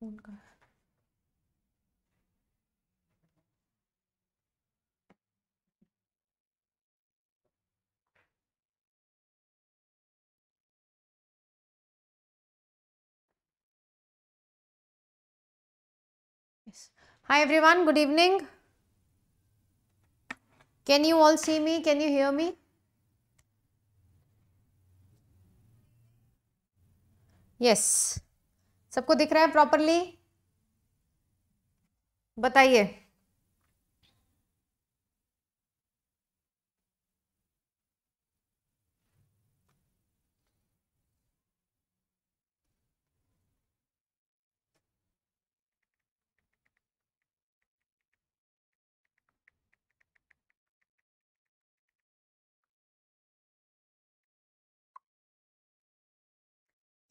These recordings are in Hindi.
yes hi everyone good evening can you all see me can you hear me yes सबको दिख रहा है प्रॉपरली बताइए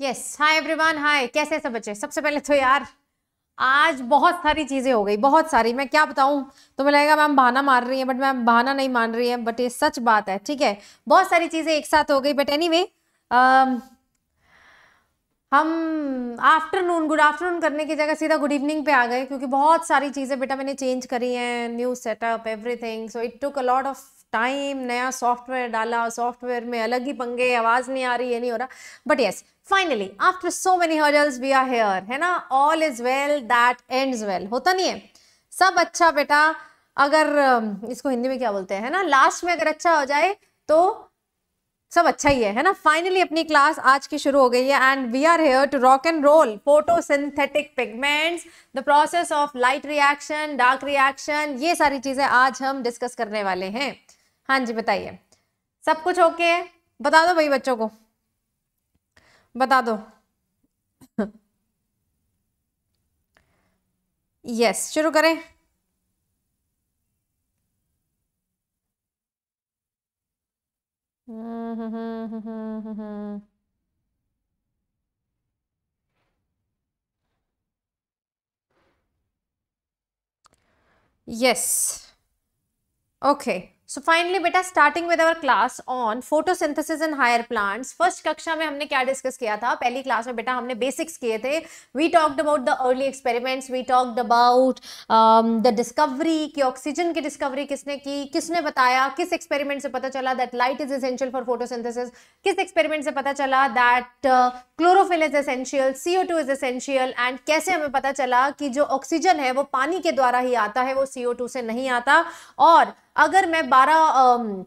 यस हाय एवरीवन हाय कैसे सब बच्चे सबसे पहले तो यार आज बहुत सारी चीज़ें हो गई बहुत सारी मैं क्या बताऊं तो मैं लगेगा मैम बहाना मार रही है बट मैम बहाना नहीं मान रही है बट ये सच बात है ठीक है बहुत सारी चीज़ें एक साथ हो गई बट एनी anyway, um, हम आफ्टरनून गुड आफ्टरनून करने की जगह सीधा गुड इवनिंग पे आ गए क्योंकि बहुत सारी चीज़ें बेटा मैंने चेंज करी हैं new setup everything so it took a lot of time नया सॉफ्टवेयर डाला सॉफ्टवेयर में अलग ही पंगे आवाज़ नहीं आ रही है नहीं हो रहा but yes finally after so many hurdles we are here है ना all is well that ends well होता नहीं है सब अच्छा बेटा अगर इसको हिंदी में क्या बोलते हैं है ना लास्ट में अगर अच्छा हो जाए तो सब अच्छा ही है है ना फाइनली अपनी क्लास आज की शुरू हो गई है and we are here to rock and roll photosynthetic pigments the process of light reaction dark reaction ये सारी चीजें आज हम डिस्कस करने वाले हैं हाँ जी बताइए सब कुछ ओके है बता दो भाई बच्चों को बता दो यस शुरू करें yes okay okay. So finally बेटा starting with our class on photosynthesis in higher plants first कक्षा में हमने क्या डिस्कस किया था पहली क्लास में बेटा हमने बेसिक्स किए थे we talked about the early experiments we talked about the discovery कि ऑक्सीजन की डिस्कवरी किसने की किसने बताया किस एक्सपेरिमेंट से पता चला that light is essential for photosynthesis किस एक्सपेरिमेंट से पता चला that chlorophyll is essential CO two is essential and कैसे हमें पता चला कि जो ऑक्सीजन है वो पानी के द्वारा ही आता है वो सीओ टू से नहीं आता और अगर मैं बारह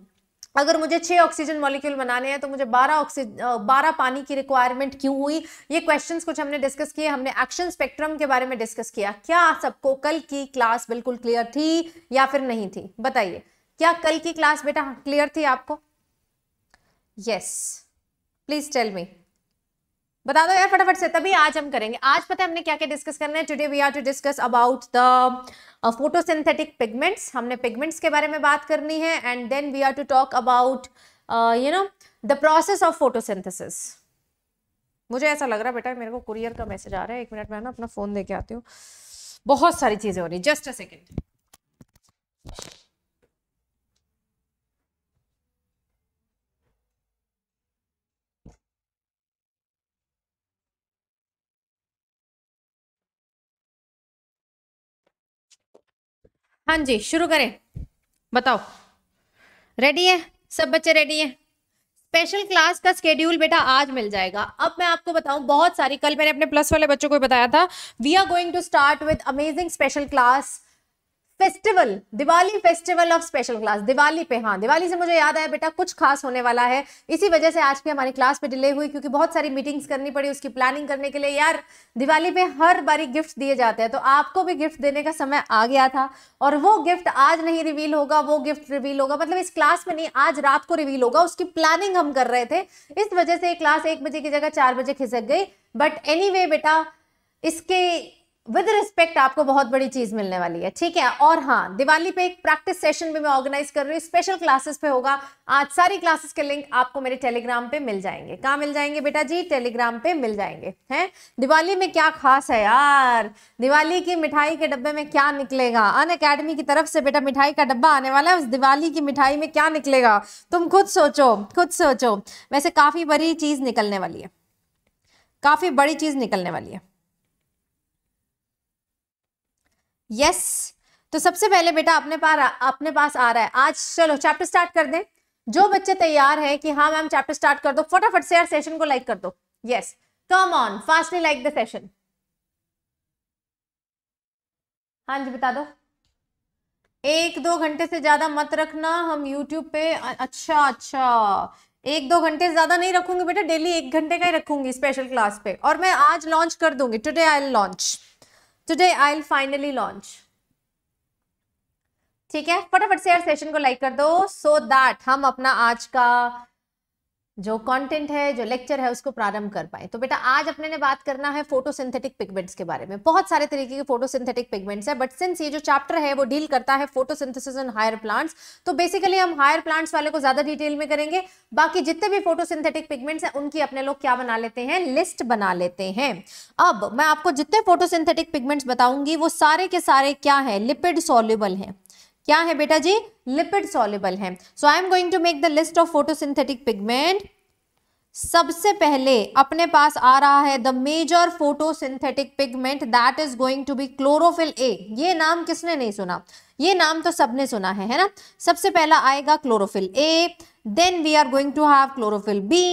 अगर मुझे छः ऑक्सीजन मॉलिक्यूल बनाने हैं तो मुझे 12 ऑक्सीजन 12 पानी की रिक्वायरमेंट क्यों हुई ये क्वेश्चंस कुछ हमने डिस्कस किए हमने एक्शन स्पेक्ट्रम के बारे में डिस्कस किया क्या सबको कल की क्लास बिल्कुल क्लियर थी या फिर नहीं थी बताइए क्या कल की क्लास बेटा क्लियर थी आपको यस प्लीज टेल मी बता दो यार फटाफट से तभी आज हम करेंगे आज पता है हमने क्या क्या डिस्कस करना है today we are to discuss about the photosynthetic pigments हमने पिगमेंट्स के बारे में बात करनी है and then we are to talk about you know the process of photosynthesis मुझे ऐसा लग रहा है बेटा मेरे को कुरियर का मैसेज आ रहा है एक मिनट में ना अपना फोन दे आती हूँ बहुत सारी चीजें हो रही जस्ट अ सेकेंड हाँ जी शुरू करें बताओ रेडी है सब बच्चे रेडी हैं स्पेशल क्लास का स्केड्यूल बेटा आज मिल जाएगा अब मैं आपको बताऊं बहुत सारी कल मैंने अपने प्लस वाले बच्चों को बताया था we are going to start with amazing special class festival Diwali festival of special class Diwali पे हाँ दिवाली से मुझे याद आया बेटा कुछ खास होने वाला है इसी वजह से आज की हमारी क्लास पे डिले हुई क्योंकि बहुत सारी मीटिंग्स करनी पड़ी उसकी प्लानिंग करने के लिए यार दिवाली पे हर बारी गिफ्ट दिए जाते हैं तो आपको भी गिफ्ट देने का समय आ गया था और वो गिफ्ट आज नहीं रिवील होगा वो गिफ्ट रिवील होगा मतलब इस क्लास में नहीं आज रात को रिवील होगा उसकी प्लानिंग हम कर रहे थे इस वजह से क्लास एक बजे की जगह चार बजे खिसक गई बट एनी बेटा इसके विद रिस्पेक्ट आपको बहुत बड़ी चीज मिलने वाली है ठीक है और हाँ दिवाली पे एक प्रैक्टिस सेशन भी मैं ऑर्गेनाइज कर रही हूँ स्पेशल क्लासेस पे होगा आज सारी क्लासेस के लिंक आपको मेरे टेलीग्राम पे मिल जाएंगे कहाँ मिल जाएंगे बेटा जी टेलीग्राम पे मिल जाएंगे हैं दिवाली में क्या खास है यार दिवाली की मिठाई के डब्बे में क्या निकलेगा अन अकेडमी की तरफ से बेटा मिठाई का डब्बा आने वाला है उस दिवाली की मिठाई में क्या निकलेगा तुम खुद सोचो खुद सोचो वैसे काफी बड़ी चीज निकलने वाली है काफी बड़ी चीज निकलने वाली है यस तो सबसे पहले बेटा अपने पास अपने पास आ रहा है आज चलो चैप्टर स्टार्ट कर दें जो बच्चे तैयार है कि हाँ मैम चैप्टर स्टार्ट कर दो फटाफट से यार सेशन को लाइक कर दो yes come on fastly like the session हाँ जी बता दो एक दो घंटे से ज्यादा मत रखना हम यूट्यूब पे अच्छा अच्छा एक दो घंटे से ज्यादा नहीं रखूंगी बेटा डेली एक घंटे का ही रखूंगी स्पेशल क्लास पे और मैं आज लॉन्च कर दूंगी today I launch today I will finally launch ठीक है फटाफट से यार सेशन को लाइक कर दो सो so दैट हम अपना आज का जो कंटेंट है जो लेक्चर है उसको प्रारंभ कर पाए तो बेटा आज अपने ने बात करना है फोटोसिंथेटिक पिगमेंट्स के बारे में बहुत सारे तरीके के फोटोसिंथेटिक पिगमेंट्स है बट सिंस ये जो चैप्टर है वो डील करता है फोटोसिंथेसिस इन हायर प्लांट्स तो बेसिकली हम हायर प्लांट्स वाले को ज्यादा डिटेल में करेंगे बाकी जितने भी फोटोसिंथेटिक पिगमेंट्स हैं उनकी अपने लोग क्या बना लेते हैं लिस्ट बना लेते हैं अब मैं आपको जितने फोटोसिंथेटिक पिगमेंट्स बताऊंगी वो सारे के सारे क्या है लिपिड सोल्यूबल है क्या है बेटा जी लिपिड सॉल्युबल है so I am going to make the list of photosynthetic pigment सबसे पहले अपने पास आ रहा है the major photosynthetic pigment that is going to be chlorophyll A ये नाम किसने नहीं सुना ये नाम तो सबने सुना है है ना सबसे पहला आएगा chlorophyll A then we are going to have chlorophyll B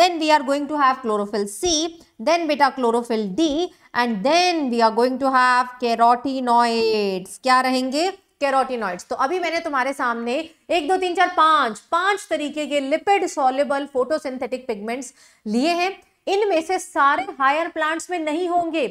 then we are going to have chlorophyll C then बेटा chlorophyll D and then we are going to have carotenoids क्या रहेंगे कैरोटिनॉइड्स तो अभी मैंने तुम्हारे सामने एक दो तीन चार पांच पांच तरीके के लिपिड सॉलेबल फोटोसिंथेटिक पिगमेंट्स लिए हैं इनमें से सारे हायर प्लांट्स में नहीं होंगे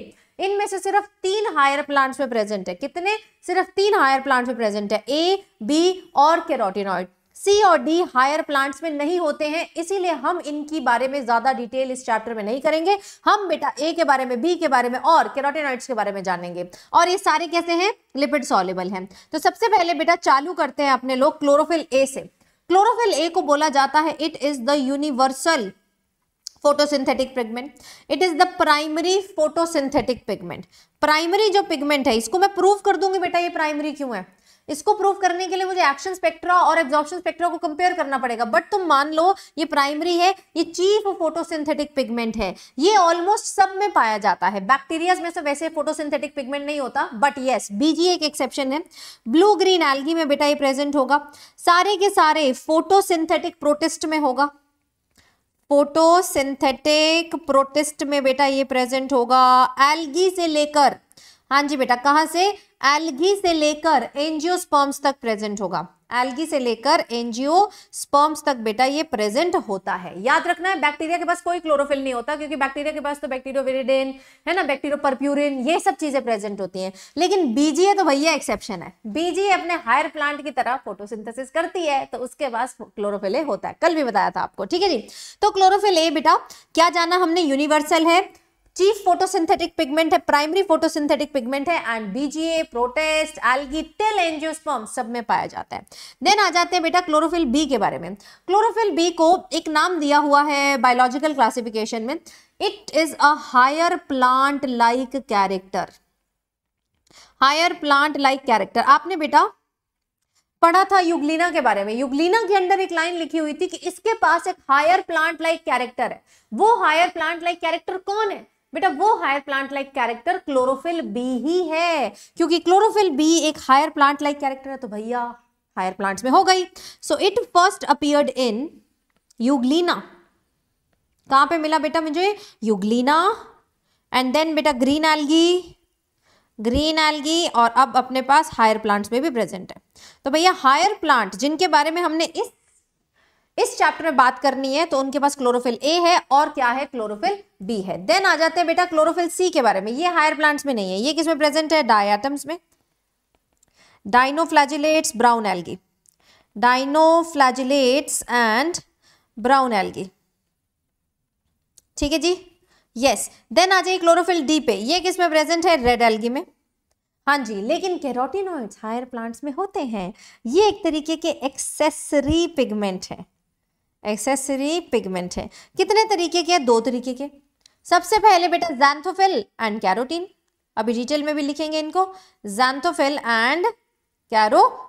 इनमें से सिर्फ तीन हायर प्लांट्स में प्रेजेंट है कितने सिर्फ तीन हायर प्लांट्स में प्रेजेंट है ए बी और कैरोटीनॉइड सी और डी हायर प्लांट्स में नहीं होते हैं इसीलिए हम इनकी बारे में ज्यादा डिटेल इस चैप्टर में नहीं करेंगे हम बेटा ए के बारे में बी के बारे में और कैरोटेनॉइड्स के बारे में जानेंगे और ये सारे कैसे हैं लिपिड सॉलेबल हैं तो सबसे पहले बेटा चालू करते हैं अपने लोग क्लोरोफिल ए से क्लोरोफिल ए को बोला जाता है it is the universal photosynthetic pigment it is the primary photosynthetic pigment primary जो पिगमेंट है इसको मैं प्रूव कर दूंगी बेटा ये प्राइमरी क्यों है इसको प्रूव करने के लिए मुझे एक्शन स्पेक्ट्रा और एब्जॉर्प्शन स्पेक्ट्रा को कंपेयर करना पड़ेगा बट तुम मान लो ये प्राइमरी है ये चीफ फोटोसिंथेटिक पिगमेंट है ये ऑलमोस्ट सब में पाया जाता है बैक्टीरियाज में से वैसे फोटोसिंथेटिक पिगमेंट नहीं होता बट ये बीजी एक एक्सेप्शन है ब्लू ग्रीन एल्गी में बेटा ये प्रेजेंट होगा सारे के सारे फोटोसिंथेटिक प्रोटेस्ट में होगा फोटोसिंथेटिक प्रोटेस्ट में बेटा ये प्रेजेंट होगा एल्गी से लेकर हाँ जी बेटा कहाँ से एल्गी से लेकर स्पॉम्स तक प्रेजेंट होगा एल्गी से लेकर एनजीओ स्पर्म्स तक बेटा ये प्रेजेंट होता है याद रखना है बैक्टीरिया के पास कोई क्लोरोफिल नहीं होता क्योंकि बैक्टीरिया के पास तो बैक्टीरियोविरिडिन है ना बैक्टीरियो परप्यूरिन ये सब चीजें प्रेजेंट होती हैं लेकिन बीजीए तो भैया एक्सेप्शन है बीजीए अपने हायर प्लांट की तरह फोटोसिंथेसिस करती है तो उसके पास क्लोरोफिल होता है कल भी बताया था आपको ठीक है जी तो क्लोरोफिल ए बेटा क्या जाना हमने यूनिवर्सल है चीफ फोटोसिंथेटिक पिगमेंट है प्राइमरी फोटोसिंथेटिक पिगमेंट है and BGA protists algae till angiosperm सब में पाया जाता है देन आ जाते हैं बेटा क्लोरोफिल बी के बारे में क्लोरोफिल बी को एक नाम दिया हुआ है बायोलॉजिकल क्लासिफिकेशन में it is a higher plant like character higher plant like character आपने बेटा पढ़ा था युगलीना के बारे में युगलीना के अंदर एक लाइन लिखी हुई थी कि इसके पास एक हायर प्लांट लाइक कैरेक्टर है वो हायर प्लांट लाइक कैरेक्टर कौन है बेटा वो higher plant like character chlorophyll B ही है क्योंकि क्लोरोफिल बी एक हायर प्लांट लाइक कैरेक्टर है तो भैया हायर प्लांट्स में हो गई so it first appeared in Euglena कहां पे मिला बेटा मुझे युगलीना एंड देन बेटा ग्रीन एल्गी ग्रीन एल्गी और अब अपने पास हायर प्लांट्स में भी प्रेजेंट है तो भैया हायर प्लांट जिनके बारे में हमने इस इस चैप्टर में बात करनी है तो उनके पास क्लोरोफिल ए है और क्या है क्लोरोफिल बी है देन आ जाते हैं बेटा क्लोरोफिल सी के बारे में ये हायर प्लांट्स में नहीं है ये किसमें प्रेजेंट है डायटम्स में dinoflagellates brown algae dinoflagellates and brown algae ठीक है जी यस देन आ जाइए क्लोरोफिल डी पे ये किसमें प्रेजेंट है रेड एल्गी में हाँ जी लेकिन कैरोटिनोइड्स हायर प्लांट्स में होते हैं ये एक तरीके के एक्सेसरी पिगमेंट है एक्सेसरी पिगमेंट है कितने तरीके के दो तरीके के सबसे पहले बेटा जैंथोफिल एंड कैरोटीन अभी डिटेल में भी लिखेंगे इनको जैंथोफिल एंड कैरोटीन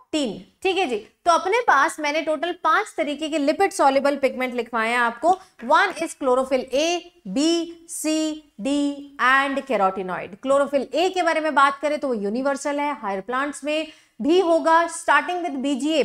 ठीक है जी तो अपने पास मैंने टोटल पांच तरीके के लिपिड सॉलेबल पिगमेंट लिखवाए हैं आपको one is chlorophyll A B C D and carotenoid chlorophyll A के बारे में बात करें तो वो यूनिवर्सल है हायर प्लांट्स में भी होगा स्टार्टिंग विद बीजीए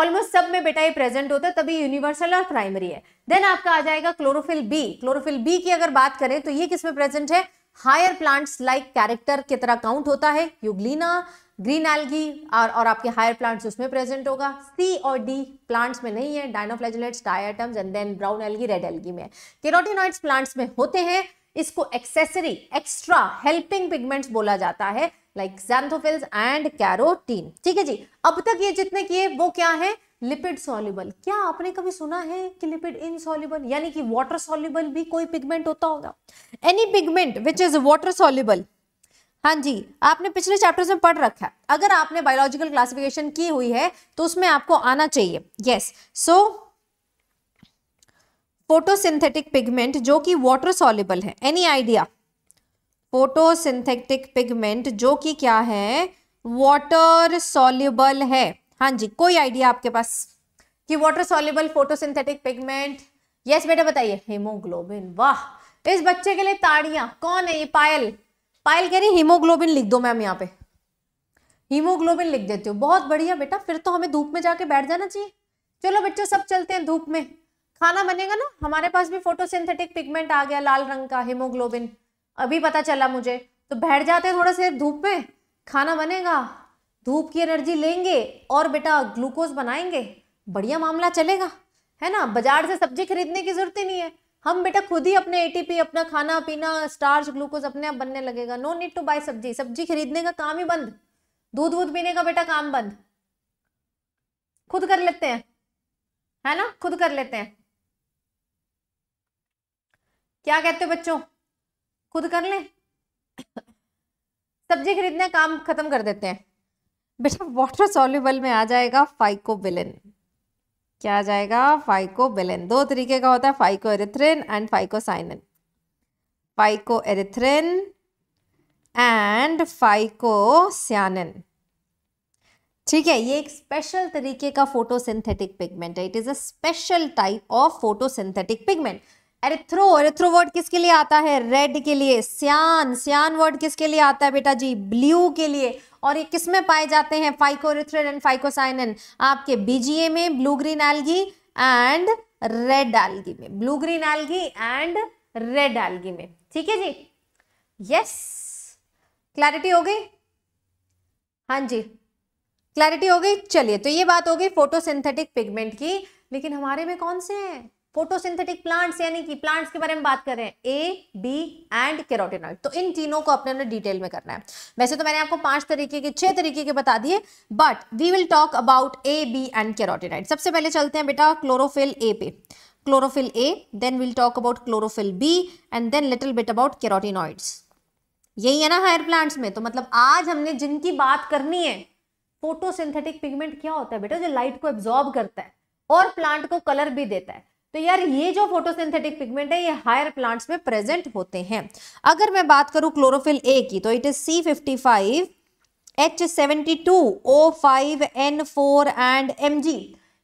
ऑलमोस्ट सब में बेटा ये प्रेजेंट होता है तभी यूनिवर्सल और प्राइमरी है देन आपका आ जाएगा क्लोरोफिल बी क्लोरोफिल बी की अगर बात करें तो ये किसमें प्रेजेंट है हायर प्लांट्स लाइक कैरेक्टर की तरह काउंट होता है यूग्लीना ग्रीन एल्गी और, और आपके हायर प्लांट्स उसमें प्रेजेंट होगा सी और डी प्लांट्स में नहीं है dinoflagellates diatoms and then brown algae red algae में केरोटिनॉइड्स प्लांट्स में होते हैं इसको एक्सेसरी एक्स्ट्रा हेल्पिंग पिगमेंट्स बोला जाता है लाइक जैंथोफिल्स एंड कैरोटीन ठीक है जी अब तक ये जितने किए वो क्या है लिपिड सॉल्युबल क्या आपने कभी सुना है कि लिपिड इनसॉल्यूबल यानी कि वाटर सॉल्युबल भी कोई पिगमेंट होता होगा any pigment which is water soluble हाँ जी आपने पिछले चैप्टर्स में पढ़ रखा है अगर आपने बायोलॉजिकल क्लासिफिकेशन की हुई है तो उसमें आपको आना चाहिए यस सो फोटोसिंथेटिक पिगमेंट जो कि वाटर सॉल्युबल है एनी आइडिया फोटोसिंथेटिक पिगमेंट जो कि क्या है वाटर सॉल्यूबल है हाँ जी कोई आइडिया आपके पास कि water soluble photosynthetic pigment yes बेटा बताइए हीमोग्लोबिन वाह इस बच्चे के लिए ताड़िया कौन है ये पायल पायल कह रही हीमोग्लोबिन लिख दो मैम यहाँ पे हीमोग्लोबिन लिख देती हूँ बहुत बढ़िया बेटा फिर तो हमें धूप में जाके बैठ जाना चाहिए चलो बच्चों सब चलते हैं धूप में खाना बनेगा ना हमारे पास भी फोटोसिंथेटिक पिगमेंट आ गया लाल रंग का हीमोग्लोबिन अभी पता चला मुझे तो बैठ जाते हैं थोड़ा से धूप में खाना बनेगा धूप की एनर्जी लेंगे और बेटा ग्लूकोज बनाएंगे बढ़िया मामला चलेगा है ना बाजार से सब्जी खरीदने की जरूरत ही नहीं है हम बेटा खुद ही अपने एटीपी अपना खाना पीना स्टार्च ग्लूकोज अपने आप बनने लगेगा नो नीड टू बाय सब्जी सब्जी खरीदने का काम ही बंद दूध वूध पीने का बेटा काम बंद खुद कर लेते हैं है ना खुद कर लेते हैं क्या कहते हो बच्चों खुद कर ले सब्जी खरीदने काम खत्म कर देते हैं बेटा वाटर सॉल्यूबल में आ जाएगा फाइकोबिलिन क्या आ जाएगा फाइकोबिलिन दो तरीके का होता है phycoerythrin and phycocyanin phycoerythrin and phycocyanin ठीक है ये एक स्पेशल तरीके का फोटोसिंथेटिक पिगमेंट है it is a special type of photosynthetic pigment erythro erythro word किसके लिए आता है रेड के लिए सियान सियान वर्ड किसके लिए आता है बेटा जी ब्लू के लिए और ये किस में पाए जाते हैं फाइकोरिथ्रेड एंड फाइकोसाइन आपके बीजीए में blue green algae and red algae में blue green algae and red algae में ठीक है जी यस क्लैरिटी हो गई हाँ जी क्लैरिटी हो गई चलिए तो ये बात हो गई फोटोसिंथेटिक पिगमेंट की लेकिन हमारे में कौन से हैं फोटोसिंथेटिक प्लांट्स यानी कि प्लांट्स के बारे में बात कर रहे हैं ए बी एंड कैरोटेनॉइड तो इन तीनों को अपने अपने डिटेल में करना है वैसे तो मैंने आपको पांच तरीके के छह तरीके के बता दिए but we will talk about A B and carotenoid सबसे पहले चलते हैं बेटा क्लोरोफिल ए पे chlorophyll A then we'll talk about chlorophyll B and then little bit about carotenoids यही है ना हायर प्लांट्स में तो मतलब आज हमने जिनकी बात करनी है फोटोसिंथेटिक पिगमेंट क्या होता है बेटा जो लाइट को एब्जॉर्ब करता है और प्लांट को कलर भी देता है तो यार ये जो फोटोसिंथेटिक पिगमेंट है ये हायर प्लांट्स में प्रेजेंट होते हैं अगर मैं बात करूं क्लोरोफिल ए की तो it is C fifty five H seventy two O five N four and M G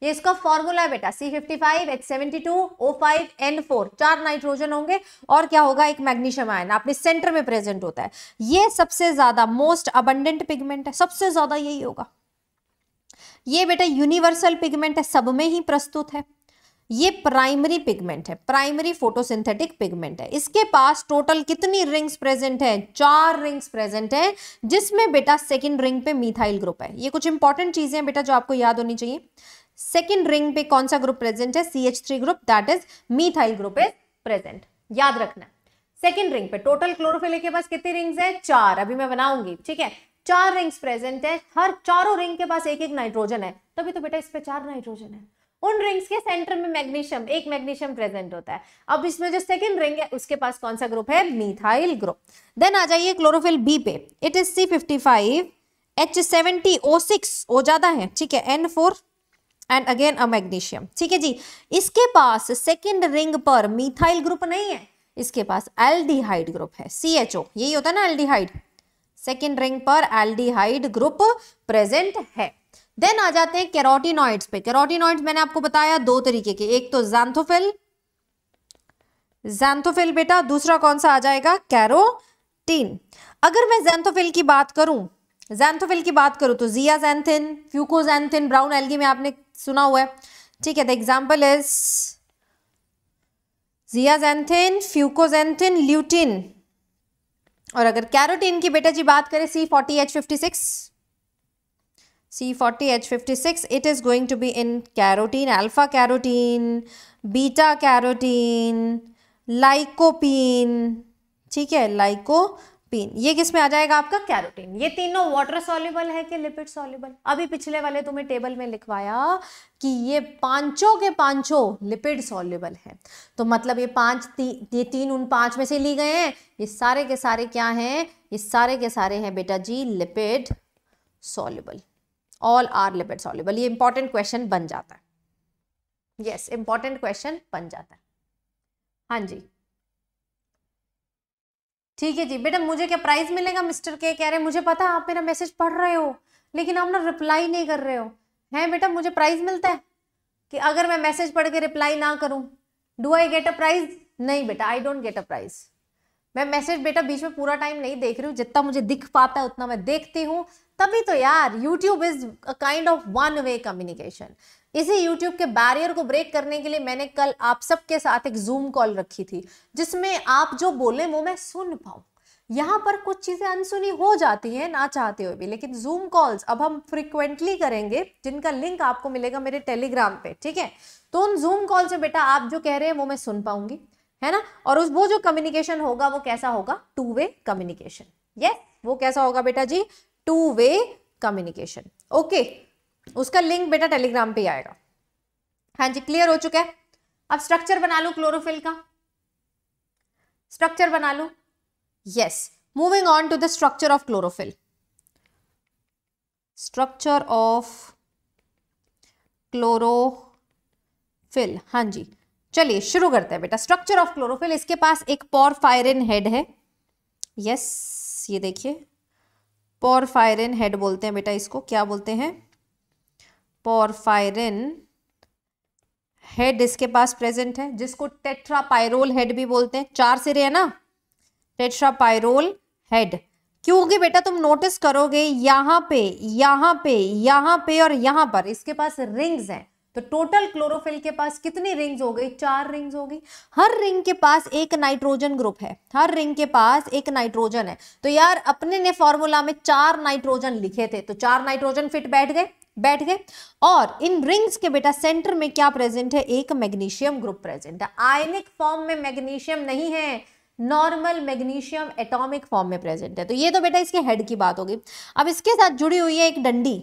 ये इसका फॉर्मूला है बेटा C fifty five H seventy two O five N four चार नाइट्रोजन होंगे और क्या होगा एक मैग्नीशियम आयन आपने सेंटर में प्रेजेंट होता है ये सबसे ज्यादा मोस्ट अबंडेंट पिगमेंट है सबसे ज्यादा यही होगा ये बेटा यूनिवर्सल पिगमेंट है सब में ही प्रस्तुत है ये प्राइमरी पिगमेंट है प्राइमरी फोटोसिंथेटिक पिगमेंट है इसके पास टोटल कितनी रिंग्स प्रेजेंट है चार रिंग्स प्रेजेंट है जिसमें बेटा सेकेंड रिंग पे मिथाइल ग्रुप है ये कुछ इंपॉर्टेंट चीजें हैं बेटा जो आपको याद होनी चाहिए सेकेंड रिंग पे कौन सा ग्रुप प्रेजेंट है C H three group that is methyl group is present याद रखना सेकेंड रिंग पे टोटल क्लोरोफिल के पास कितनी रिंग्स है चार अभी मैं बनाऊंगी ठीक है चार रिंग्स प्रेजेंट है हर चारों रिंग के पास एक एक नाइट्रोजन है तभी तो बेटा इस पे चार नाइट्रोजन है उन रिंग्स के सेंटर में मैग्नीशियम एक मैग्नीशियम प्रेजेंट होता है अब इसमें जो सेकंड रिंग है उसके पास कौन सा ग्रुप है मिथाइल ग्रुप देन आ जाइए क्लोरोफिल बी पे it is C fifty five ज्यादा है ठीक है N and again uh magnesium ठीक है जी इसके पास सेकेंड रिंग पर मिथाइल ग्रुप नहीं है इसके पास एल्डिहाइड ग्रुप है सी एच ओ यही होता है ना एल्डिहाइड सेकेंड रिंग पर एल्डिहाइड ग्रुप प्रेजेंट है देन आ जाते हैं कैरोटीनॉइड्स पे कैरोटीनॉइड्स मैंने आपको बताया दो तरीके के एक तो जैंथोफिल जैंथोफिल बेटा दूसरा कौन सा आ जाएगा कैरोटीन अगर मैं जैंथोफिल की बात करूं जैंथोफिल की बात करूं तो जिया जैंथिन फ्यूकोजैंथिन ब्राउन एल्गी में आपने सुना हुआ है ठीक है the example is zeaxanthin fucoxanthin lutein और अगर कैरोटीन की बेटा जी बात करें C forty H fifty six C40H56, it is going to be in carotene, alpha carotene, beta carotene, lycopene, ठीक है लाइकोपीन ये किस में आ जाएगा आपका कैरोटीन ये तीनों वाटर सॉल्यूबल है कि लिपिड सॉल्यूबल अभी पिछले वाले तुम्हें टेबल में लिखवाया कि ये पांचों के पांचों लिपिड सॉल्यूबल है तो मतलब ये पांच ती, ये तीन उन पांच में से ली गए हैं ये सारे के सारे क्या हैं ये सारे के सारे हैं बेटा जी lipid soluble all are lipid soluble ये इंपॉर्टेंट क्वेश्चन बन जाता है यस इंपॉर्टेंट क्वेश्चन बन जाता है हाँ जी ठीक है जी बेटा मुझे क्या प्राइज मिलेगा मिस्टर के कह रहे हैं मुझे पता है आप मेरा मैसेज पढ़ रहे हो लेकिन आप ना रिप्लाई नहीं कर रहे हो हैं बेटा मुझे प्राइज मिलता है कि अगर मैं मैसेज पढ़ के रिप्लाई ना करूं do I get a prize नहीं बेटा I don't get a prize मैं मैसेज बेटा बीच में पूरा टाइम नहीं देख रही हूँ जितना मुझे दिख पाता है उतना मैं देखती हूँ तभी तो यार YouTube is a kind of one way communication इसी यूट्यूब के बैरियर को ब्रेक करने के लिए मैंने कल आप सबके साथ एक जूम कॉल रखी थी जिसमें आप जो बोले वो मैं सुन पाऊँ यहाँ पर कुछ चीज़ें अनसुनी हो जाती हैं ना चाहते हुए भी लेकिन जूम कॉल्स अब हम फ्रिक्वेंटली करेंगे जिनका लिंक आपको मिलेगा मेरे टेलीग्राम पे ठीक है तो उन जूम कॉल से बेटा आप जो कह रहे हैं वो मैं सुन पाऊंगी है ना और उस वो जो कम्युनिकेशन होगा वो कैसा होगा टू वे कम्युनिकेशन यस वो कैसा होगा बेटा जी टू वे कम्युनिकेशन ओके उसका लिंक बेटा टेलीग्राम पे आएगा हाँ जी क्लियर हो चुका है अब स्ट्रक्चर बना लो क्लोरोफिल का स्ट्रक्चर बना लू yes moving on to the structure of chlorophyll structure of chlorophyll हाँ जी चलिए शुरू करते हैं बेटा स्ट्रक्चर ऑफ क्लोरोफिल इसके पास एक पोरफायरिन हेड है यस ये देखिए पोरफायरिन हेड बोलते हैं बेटा इसको क्या बोलते हैं पॉरफायरिन हेड इसके पास प्रेजेंट है जिसको टेट्रापायरोल हेड भी बोलते हैं चार सिरे है ना टेट्रापायरोल हेड क्योंकि बेटा तुम नोटिस करोगे यहां पे यहां पे यहां पे और यहां पर इसके पास रिंग्स हैं तो टोटल क्लोरोफिल के पास कितनी रिंग्स हो गई चार रिंग्स हो गई हर रिंग के पास एक नाइट्रोजन ग्रुप है हर रिंग के पास एक नाइट्रोजन है तो यार अपने ने फॉर्मूला में चार नाइट्रोजन लिखे थे तो चार नाइट्रोजन फिट बैठ गए बैठ गए और इन रिंग्स के बेटा सेंटर में क्या प्रेजेंट है एक मैग्नीशियम ग्रुप प्रेजेंट है आयनिक फॉर्म में मैग्नीशियम नहीं है नॉर्मल मैग्नीशियम एटॉमिक फॉर्म में प्रेजेंट है तो ये तो बेटा इसके हेड की बात होगी अब इसके साथ जुड़ी हुई है एक डंडी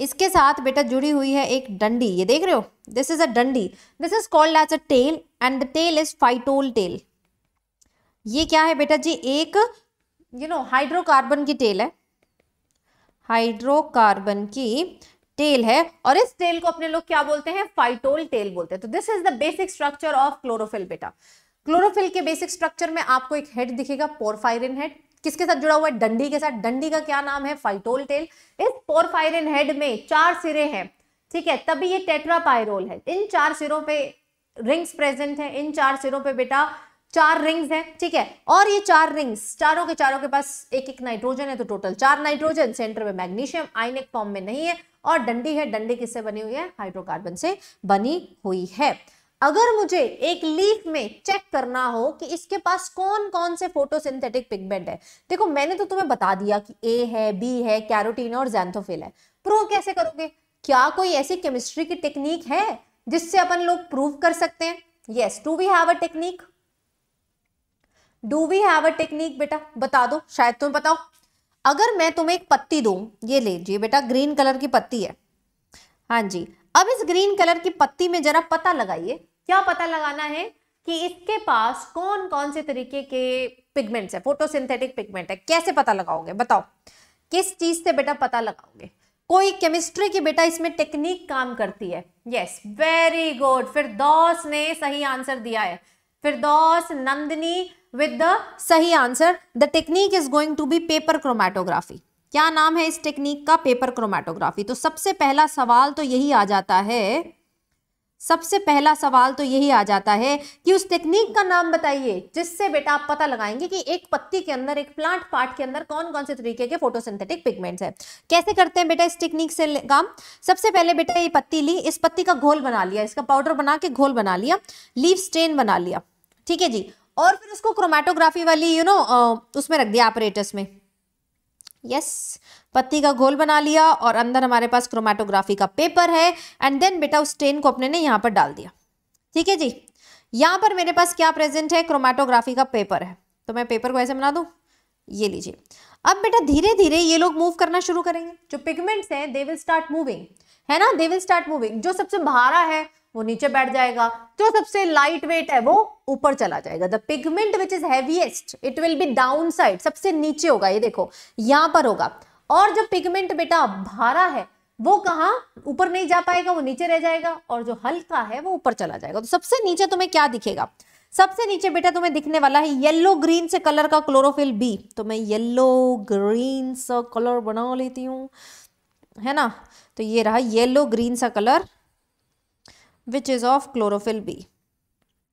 इसके साथ बेटा जुड़ी हुई है एक डंडी ये देख रहे हो दिस इज अ डंडी this is called as a tail and the tail is phytol tail ये क्या है बेटा जी एक यू नो हाइड्रोकार्बन की टेल है हाइड्रोकार्बन की टेल है और इस टेल को अपने लोग क्या बोलते हैं फाइटोल टेल बोलते हैं तो this is the basic structure of chlorophyll बेटा क्लोरोफिल के बेसिक स्ट्रक्चर में आपको एक हेड दिखेगा पोरफायरिन हेड किसके साथ जुड़ा हुआ है डंडी के साथ डंडी का क्या नाम है फाइटोल टेल इस पोरफायरिन हेड में चार सिरे हैं ठीक है तभी ये टेट्रापायरोल है इन चार सिरों पे रिंग्स प्रेजेंट है इन चार सिरों पे बेटा चार रिंग्स हैं ठीक है और ये चार रिंग्स चारों के चारों के पास एक एक नाइट्रोजन है तो टोटल चार नाइट्रोजन सेंटर में मैग्नीशियम आइनिक फॉर्म में नहीं है और डंडी है डंडी किससे बनी हुई है हाइड्रोकार्बन से बनी हुई है अगर मुझे एक लीफ में चेक करना हो कि इसके पास कौन कौन से फोटोसिंथेटिक पिगमेंट है देखो मैंने तो तुम्हें बता दिया कि ए है बी है कैरोटीन और जैंथोफिल है प्रूव कैसे करोगे क्या कोई ऐसी केमिस्ट्री की टेक्निक है जिससे अपन लोग प्रूव कर सकते हैं yes do we have a technique do we have a technique बेटा बता दो शायद तुम्हें बताओ अगर मैं तुम्हें एक पत्ती दू ये ले लीजिए बेटा ग्रीन कलर की पत्ती है हाँ जी अब इस ग्रीन कलर की पत्ती में जरा पता लगाइए क्या पता लगाना है कि इसके पास कौन कौन से तरीके के पिगमेंट्स है फोटोसिंथेटिक पिगमेंट है कैसे पता लगाओगे बताओ किस चीज से बेटा पता लगाओगे कोई केमिस्ट्री की बेटा इसमें टेक्निक काम करती है यस वेरी गुड फिर दोस ने सही आंसर दिया है फिर दोस नंदनी विद द सही answer the technique is going to be paper chromatography क्या नाम है इस टेक्निक का पेपर क्रोमैटोग्राफी तो सबसे पहला सवाल तो यही आ जाता है सबसे पहला सवाल तो यही आ जाता है कि उस टेक्निक का नाम बताइए जिससे बेटा आप पता लगाएंगे कि एक पत्ती के अंदर एक प्लांट पार्ट के अंदर कौन कौन से तरीके के फोटोसिंथेटिक पिगमेंट्स हैं कैसे करते हैं बेटा इस टेक्निक से काम सबसे पहले बेटा ये पत्ती ली इस पत्ती का घोल बना लिया इसका पाउडर बना के घोल बना लिया लीव स्टेन बना लिया ठीक है जी और फिर उसको क्रोमेटोग्राफी वाली यू you नो know, उसमें रख दिया ऑपरेटर्स में यस पत्ती का घोल बना लिया और अंदर हमारे पास क्रोमेटोग्राफी का पेपर है एंड देन बेटा उस स्टेन को अपने ने यहाँ पर डाल दिया ठीक है जी यहाँ पर मेरे पास क्या प्रेजेंट है क्रोमेटोग्राफी का पेपर है तो मैं पेपर को ऐसे बना दूँ ये लीजिए अब बेटा धीरे धीरे ये लोग मूव करना शुरू करेंगे जो पिगमेंट्स हैं दे विल स्टार्ट मूविंग है ना दे विल स्टार्ट मूविंग जो सबसे भारा है वो नीचे बैठ जाएगा जो सबसे लाइट वेट है वो ऊपर चला जाएगा the pigment which is heaviest it will be down side सबसे नीचे होगा ये देखो यहां पर होगा और जो पिगमेंट बेटा भारा है वो कहा ऊपर नहीं जा पाएगा वो नीचे रह जाएगा और जो हल्का है वो ऊपर चला जाएगा तो सबसे नीचे तुम्हें क्या दिखेगा सबसे नीचे बेटा तुम्हें दिखने वाला है येलो ग्रीन से कलर का क्लोरोफिल बी तो मैं येलो ग्रीन सा कलर बना लेती हूँ है ना तो ये रहा येलो ग्रीन सा colour which is of chlorophyll B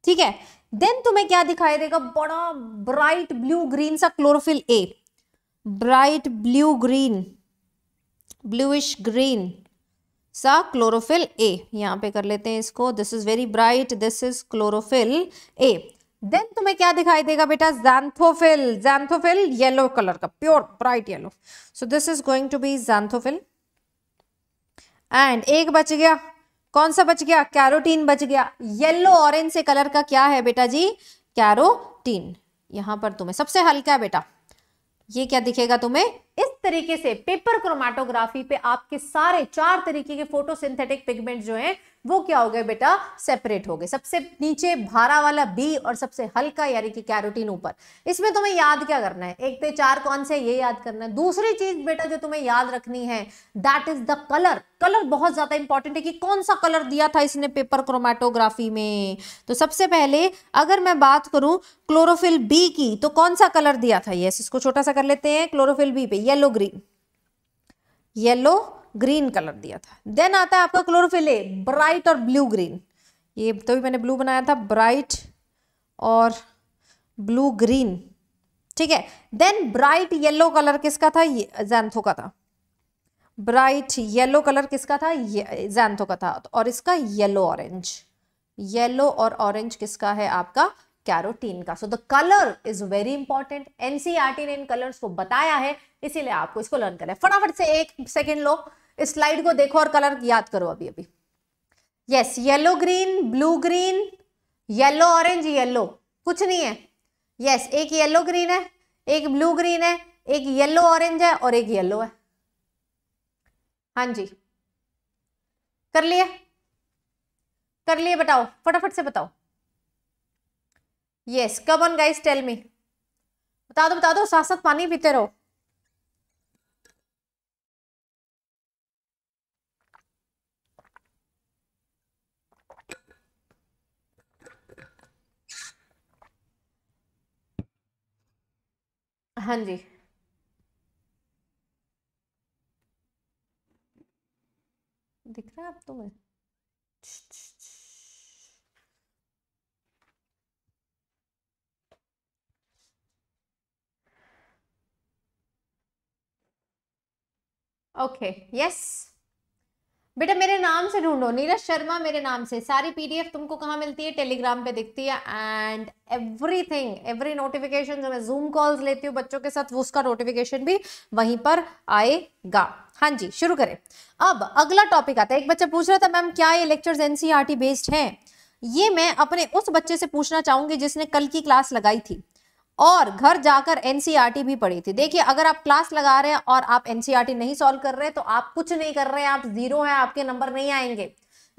ठीक है देन तुम्हें क्या दिखाई देगा बड़ा ब्राइट ब्लू ग्रीन सा chlorophyll A bright blue green bluish green सा क्लोरोफिल ए यहाँ पे कर लेते हैं इसको this is very bright this is chlorophyll A then तुम्हें क्या दिखाई देगा बेटा जैंथोफिल जैंथोफिल येलो कलर का pure bright yellow so this is going to be xanthophyll and एक बच गया कौन सा बच गया कैरोटीन बच गया येलो ऑरेंज से कलर का क्या है बेटा जी कैरोटीन यहां पर तुम्हें सबसे हल्का है बेटा ये क्या दिखेगा तुम्हें इस तरीके से पेपर क्रोमाटोग्राफी पे आपके सारे चार तरीके के फोटोसिंथेटिक पिगमेंट जो हैं वो क्या हो गए बेटा सेपरेट हो गए सबसे नीचे भारा वाला बी और सबसे हल्का यानी कि कैरोटीन ऊपर इसमें तुम्हें याद क्या करना है एक पे चार कौन से ये याद करना है दूसरी चीज बेटा जो तुम्हें याद रखनी है that is the colour colour बहुत ज्यादा इंपॉर्टेंट है कि कौन सा कलर दिया था इसने पेपर क्रोमेटोग्राफी में तो सबसे पहले अगर मैं बात करूं क्लोरोफिल बी की तो कौन सा कलर दिया था ये इसको छोटा सा कर लेते हैं क्लोरोफिल बी पे yellow green yellow green colour दिया था देन आता है आपका क्लोरोफिल ए ब्राइट और ब्लू ग्रीन ये तो भी मैंने ब्लू बनाया था ब्राइट और ब्लू ग्रीन ठीक है देन ब्राइट येलो कलर किसका था जैंथो का था ब्राइट येलो कलर किसका था जैंथो का था और इसका येलो ऑरेंज येलो और ऑरेंज किसका है आपका कैरोटीन का so the colour is very important NCERT ने इन कलर्स को बताया है इसीलिए आपको इसको लर्न करना है फटाफट से एक सेकेंड लो इस स्लाइड को देखो और कलर याद करो अभी अभी yes yellow green blue green yellow orange yellow कुछ नहीं है यस yes, एक येलो ग्रीन है एक ब्लू ग्रीन है एक येलो ऑरेंज है और एक येलो है हाँ जी कर लिए कर लिए बताओ फटाफट से बताओ yes come on guys tell me बता दो बता दो साथ साथ पानी पीते रहो हाँ जी दिख रहा है आप तुम्हें ओके यस बेटा मेरे नाम से ढूंढो नीरज शर्मा मेरे नाम से सारी पीडीएफ तुमको कहाँ मिलती है टेलीग्राम पे दिखती है एंड एवरीथिंग एवरी नोटिफिकेशन जो मैं जूम कॉल्स लेती हूँ बच्चों के साथ उसका नोटिफिकेशन भी वहीं पर आएगा हाँ जी शुरू करें अब अगला टॉपिक आता है एक बच्चा पूछ रहा था मैम क्या ये लेक्चर्स एनसीआरटी बेस्ड हैं ये मैं अपने उस बच्चे से पूछना चाहूंगी जिसने कल की क्लास लगाई थी और घर जाकर एनसीईआरटी e भी पढ़ी थी देखिए अगर आप क्लास लगा रहे हैं और आप एनसीईआरटी e नहीं सॉल्व कर रहे तो आप कुछ नहीं कर रहे हैं आप जीरो हैं आपके नंबर नहीं आएंगे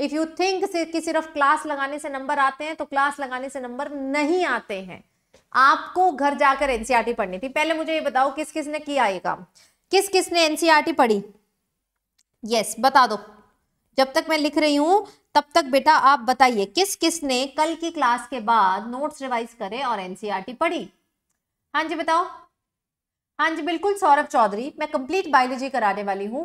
इफ यू थिंक कि सिर्फ क्लास लगाने से नंबर आते हैं तो क्लास लगाने से नंबर नहीं आते हैं आपको घर जाकर एनसीईआरटी e पढ़नी थी पहले मुझे ये बताओ किस किस ने किया ये काम किस किस ने एनसीईआरटी पढ़ी यस yes, बता दो जब तक मैं लिख रही हूं तब तक बेटा आप बताइए किस किस ने कल की क्लास के बाद नोट्स रिवाइज करे और एनसीईआरटी पढ़ी हाँ जी बताओ हाँ जी बिल्कुल सौरभ चौधरी मैं कंप्लीट बायोलॉजी कराने वाली हूँ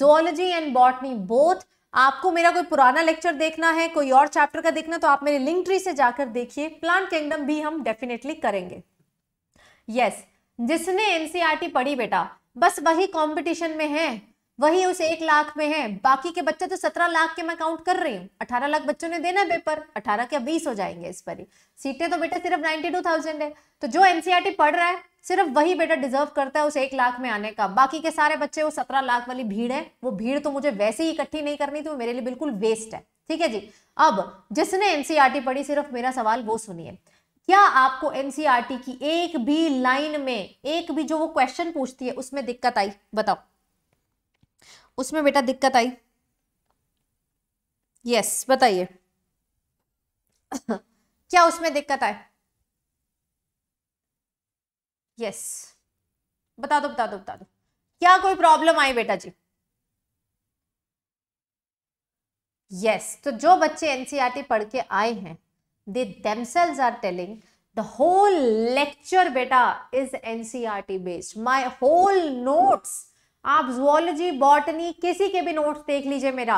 जोलॉजी एंड बॉटनी बोथ आपको मेरा कोई पुराना लेक्चर देखना है कोई और चैप्टर का देखना तो आप मेरे लिंक ट्री से जाकर देखिए प्लांट किंगडम भी हम डेफिनेटली करेंगे यस yes, जिसने एनसीईआरटी e पढ़ी बेटा बस वही कंपटीशन में है वही उस एक लाख में है बाकी के बच्चे तो सत्रह लाख के मैं काउंट कर रही हूँ अठारह लाख बच्चों ने देना पेपर अठारह के बीस हो जाएंगे इस पर ही सीटें तो बेटा सिर्फ नाइनटी टू थाउजेंड है तो जो एनसीआर e पढ़ रहा है सिर्फ वही बेटा डिजर्व करता है उस एक लाख में आने का बाकी के सारे बच्चे वो सत्रह लाख वाली भीड़ है वो भीड़ तो मुझे वैसे ही इकट्ठी नहीं करनी थी वो मेरे लिए बिल्कुल वेस्ट है ठीक है जी अब जिसने एनसीआरटी e पढ़ी सिर्फ मेरा सवाल वो सुनिए क्या आपको एनसीआरटी e की एक भी लाइन में एक भी जो वो क्वेश्चन पूछती है उसमें दिक्कत आई बताओ उसमें बेटा दिक्कत आई यस बताइए क्या उसमें दिक्कत आए यस बता दो बता दो बता दो क्या कोई प्रॉब्लम आई बेटा जी यस yes. तो जो बच्चे एनसीईआरटी e पढ़ के आए हैं they themselves are telling the whole lecture बेटा is NCERT based my whole notes आप जुआलॉजी बॉटनी किसी के भी नोट्स देख लीजिए मेरा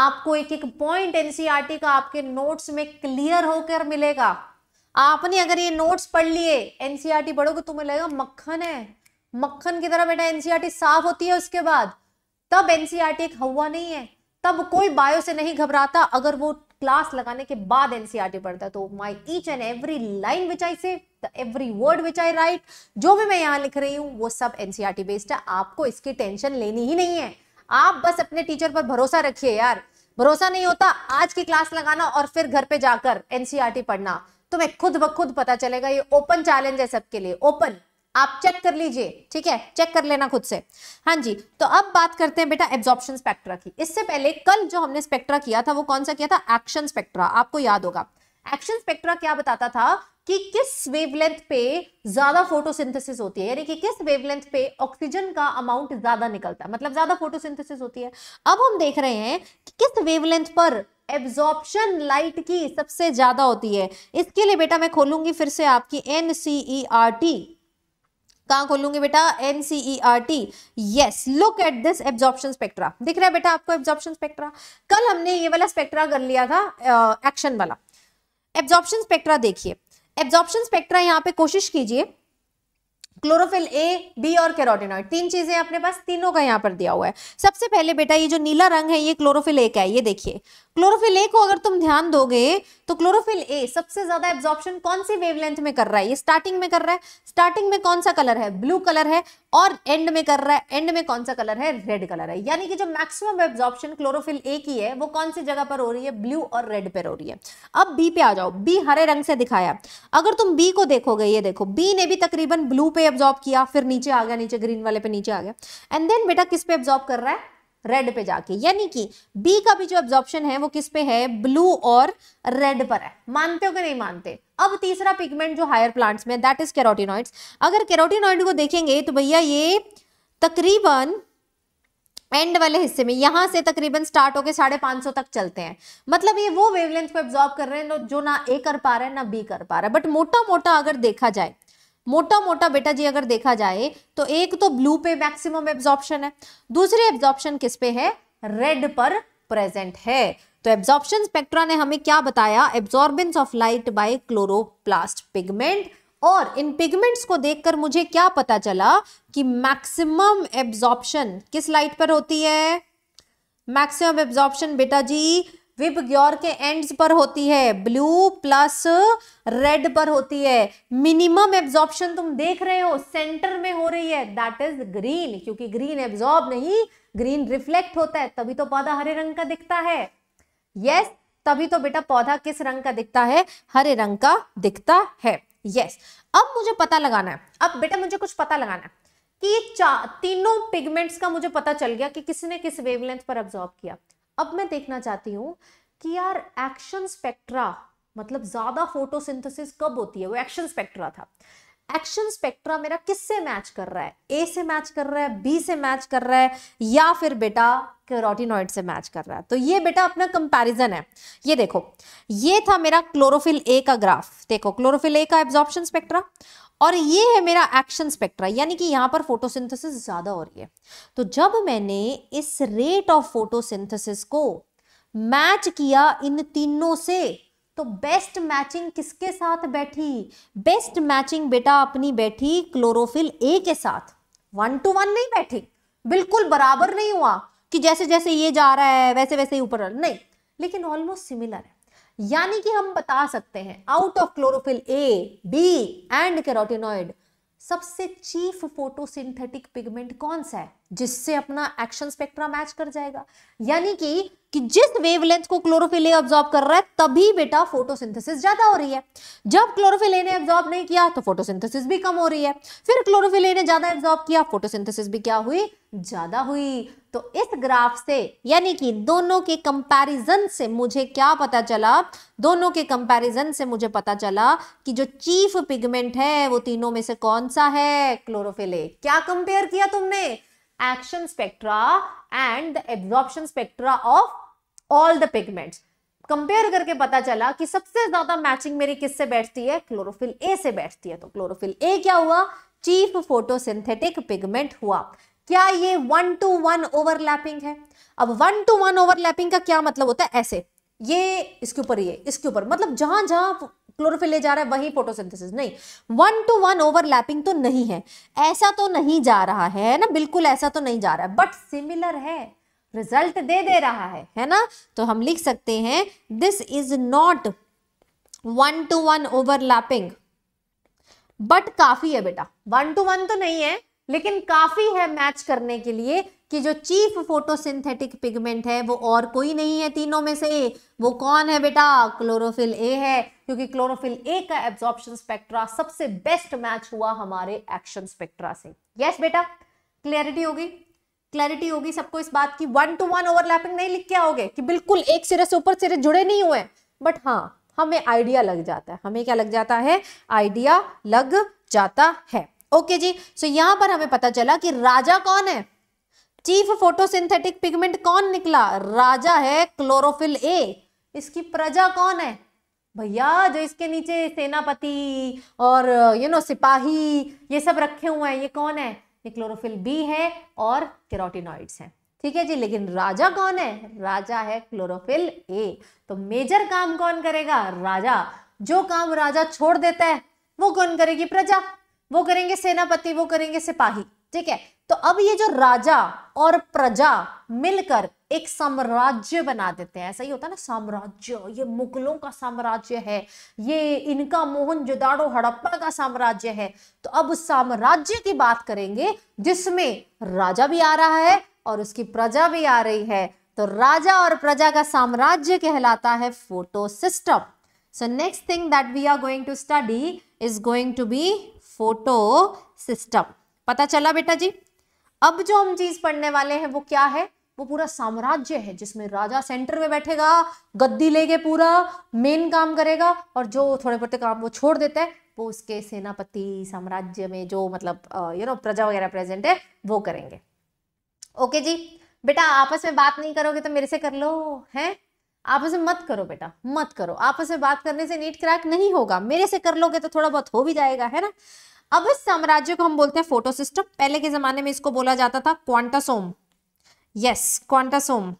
आपको एक एक पॉइंट एनसीईआरटी e का आपके नोट्स में क्लियर होकर मिलेगा आपने अगर ये नोट्स पढ़ लिए एनसीईआरटी e पढ़ोगे तो तुम्हें लगेगा मक्खन है मक्खन की तरह बेटा एनसीईआरटी e साफ होती है उसके बाद तब एनसीईआरटी एक हवा नहीं है तब कोई बायो से नहीं घबराता अगर वो क्लास लगाने के बाद एनसीईआरटी e पढ़ता तो my each and every line which I say every word which I write जो भी मैं यहाँ लिख रही हूँ वो सब एनसीईआरटी बेस्ड e है आपको इसकी टेंशन लेनी ही नहीं है आप बस अपने टीचर पर भरोसा रखिए यार भरोसा नहीं होता आज की क्लास लगाना और फिर घर पे जाकर एनसीईआरटी e पढ़ना तो मैं खुद ब खुद पता चलेगा ये ओपन चैलेंज है सबके लिए ओपन आप चेक कर लीजिए ठीक है चेक कर लेना खुद से हाँ जी तो अब बात करते हैं बेटा एब्जॉर्प्शन स्पेक्ट्रा की इससे पहले कल जो हमने स्पेक्ट्रा किया था वो कौन सा किया था एक्शन स्पेक्ट्रा आपको याद होगा एक्शन स्पेक्ट्रा क्या बताता था कि किस वेवलेंथ पे ज्यादा फोटोसिंथेसिस होती है यानी कि किस वेवलेंथ पे ऑक्सीजन का अमाउंट ज्यादा निकलता है मतलब ज्यादा फोटोसिंथेसिस होती है अब हम देख रहे हैं कि किस वेवलेंथ पर एब्जॉर्प्शन लाइट की सबसे ज्यादा होती है इसके लिए बेटा मैं खोलूंगी फिर से आपकी एनसीईआरटी कहाँ खोलूंगी बेटा N C E R T yes look at this absorption spectra दिख रहा है बेटा आपको एब्जॉर्प्शन स्पेक्ट्रा कल हमने ये वाला स्पेक्ट्रा कर लिया था एक्शन वाला एब्जॉर्प्शन स्पेक्ट्रा देखिए एब्जॉर्प्शन स्पेक्ट्रा यहाँ पे कोशिश कीजिए क्लोरोफिल ए बी और कैरोटेनॉइड तीन चीजें अपने पास तीनों का यहाँ पर दिया हुआ है सबसे पहले बेटा ये जो नीला रंग है ये क्लोरोफिल ए का है ये देखिए क्लोरोफिल ए को अगर तुम ध्यान दोगे तो क्लोरोफिल ए सबसे ज्यादा एब्जॉर्प्शन कौन सी वेवलेंथ में कर रहा है ये स्टार्टिंग में कर रहा है स्टार्टिंग में कौन सा कलर है ब्लू कलर है और एंड में कर रहा है एंड में कौन सा कलर है रेड कलर है यानी कि जो मैक्सिमम एब्जॉर्प्शन क्लोरोफिल ए की है वो कौन सी जगह पर हो रही है ब्लू और रेड पर हो रही है अब बी पे आ जाओ बी हरे रंग से दिखाया अगर तुम बी को देखोगे ये देखो बी ने भी तकरीबन ब्लू पे एब्जॉर्ब किया फिर नीचे आ गया नीचे ग्रीन वाले पे नीचे आ गया एंड देन बेटा किस पे एब्जॉर्ब कर रहा है रेड पे जाके यानी कि बी का भी जो एब्जॉर्प्शन है वो किस पे है ब्लू और रेड पर है मानते हो कि नहीं मानते अब तीसरा पिगमेंट जो हायर प्लांट्स में दैट इज कैरोटिनॉइड्स अगर कैरोटीनॉइड को देखेंगे तो भैया ये तकरीबन एंड वाले हिस्से में यहां से तकरीबन स्टार्ट होकर साढ़े पांच सौ तक चलते हैं मतलब ये वो वेवलेंथ को एब्जॉर्ब कर रहे हैं जो ना ए कर पा रहा है ना बी कर पा रहा है बट मोटा मोटा अगर देखा जाए मोटा मोटा बेटा जी अगर देखा जाए तो एक तो ब्लू पे मैक्सिमम एब्जॉर्प्शन है दूसरी एब्जॉर्प्शन किस पे है रेड पर प्रेजेंट है तो एब्जॉर्प्शन स्पेक्ट्रा ने हमें क्या बताया absorbance of light by chloroplast pigment और इन पिगमेंट्स को देखकर मुझे क्या पता चला कि मैक्सिमम एब्जॉर्प्शन किस लाइट पर होती है मैक्सिमम एब्जॉर्प्शन बेटा जी विब ग्योर के एंड्स पर होती है ब्लू प्लस रेड पर होती है मिनिमम एब्जॉर्प्शन तुम देख रहे हो सेंटर में हो रही है दैट इज ग्रीन क्योंकि ग्रीन एब्जॉर्ब नहीं ग्रीन रिफ्लेक्ट होता है तभी तो पौधा हरे रंग का दिखता है यस yes, तभी तो बेटा पौधा किस रंग का दिखता है हरे रंग का दिखता है यस yes. अब मुझे पता लगाना है अब बेटा मुझे कुछ पता लगाना है कि ये तीनों पिगमेंट्स का मुझे पता चल गया कि किसने किस वेवलेंथ पर ऑब्जॉर्व किया अब मैं देखना चाहती हूँ कि यार एक्शन स्पेक्ट्रा मतलब ज्यादा फोटोसिंथेसिस कब होती है वो एक्शन स्पेक्ट्रा था एक्शन स्पेक्ट्रा मेरा किससे मैच कर रहा है ए से मैच कर रहा है बी से मैच कर रहा है या फिर बेटा कैरोटिनॉइड से मैच कर रहा है तो ये बेटा अपना कंपैरिजन है ये देखो ये था मेरा क्लोरोफिल ए का ग्राफ देखो क्लोरोफिल ए का एब्जॉर्प्शन स्पेक्ट्रा और ये है मेरा एक्शन स्पेक्ट्रा यानी कि यहाँ पर फोटोसिंथेसिस ज़्यादा हो रही है तो जब मैंने इस रेट ऑफ फोटोसिंथेसिस को मैच किया इन तीनों से तो बेस्ट मैचिंग किसके साथ बैठी बेस्ट मैचिंग बेटा अपनी बैठी क्लोरोफिल ए के साथ वन टू वन नहीं बैठी बिल्कुल बराबर नहीं हुआ कि जैसे जैसे ये जा रहा है वैसे वैसे ही ऊपर नहीं लेकिन ऑलमोस्ट सिमिलर है यानी कि हम बता सकते हैं out of chlorophyll A B and carotenoid सबसे चीफ फोटोसिंथेटिक पिगमेंट कौन सा है जिससे अपना एक्शन स्पेक्ट्रा मैच कर जाएगा यानी कि कि जिस वेवलेंथ को क्लोरोफिल एब्जॉर्ब कर रहा है तभी बेटा फोटोसिंथेसिस ज्यादा हो रही है जब क्लोरोफिल ने एब्जॉर्ब नहीं किया तो फोटोसिंथेसिस भी कम हो रही है फिर क्लोरोफिल ने ज्यादा एब्जॉर्ब किया फोटोसिंथेसिस भी क्या हुई ज्यादा हुई तो इस ग्राफ से यानी कि दोनों के कंपैरिजन से मुझे क्या पता चला दोनों के कंपैरिजन से मुझे पता चला कि जो चीफ पिगमेंट है वो तीनों में से कौन सा है क्लोरोफिल ए क्या कंपेयर किया तुमने action spectra and the absorption spectra of all the pigments. Compare करके पता चला कि सबसे ज्यादा मैचिंग मेरी किससे बैठती है क्लोरोफिल ए से बैठती है तो क्लोरोफिल ए क्या हुआ चीफ फोटोसिंथेटिक पिगमेंट हुआ क्या ये वन टू वन ओवरलैपिंग है अब वन टू वन ओवरलैपिंग का क्या मतलब होता है ऐसे ये इसके ऊपर ये इसके ऊपर मतलब जहां जहां क्लोरोफिल ले जा रहा है वही फोटोसिंथेसिस नहीं वन टू वन ओवरलैपिंग तो नहीं है ऐसा तो नहीं जा रहा है ना बिल्कुल ऐसा तो नहीं जा रहा है बट सिमिलर है रिजल्ट दे दे रहा है है ना तो हम लिख सकते हैं this is not one to one overlapping but काफी है बेटा वन टू वन तो नहीं है लेकिन काफी है मैच करने के लिए कि जो चीफ फोटोसिंथेटिक पिगमेंट है वो और कोई नहीं है तीनों में से वो कौन है बेटा क्लोरोफिल ए है क्योंकि क्लोरोफिल ए का एब्जॉर्प्शन स्पेक्ट्रा सबसे बेस्ट मैच हुआ हमारे एक्शन स्पेक्ट्रा से यस बेटा क्लियरिटी होगी क्लैरिटी होगी सबको इस बात की वन टू वन ओवरलैपिंग नहीं लिख के आओगे कि बिल्कुल एक सिरे से ऊपर सिरे जुड़े नहीं हुए बट हाँ हमें आइडिया लग जाता है हमें क्या लग जाता है आइडिया लग जाता है ओके जी सो यहां पर हमें पता चला कि राजा कौन है चीफ फोटोसिंथेटिक पिगमेंट कौन निकला राजा है क्लोरोफिल ए इसकी प्रजा कौन है भैया जो इसके नीचे सेनापति और यू नो सिपाही ये सब रखे हुए हैं ये कौन है ये क्लोरोफिल बी है और कैरोटिनॉइड्स है ठीक है जी लेकिन राजा कौन है राजा है क्लोरोफिल ए तो मेजर काम कौन करेगा राजा जो काम राजा छोड़ देता है वो कौन करेगी प्रजा वो करेंगे सेनापति वो करेंगे सिपाही ठीक है तो अब ये जो राजा और प्रजा मिलकर एक साम्राज्य बना देते हैं ऐसा ही होता है ना साम्राज्य ये मुगलों का साम्राज्य है ये इनका मोहन जोदाड़ो हड़प्पा का साम्राज्य है तो अब साम्राज्य की बात करेंगे जिसमें राजा भी आ रहा है और उसकी प्रजा भी आ रही है तो राजा और प्रजा का साम्राज्य कहलाता है photo photosystem so next thing that we are going to study is going to be photosystem पता चला बेटा जी अब जो हम चीज पढ़ने वाले हैं वो क्या है वो पूरा साम्राज्य है जिसमें राजा सेंटर में बैठेगा गद्दी लेके पूरा मेन काम करेगा और जो थोड़े बहुत काम वो छोड़ देता है वो उसके सेनापति साम्राज्य में जो मतलब यू नो प्रजा वगैरह प्रेजेंट है वो करेंगे ओके जी बेटा आपस में बात नहीं करोगे तो मेरे से कर लो हैं आपस में मत करो बेटा मत करो आपस में बात करने से नीट क्रैक नहीं होगा मेरे से कर लोगे तो थोड़ा बहुत हो भी जाएगा है ना अब इस साम्राज्य को हम बोलते हैं फोटो सिस्टम पहले के जमाने में इसको बोला जाता था क्वांटासोम यस क्वांटासोम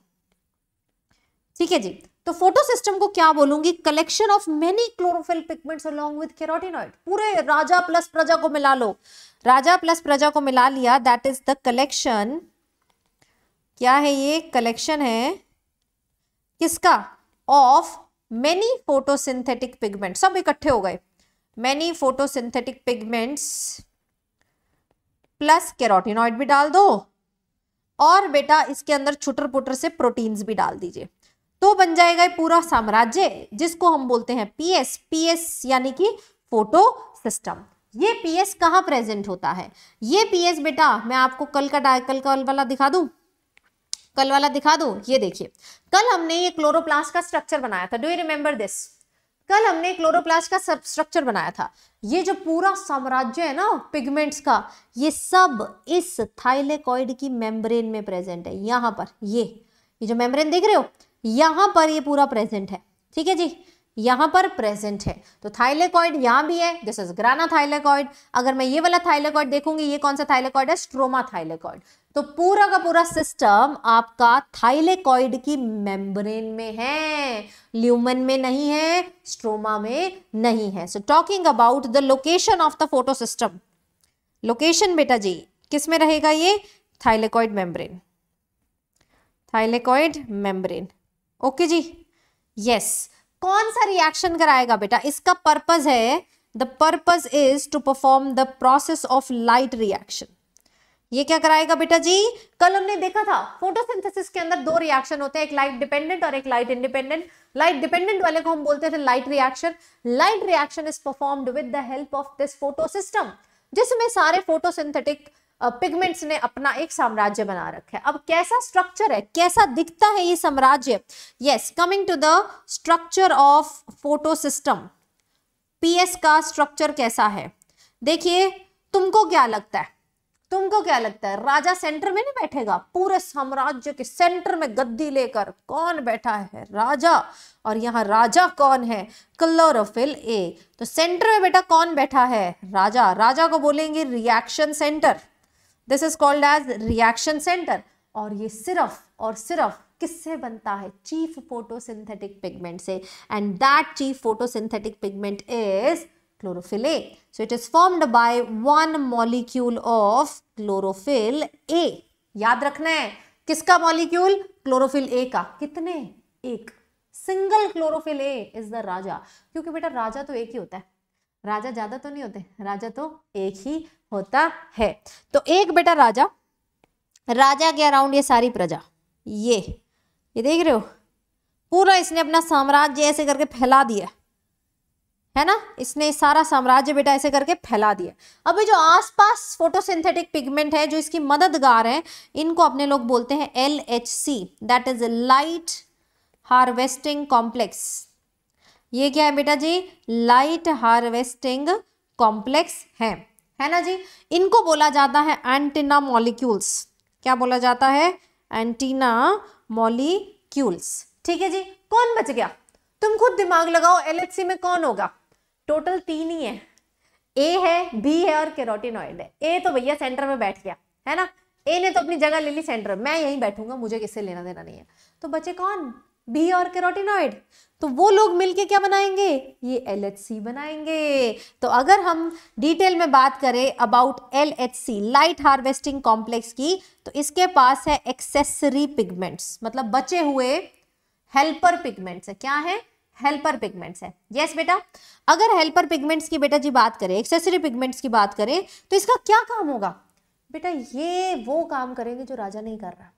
ठीक है जी तो फोटो सिस्टम को क्या बोलूंगी collection of many chlorophyll pigments along with carotenoid पूरे राजा प्लस प्रजा को मिला लो राजा प्लस प्रजा को मिला लिया दैट इज द कलेक्शन क्या है ये कलेक्शन है किसका ऑफ मैनी फोटोसिंथेटिक पिगमेंट सब इकट्ठे हो गए many photosynthetic pigments plus carotenoid भी डाल दो और बेटा इसके अंदर छुटर पुटर से प्रोटीन्स भी डाल दीजिए तो बन जाएगा पूरा साम्राज्य जिसको हम बोलते हैं पीएस पीएस यानी कि फोटो सिस्टम ये पीएस कहाँ प्रेजेंट होता है ये पीएस बेटा मैं आपको कल का डाय कल का वाला दिखा दूं कल वाला दिखा दो ये देखिए कल हमने ये क्लोरोप्लास्ट का स्ट्रक्चर बनाया था डू यू रिमेम्बर दिस कल हमने क्लोरोप्लास्ट का सब स्ट्रक्चर बनाया था ये जो पूरा साम्राज्य है ना पिगमेंट्स का ये सब इस थाइलेकॉइड की मेम्ब्रेन में प्रेजेंट है यहां पर ये ये जो मेम्ब्रेन देख रहे हो यहां पर ये पूरा प्रेजेंट है ठीक है जी यहां पर प्रेजेंट है तो थाइलेकॉइड यहां भी है दिस इज ग्राना थाइलेकॉइड अगर मैं ये वाला थाइलेकॉइड देखूंगी ये कौन सा थाइलेकॉइड है स्ट्रोमा थाइलेकॉइड तो पूरा का पूरा सिस्टम आपका थाइलेकॉइड की मेम्ब्रेन में है ल्यूमन में नहीं है स्ट्रोमा में नहीं है so talking about the location of the photosystem location बेटा जी किस में रहेगा ये thylakoid membrane thylakoid membrane okay जी यस yes. कौन सा रिएक्शन कराएगा बेटा इसका पर्पज है the purpose is to perform the process of light reaction ये क्या कराएगा बेटा जी कल हमने देखा था फोटोसिंथेसिस के अंदर दो रिएक्शन होते हैं एक लाइट डिपेंडेंट और एक लाइट इंडिपेंडेंट लाइट डिपेंडेंट वाले को हम बोलते थे light reaction light reaction is performed with the help of this photo जिसमें सारे फोटोसिंथेटिक पिगमेंट्स ने अपना एक साम्राज्य बना रखा है अब कैसा स्ट्रक्चर है कैसा दिखता है ये साम्राज्य yes coming to the structure of photosystem PS का स्ट्रक्चर कैसा है देखिए तुमको क्या लगता है तुमको क्या लगता है राजा सेंटर में नहीं बैठेगा पूरे साम्राज्य के सेंटर में गद्दी लेकर कौन बैठा है राजा और यहाँ राजा कौन है क्लोरोफिल ए तो सेंटर में बेटा कौन बैठा है राजा राजा को बोलेंगे reaction centre this is called as reaction centre और ये सिर्फ और सिर्फ किससे बनता है चीफ फोटोसिंथेटिक पिगमेंट से and that chief photosynthetic pigment is chlorophyll A so it is formed by one molecule of chlorophyll A याद रखना है किसका मॉलिक्यूल क्लोरोफिल ए का कितने एक single chlorophyll A is the राजा क्योंकि बेटा राजा तो एक ही होता है राजा ज्यादा तो नहीं होते राजा तो एक ही होता है तो एक बेटा राजा राजा के अराउंड ये सारी प्रजा ये ये देख रहे हो पूरा इसने अपना साम्राज्य ऐसे करके फैला दिया है ना इसने सारा साम्राज्य बेटा ऐसे करके फैला दिया अब जो आसपास फोटोसिंथेटिक पिगमेंट है जो इसकी मददगार है इनको अपने लोग बोलते हैं L H C that is light harvesting complex ये क्या है बेटा जी लाइट हार्वेस्टिंग कॉम्प्लेक्स है है ना जी इनको बोला जाता है एंटीना मॉलिक्यूल्स क्या बोला जाता है एंटीना मॉलिक्यूल्स ठीक है जी कौन बच गया तुम खुद दिमाग लगाओ एलएचसी में कौन होगा टोटल तीन ही है ए है बी है और कैरोटिनॉइड है ए तो भैया सेंटर में बैठ गया है ना ए ने तो अपनी जगह ले ली सेंटर मैं यहीं बैठूंगा मुझे किससे लेना देना नहीं है तो बचे कौन बी और कैरोटीनॉइड तो वो लोग मिलके क्या बनाएंगे ये एल बनाएंगे तो अगर हम डिटेल में बात करें about L light harvesting complex की तो इसके पास है एक्सेसरी पिगमेंट्स मतलब बचे हुए हेल्पर पिगमेंट्स है क्या है हेल्पर पिगमेंट्स है यस yes, बेटा अगर हेल्पर पिगमेंट्स की बेटा जी बात करें एक्सेसरी पिगमेंट्स की बात करें तो इसका क्या काम होगा बेटा ये वो काम करेंगे जो राजा नहीं कर रहा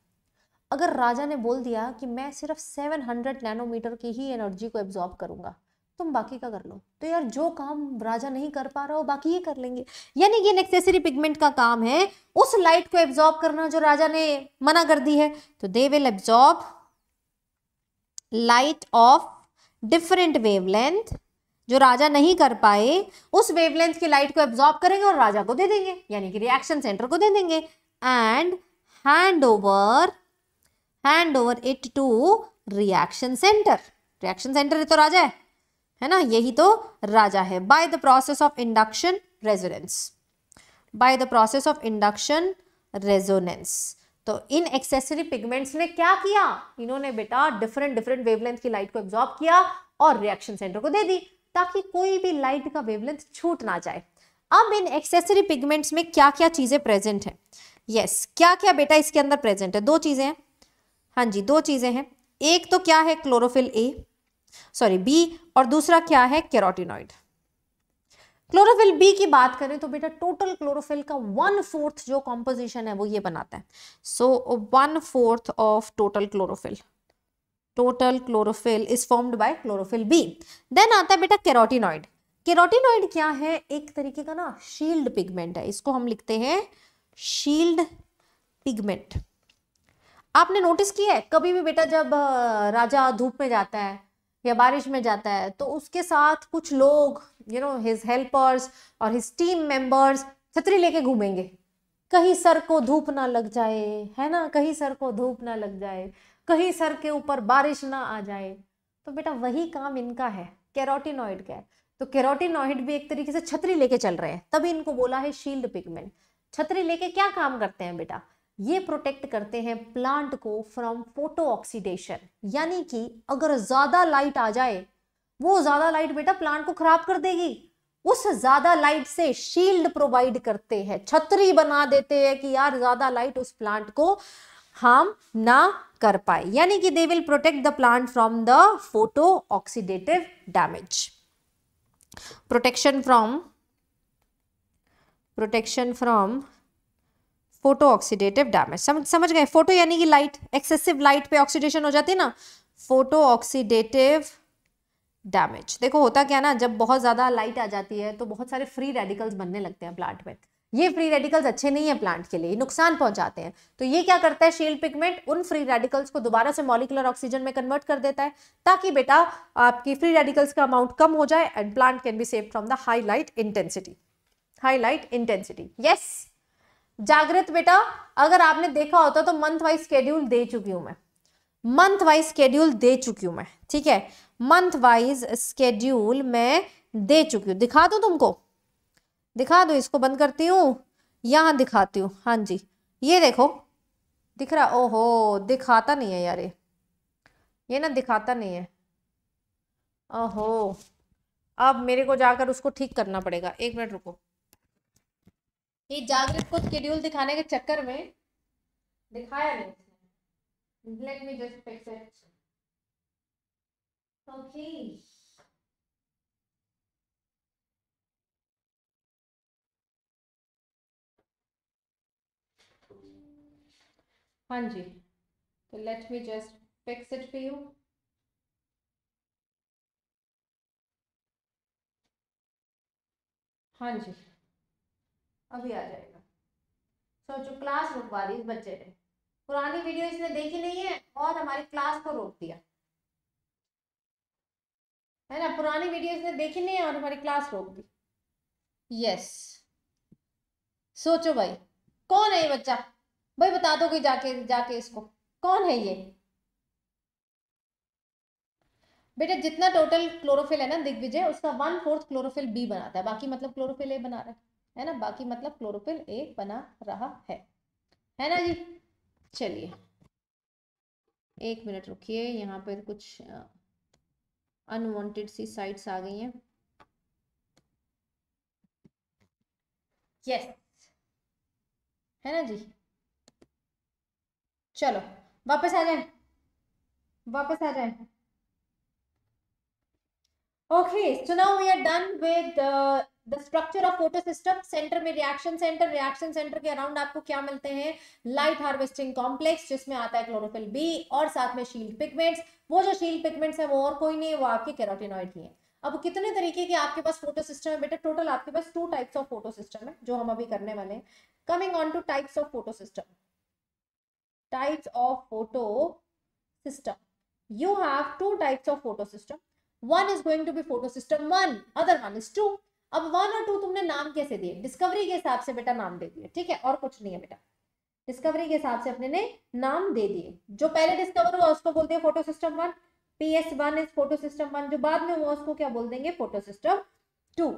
अगर राजा ने बोल दिया कि मैं सिर्फ 700 नैनोमीटर की ही एनर्जी को एब्जॉर्ब करूंगा तुम बाकी का कर लो तो यार जो काम राजा नहीं कर पा रहा हो बाकी ये कर लेंगे यानी कि नेक्सेसरी पिगमेंट का काम है उस लाइट को एब्जॉर्ब करना जो राजा ने मना कर दी है तो they will absorb light of different wavelength जो राजा नहीं कर पाए उस वेवलेंथ की लाइट को एब्जॉर्ब करेंगे और राजा को दे देंगे यानी कि रिएक्शन सेंटर को दे देंगे and hand over hand over it to reaction centre reaction centre तो राजा है है ना यही तो राजा है by the process of induction resonance by the process of induction resonance तो इन एक्सेसरी पिगमेंट्स ने क्या किया इन्होंने बेटा डिफरेंट डिफरेंट वेवलेंथ की लाइट को एब्जॉर्ब किया और रिएक्शन सेंटर को दे दी ताकि कोई भी लाइट का वेवलेंथ छूट ना जाए अब इन एक्सेसरी पिगमेंट्स में क्या क्या चीजें प्रेजेंट है यस yes, क्या क्या बेटा इसके अंदर प्रेजेंट है दो चीजें हैं हाँ जी दो चीज़ें हैं एक तो क्या है क्लोरोफिल ए सॉरी बी और दूसरा क्या है कैरोटीनॉइड क्लोरोफिल बी की बात करें तो बेटा टोटल क्लोरोफिल का वन फोर्थ जो कॉम्पोजिशन है वो ये बनाता है so one fourth of total chlorophyll total chlorophyll is formed by chlorophyll B then आता है बेटा कैरोटीनॉइड कैरोटीनॉइड क्या है एक तरीके का ना शील्ड पिगमेंट है इसको हम लिखते हैं शील्ड पिगमेंट आपने नोटिस किया है कभी भी बेटा जब राजा धूप में जाता है या बारिश में जाता है तो उसके साथ कुछ लोग यू नो हिज हेल्पर्स और हिज टीम मेंबर्स छतरी लेके घूमेंगे कहीं सर को धूप ना लग जाए है ना कहीं सर को धूप ना लग जाए कहीं सर के ऊपर बारिश ना आ जाए तो बेटा वही काम इनका है कैरोटिनॉइड का तो कैरोटिनॉइड भी एक तरीके से छतरी लेके चल रहे हैं तभी इनको बोला है शील्ड पिगमेंट छतरी लेके क्या काम करते हैं बेटा ये प्रोटेक्ट करते हैं प्लांट को फ्रॉम फोटो ऑक्सीडेशन यानी कि अगर ज़्यादा लाइट आ जाए वो ज़्यादा लाइट बेटा प्लांट को खराब कर देगी उस ज़्यादा लाइट से शील्ड प्रोवाइड करते हैं छतरी बना देते हैं कि यार ज़्यादा लाइट उस प्लांट को हार्म ना कर पाए यानी कि they will protect the plant from the photo oxidative damage protection from protection from photo oxidative damage समझ समझ गए फोटो यानी कि लाइट एक्सेसिव लाइट पे ऑक्सीडेशन हो जाती है ना फोटो ऑक्सीडेटिव डैमेज देखो होता क्या ना जब बहुत ज़्यादा लाइट आ जाती है तो बहुत सारे फ्री रेडिकल्स बनने लगते हैं प्लांट में ये फ्री रेडिकल्स अच्छे नहीं है प्लांट के लिए नुकसान पहुंचाते हैं तो ये क्या करता है शेल पिगमेंट उन फ्री रेडिकल्स को दोबारा से मॉलिकुलर ऑक्सीजन में कन्वर्ट कर देता है ताकि बेटा आपकी फ्री रेडिकल्स का अमाउंट कम हो जाए and plant can be save from the high light intensity high light intensity yes Jagrit बेटा अगर आपने देखा होता तो मंथ वाइज स्केड्यूल दे चुकी हूं मैं मंथ वाइज स्केड्यूल दे चुकी हूं मैं ठीक है मंथ वाइज स्केड्यूल मैं दे चुकी हूं दिखा दो तुमको दिखा दो इसको बंद करती हूँ यहां दिखाती हूँ हाँ जी ये देखो दिख रहा ओहो दिखाता नहीं है यार ये ये ना दिखाता नहीं है ओहो अब मेरे को जाकर उसको ठीक करना पड़ेगा एक मिनट रुको ये जागृत को शेड्यूल दिखाने के चक्कर में दिखाया नहीं let me just fix it okay हाँ जी तो let me just fix it for you हाँ जी अभी आ जाएगा सोचो क्लास रुकवा दी बच्चे ने पुरानी वीडियो इसने देखी नहीं है और हमारी क्लास को रोक दिया है ना पुरानी वीडियो इसने देखी नहीं है और हमारी क्लास रोक दी यस सोचो भाई कौन है ये बच्चा भाई बता दो कोई जाके जाके इसको कौन है ये बेटा जितना टोटल क्लोरोफिल है ना दिग्विजय उसका वन फोर्थ क्लोरोफिल बी बनाता है बाकी मतलब क्लोरोफिल ए बना रहा है है ना बाकी मतलब क्लोरोफिल ए बना रहा है है ना जी चलिए एक मिनट रुकिए यहाँ पर कुछ अनवांटेड सी साइट्स आ गई हैं यस है ना जी चलो वापस आ जाए वापस आ जाए okay so now we are done with the structure of photosystem centre में रिएक्शन सेंटर रिएक्शन सेंटर के अराउंड आपको क्या मिलते हैं लाइट हार्वेस्टिंग कॉम्प्लेक्स जिसमें आता है क्लोरोफिल बी और साथ में शील्ड पिगमेंट्स वो जो शील्ड पिगमेंट्स है वो और कोई नहीं है वो आपके कैरोटिनॉइड ही है अब कितने तरीके के आपके पास फोटो सिस्टम है बेटा टोटल आपके पास two types of photosystem है जो हम अभी करने वाले हैं coming on to types of photosystem types of photosystem you have two types of photosystem one is going to be photosystem 1 other one is 2 अब वन और टू तुमने नाम कैसे दिए डिस्कवरी के हिसाब से बेटा नाम दे दिए ठीक है और कुछ नहीं है बेटा डिस्कवरी के हिसाब से अपने ने नाम दे दिए जो पहले डिस्कवर हुआ उसको बोलते हैं photo system one P S one is photo system one जो बाद में हुआ उसको क्या बोल देंगे फोटो सिस्टम टू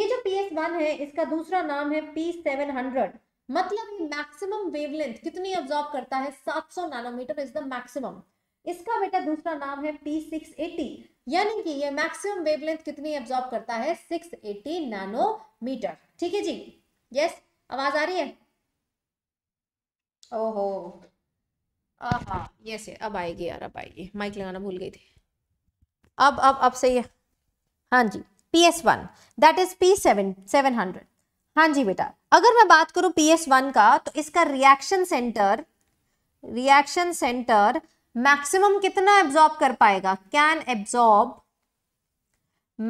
ये जो पी एस वन है इसका दूसरा नाम है पी सेवन हंड्रेड मतलब मैक्सिमम वेवलेंथ कितनी ऑब्जॉर्व करता है सात सौ नैनोमीटर इज द मैक्सिमम इसका बेटा दूसरा नाम है पी सिक्स एटी यानी कि ये मैक्सिमम वेवलेंथ कितनी एब्जॉर्ब करता है सिक्स एटी नैनोमीटर ठीक है जी यस आवाज आ रही है ओहो आहा यस अब आएगी यार अब आएगी माइक लगाना भूल गई थी अब अब अब सही है हाँ जी P S one that is P seven seven hundred हाँ जी बेटा अगर मैं बात करूं पी एस वन का तो इसका reaction centre reaction centre maximum कितना एब्जॉर्ब कर पाएगा can absorb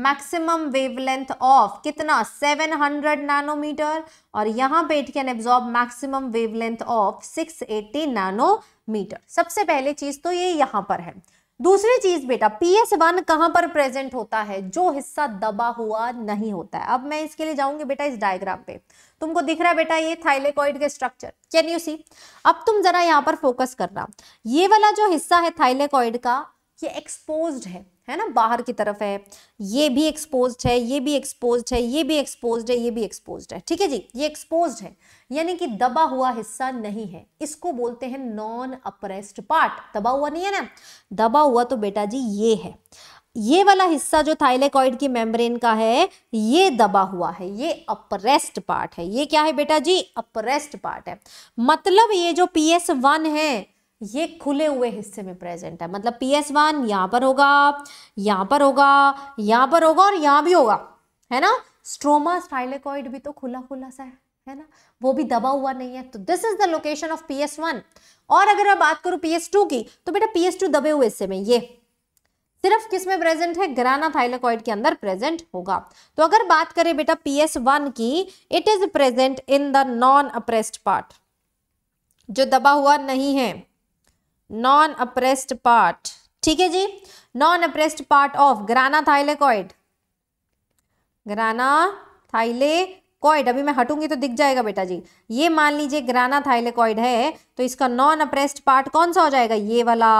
maximum wavelength of कितना 700 नैनोमीटर और यहां पे it can absorb maximum wavelength of 680 nanometre सबसे पहले चीज तो ये यहां पर है दूसरी चीज बेटा पी एस वन कहां पर प्रेजेंट होता है जो हिस्सा दबा हुआ नहीं होता है अब मैं इसके लिए जाऊंगी बेटा इस डायग्राम पे तुमको दिख रहा है बेटा ये थाइलेकॉइड के स्ट्रक्चर कैन यू सी अब तुम जरा यहाँ पर फोकस करना ये वाला जो हिस्सा है थाइलेकॉइड का ये एक्सपोज्ड है है ना बाहर की तरफ है ये भी एक्सपोज है ये भी एक्सपोज है ये भी एक्सपोज है ये भी एक्सपोज है ठीक है जी ये एक्सपोज है यानी कि दबा हुआ हिस्सा नहीं है इसको बोलते हैं नॉन अप्रेस्ड पार्ट दबा हुआ नहीं है ना दबा हुआ तो बेटा जी ये है ये वाला हिस्सा जो थाइलेकॉइड की मेम्ब्रेन का है ये दबा हुआ है ये अप्रेस्ड पार्ट है ये क्या है बेटा जी अप्रेस्ड पार्ट है मतलब ये जो पी एस वन है ये खुले हुए हिस्से में प्रेजेंट है मतलब पी एस वन यहाँ पर होगा यहाँ पर होगा यहाँ पर होगा और यहाँ भी होगा है ना स्ट्रोमा स्टाइलेकॉइड भी तो खुला खुला सा है है ना वो भी दबा हुआ नहीं है तो this is the location of P S one और अगर मैं बात करूँ पी एस टू की तो बेटा पी एस टू दबे हुए हिस्से में ये सिर्फ किस में प्रेजेंट है ग्राना थाइलेकॉइड के अंदर प्रेजेंट होगा तो अगर बात करें बेटा पी एस वन की it is present in the non appressed part जो दबा हुआ नहीं है नॉन अप्रेस्ड पार्ट ठीक है जी non appressed part of grana thylakoid grana thylakoid अभी मैं हटूंगी तो दिख जाएगा बेटा जी ये मान लीजिए ग्राना थाइलेकॉइड है तो इसका नॉन अप्रेस्ड पार्ट कौन सा हो जाएगा ये वाला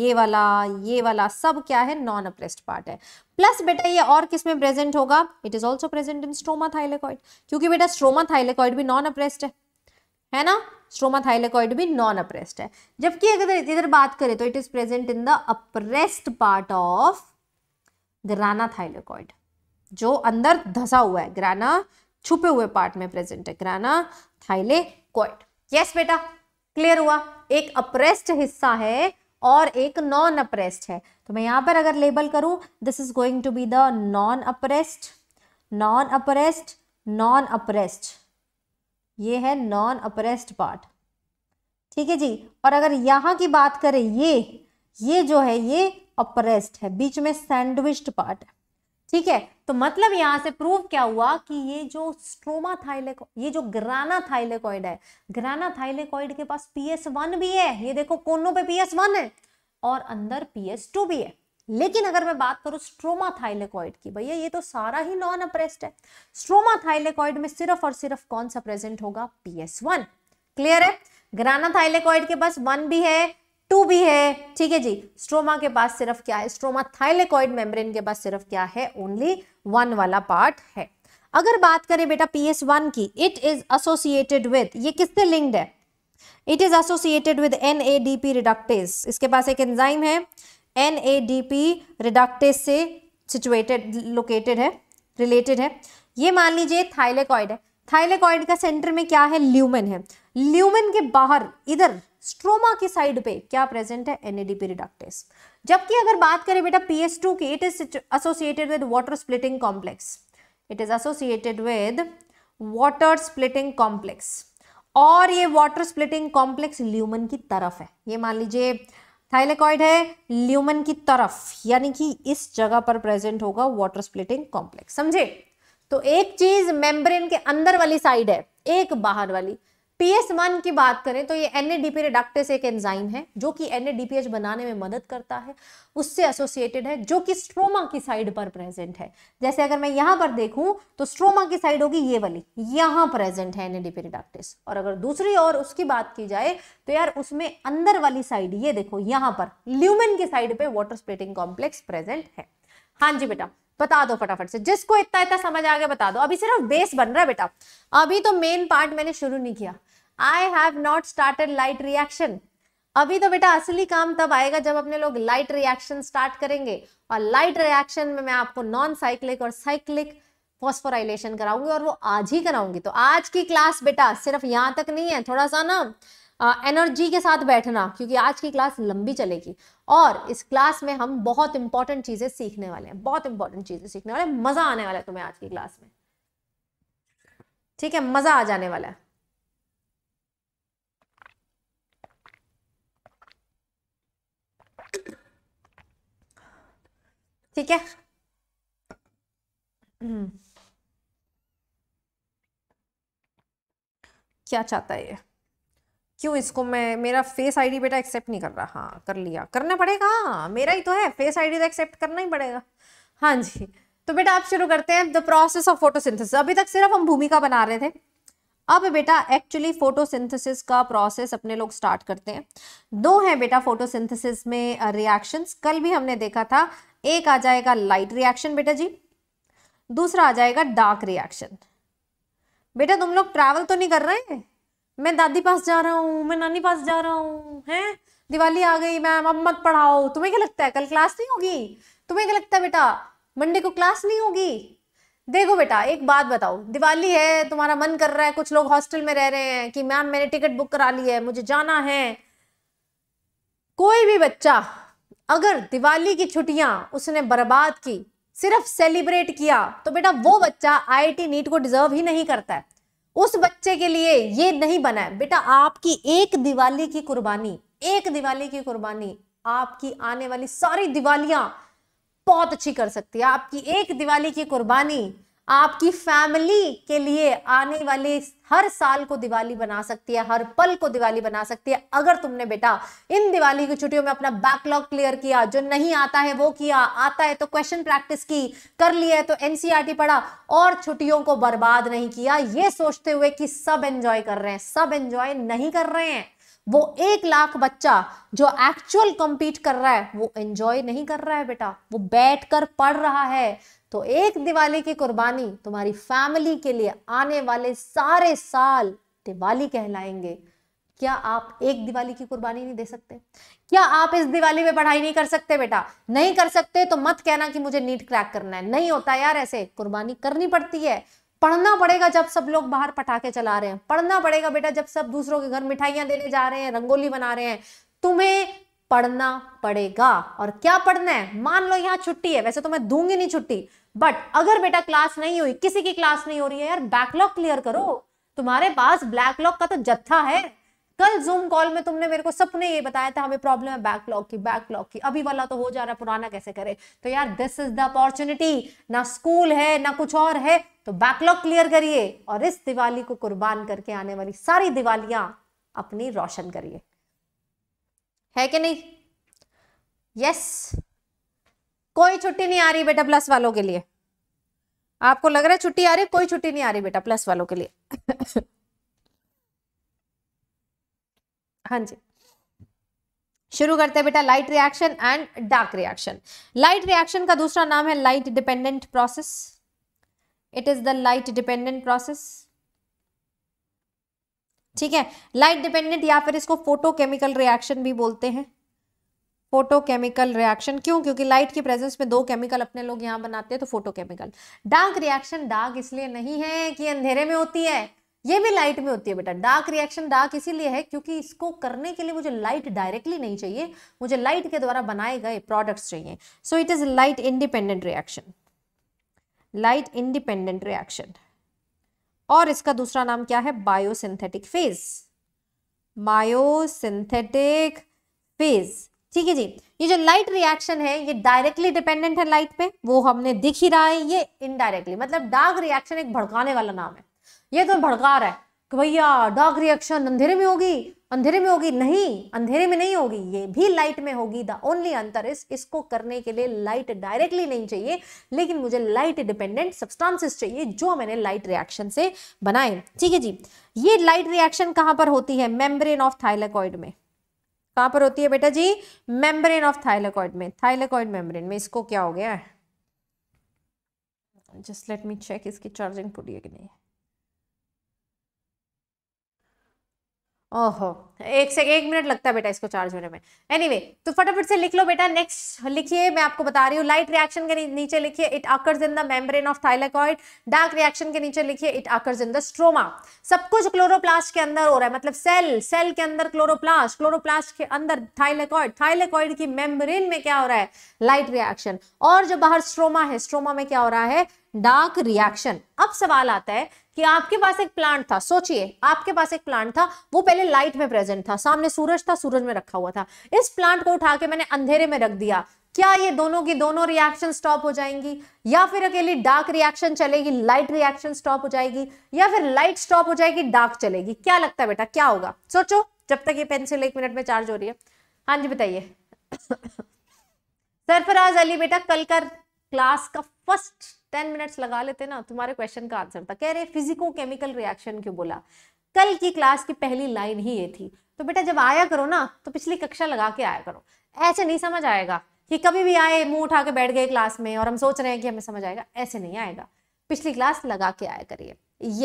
ये वाला ये वाला सब क्या है नॉन अप्रेस्ड पार्ट है प्लस बेटा ये और किस में प्रेजेंट होगा it is also present in stroma thylakoid क्योंकि बेटा स्ट्रोमा थाइलेकॉइड भी नॉन अप्रेस्ड है है ना स्ट्रोमा थाइलेकॉइड भी नॉन अप्रेस्ड है जबकि अगर इधर बात करें तो it is present in the appressed part of grana thylakoid जो अंदर धसा हुआ है ग्राना छुपे हुए पार्ट में प्रेजेंट है ग्राना थाइलेकॉइड यस बेटा क्लियर हुआ एक अप्रेस्ड हिस्सा है और एक नॉन अप्रेस्ड है तो मैं यहां पर अगर लेबल करूं this is going to be the non appressed non appressed non appressed ये है नॉन अप्रेस्ड पार्ट ठीक है जी और अगर यहाँ की बात करें ये ये जो है ये अप्रेस्ड है बीच में सैंडविच्ड पार्ट है ठीक है तो मतलब यहाँ से प्रूव क्या हुआ कि ये जो स्ट्रोमा थाइलेको ये जो ग्राना थाइलेकॉइड है ग्राना थाइलेकॉइड के पास पीएस वन भी है ये देखो कोनों पे पीएस वन है और अंदर पीएस टू भी है लेकिन अगर मैं बात करूं स्ट्रोमा थाइलेकॉइड की भैया ये तो सारा ही नॉन अप्रेस्ड है स्ट्रोमा थाइलेकॉइड में सिर्फ और सिर्फ कौन सा प्रेजेंट होगा पीएस वन क्लियर है ग्राना थाइलेकॉइड के पास वन भी है टू भी है ठीक है जी स्ट्रोमा के पास सिर्फ क्या है स्ट्रोमा थाइलेकॉइड मेम्ब्रेन के पास सिर्फ क्या है ओनली वन वाला पार्ट है अगर बात करें बेटा पीएस वन की इट इज एसोसिएटेड विद ये किससे लिंक्ड है it is associated with N A D P reductase इसके पास एक एंजाइम है N A D P reductase से सिचुएटेड लोकेटेड है रिलेटेड है ये मान लीजिए थाइलेकॉइड है थाइलेकॉइड का सेंटर में क्या है ल्यूमन है ल्यूमन के बाहर इधर स्ट्रोमा की साइड पे क्या प्रेजेंट है एनएडीपी रिडक्टेस जबकि अगर बात करें बेटा पीएच टू की it is associated with water splitting complex it is associated with water splitting complex और ये वाटर स्प्लिटिंग कॉम्प्लेक्स ल्यूमन की तरफ है ये मान लीजिए थाइलेकॉइड है ल्यूमन की तरफ यानी कि इस जगह पर प्रेजेंट होगा वाटर स्प्लिटिंग कॉम्प्लेक्स समझे तो एक चीज मेम्ब्रेन के अंदर वाली साइड है एक बाहर वाली पी एस वन की बात करें तो ये N A D P reductase एक एंजाइम है जो कि N A D P H बनाने में मदद करता है उससे एसोसिएटेड है जो कि स्ट्रोमा की साइड पर प्रेजेंट है जैसे अगर मैं यहां पर देखूं तो स्ट्रोमा की साइड होगी ये वाली यहां प्रेजेंट है N A D P reductase और अगर दूसरी और उसकी बात की जाए तो यार उसमें अंदर वाली साइड ये देखो यहां पर ल्यूमेन की साइड पर वॉटर स्प्लेटिंग कॉम्प्लेक्स प्रेजेंट है हाँ जी बेटा बता दो फटाफट से जिसको इतना इतना समझ आ गया बता दो अभी सिर्फ बेस बन रहा है बेटा अभी तो मेन पार्ट मैंने शुरू नहीं किया I have not started light reaction अभी तो बेटा असली काम तब आएगा जब अपने लोग लाइट रिएक्शन स्टार्ट करेंगे और लाइट रिएक्शन में मैं आपको नॉन साइक्लिक और साइक्लिक फॉस्फोराइलेशन कराऊंगी और वो आज ही कराऊंगी तो आज की क्लास बेटा सिर्फ यहाँ तक नहीं है थोड़ा सा ना एनर्जी के साथ बैठना क्योंकि आज की क्लास लंबी चलेगी और इस क्लास में हम बहुत इंपॉर्टेंट चीज़ें सीखने वाले हैं बहुत इंपॉर्टेंट चीज़ें सीखने वाले हैं मज़ा आने वाला है तुम्हें आज की क्लास में ठीक है मज़ा आ जाने वाला है ठीक है हम्म। क्या चाहता है ये क्यों इसको मैं मेरा फेस आईडी बेटा एक्सेप्ट नहीं कर रहा हाँ कर लिया करना पड़ेगा हाँ मेरा ही तो है फेस आईडी तो एक्सेप्ट करना ही पड़ेगा हाँ जी तो बेटा आप शुरू करते हैं द प्रोसेस ऑफ फोटोसिंथेसिस अभी तक सिर्फ हम भूमिका बना रहे थे अब बेटा एक्चुअली फोटोसिंथेसिस का प्रोसेस अपने लोग स्टार्ट करते हैं दो हैं बेटा फोटोसिंथेसिस में रिएक्शंस कल भी हमने देखा था एक आ जाएगा लाइट रिएक्शन बेटा जी दूसरा आ जाएगा डार्क रिएक्शन बेटा तुम लोग ट्रैवल तो नहीं कर रहे हैं मैं दादी पास जा रहा हूँ मैं नानी पास जा रहा हूँ है दिवाली आ गई मैम अब मत पढ़ाओ तुम्हें क्या लगता है कल क्लास नहीं होगी तुम्हें क्या लगता है बेटा मंडे को क्लास नहीं होगी देखो बेटा एक बात बताओ दिवाली है तुम्हारा मन कर रहा है कुछ लोग हॉस्टल में रह रहे हैं कि मैम मैंने टिकट बुक करा ली है मुझे जाना है कोई भी बच्चा अगर दिवाली की छुट्टियां उसने बर्बाद की सिर्फ सेलिब्रेट किया तो बेटा वो बच्चा टी नीट को डिजर्व ही नहीं करता है उस बच्चे के लिए ये नहीं बना है बेटा आपकी एक दिवाली की कुर्बानी एक दिवाली की कुर्बानी आपकी आने वाली सारी दिवालियां बहुत अच्छी कर सकती है आपकी एक दिवाली की कुर्बानी आपकी फैमिली के लिए आने वाले हर साल को दिवाली बना सकती है हर पल को दिवाली बना सकती है अगर तुमने बेटा इन दिवाली की छुट्टियों में अपना बैकलॉग क्लियर किया जो नहीं आता है वो किया आता है तो क्वेश्चन प्रैक्टिस की कर लिया है तो एनसीईआरटी e पढ़ा और छुट्टियों को बर्बाद नहीं किया ये सोचते हुए कि सब एंजॉय कर रहे हैं सब एंजॉय नहीं कर रहे हैं वो एक लाख बच्चा जो एक्चुअल कंपीट कर रहा है वो एंजॉय नहीं कर रहा है बेटा वो बैठ कर पढ़ रहा है तो एक दिवाली की कुर्बानी तुम्हारी फैमिली के लिए आने वाले सारे साल दिवाली कहलाएंगे क्या आप एक दिवाली की कुर्बानी नहीं दे सकते क्या आप इस दिवाली में पढ़ाई नहीं कर सकते बेटा नहीं कर सकते तो मत कहना कि मुझे नीट क्रैक करना है नहीं होता यार ऐसे कुर्बानी करनी पड़ती है पढ़ना पड़ेगा जब सब लोग बाहर पटाखे चला रहे हैं पढ़ना पड़ेगा बेटा जब सब दूसरों के घर मिठाइयां देने जा रहे हैं रंगोली बना रहे हैं तुम्हें पढ़ना पड़ेगा और क्या पढ़ना है मान लो यहाँ छुट्टी है वैसे तो मैं दूंगी नहीं छुट्टी बट अगर बेटा क्लास नहीं हुई किसी की क्लास नहीं हो रही है यार बैकलॉग क्लियर करो तुम्हारे पास ब्लैकलॉग का तो जत्था है कल जूम कॉल में तुमने मेरे को सबने ये बताया था हमें प्रॉब्लम है बैकलॉग की बैकलॉग की अभी वाला तो हो जा रहा है पुराना कैसे करे तो यार दिस इज द अपॉर्चुनिटी ना स्कूल है ना कुछ और है तो बैकलॉग क्लियर करिए और इस दिवाली को कुर्बान करके आने वाली सारी दिवालियां अपनी रोशन करिए है कि नहीं यस कोई छुट्टी नहीं आ रही बेटा प्लस वालों के लिए आपको लग रहा है छुट्टी आ रही कोई छुट्टी नहीं आ रही बेटा प्लस वालों के लिए हाँ जी शुरू करते हैं बेटा light reaction and dark reaction light reaction का दूसरा नाम है light dependent process it is the light dependent process ठीक है लाइट डिपेंडेंट या फिर इसको फोटोकेमिकल रिएक्शन भी बोलते हैं फोटोकेमिकल रिएक्शन क्यों क्योंकि लाइट की प्रेजेंस में दो केमिकल अपने लोग यहां बनाते हैं तो फोटोकेमिकल डार्क रिएक्शन डार्क इसलिए नहीं है कि अंधेरे में होती है ये भी लाइट में होती है बेटा डार्क रिएक्शन डार्क इसीलिए है क्योंकि इसको करने के लिए मुझे लाइट डायरेक्टली नहीं चाहिए मुझे लाइट के द्वारा बनाए गए प्रोडक्ट्स चाहिए so it is light independent reaction light independent reaction और इसका दूसरा नाम क्या है बायोसिंथेटिक फेज बायोसिंथेटिक फेज ठीक है जी ये जो लाइट रिएक्शन है ये डायरेक्टली डिपेंडेंट है लाइट पे वो हमने दिख ही रहा है ये इनडायरेक्टली मतलब डार्क रिएक्शन एक भड़काने वाला नाम है ये तो भड़का रहा है कि भैया डार्क रिएक्शन अंधेरे में होगी अंधेरे में होगी नहीं अंधेरे में नहीं होगी ये भी लाइट में होगी द ओनली अंतर इस इसको करने के लिए लाइट डायरेक्टली नहीं चाहिए लेकिन मुझे लाइट डिपेंडेंट सब्सटेंसेस चाहिए जो मैंने लाइट रिएक्शन से बनाए ठीक है जी ये लाइट रिएक्शन कहां पर होती है मेम्ब्रेन ऑफ थाइलेकॉइड में कहां पर होती है बेटा जी मेम्ब्रेन ऑफ थाइलेकॉइड में थाइलेकॉइड मेम्ब्रेन में इसको क्या हो गया जस्ट लेट मी चेक इसकी चार्जिंग पूरी है कि नहीं ओहो एक से एक मिनट लगता है बेटा इसको चार्ज होने में एनीवे anyway, तो फटाफट से लिख लो बेटा नेक्स्ट लिखिए मैं आपको बता रही हूँ लाइट रिएक्शन के नीचे लिखिए it occurs in the membrane of thylakoid dark reaction के नीचे लिखिए it occurs in the stroma सब कुछ क्लोरोप्लास्ट के अंदर हो रहा है मतलब सेल सेल के अंदर क्लोरोप्लास्ट क्लोरोप्लास्ट के अंदर थाइलेकॉइड थाइलेकॉइड की मेम्ब्रेन में क्या हो रहा है लाइट रिएक्शन और जो बाहर स्ट्रोमा है स्ट्रोमा में क्या हो रहा है डार्क रिएक्शन अब सवाल आता है कि आपके पास एक प्लांट था सोचिए आपके पास एक प्लांट था वो पहले लाइट में प्रेजेंट था सामने सूरज था सूरज में रखा हुआ था इस प्लांट को उठा के मैंने अंधेरे में रख दिया क्या ये दोनों की दोनों रिएक्शन स्टॉप हो जाएंगी या फिर अकेली डार्क रिएक्शन चलेगी लाइट रिएक्शन स्टॉप हो जाएगी या फिर लाइट स्टॉप हो जाएगी डार्क चलेगी क्या लगता है बेटा क्या होगा सोचो जब तक ये पेंसिल एक मिनट में चार्ज हो रही है हाँ जी बताइए सरफराज अली बेटा कल का क्लास का फर्स्ट टेन मिनट्स लगा लेते ना तुम्हारे क्वेश्चन का आंसर था कह रहे फिजिको केमिकल रिएक्शन क्यों बोला कल की क्लास की पहली लाइन ही ये थी तो बेटा जब आया करो ना तो पिछली कक्षा लगा के आया करो ऐसे नहीं समझ आएगा कि कभी भी आए मुंह उठा के बैठ गए क्लास में और हम सोच रहे हैं कि हमें समझ आएगा ऐसे नहीं आएगा पिछली क्लास लगा के आया करिए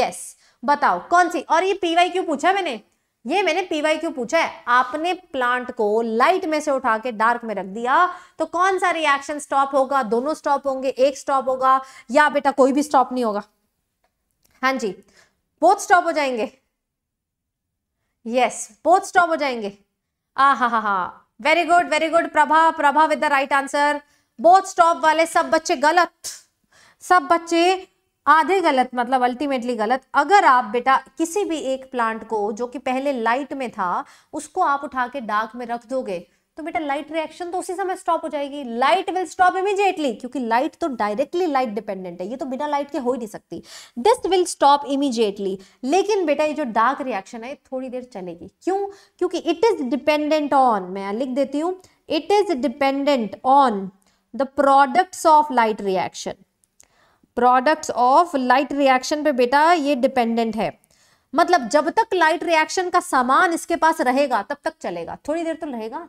यस बताओ कौन सी और ये पीवाई क्यों पूछा मैंने ये मैंने पीवाई क्यों पूछा है आपने प्लांट को लाइट में से उठा के डार्क में रख दिया तो कौन सा रिएक्शन स्टॉप होगा दोनों स्टॉप होंगे एक स्टॉप होगा या बेटा कोई भी स्टॉप नहीं होगा हाँ जी बोथ स्टॉप हो जाएंगे यस बोथ स्टॉप हो जाएंगे आ हा हा हा very good very good Prabha Prabha with the right answer both stop वाले सब बच्चे गलत सब बच्चे आधे गलत मतलब अल्टीमेटली गलत अगर आप बेटा किसी भी एक प्लांट को जो कि पहले लाइट में था उसको आप उठा के डार्क में रख दोगे तो बेटा लाइट रिएक्शन तो उसी समय स्टॉप हो जाएगी लाइट विल स्टॉप इमीजिएटली क्योंकि लाइट तो डायरेक्टली लाइट डिपेंडेंट है ये तो बिना लाइट के हो ही नहीं सकती दिस विल स्टॉप इमीजिएटली लेकिन बेटा ये जो डार्क रिएक्शन है थोड़ी देर चलेगी क्यों क्योंकि इट इज डिपेंडेंट ऑन मैं लिख देती हूँ it is dependent on the products of light reaction products of light reaction पे बेटा ये डिपेंडेंट है मतलब जब तक लाइट रिएक्शन का सामान इसके पास रहेगा तब तक चलेगा थोड़ी देर तो रहेगा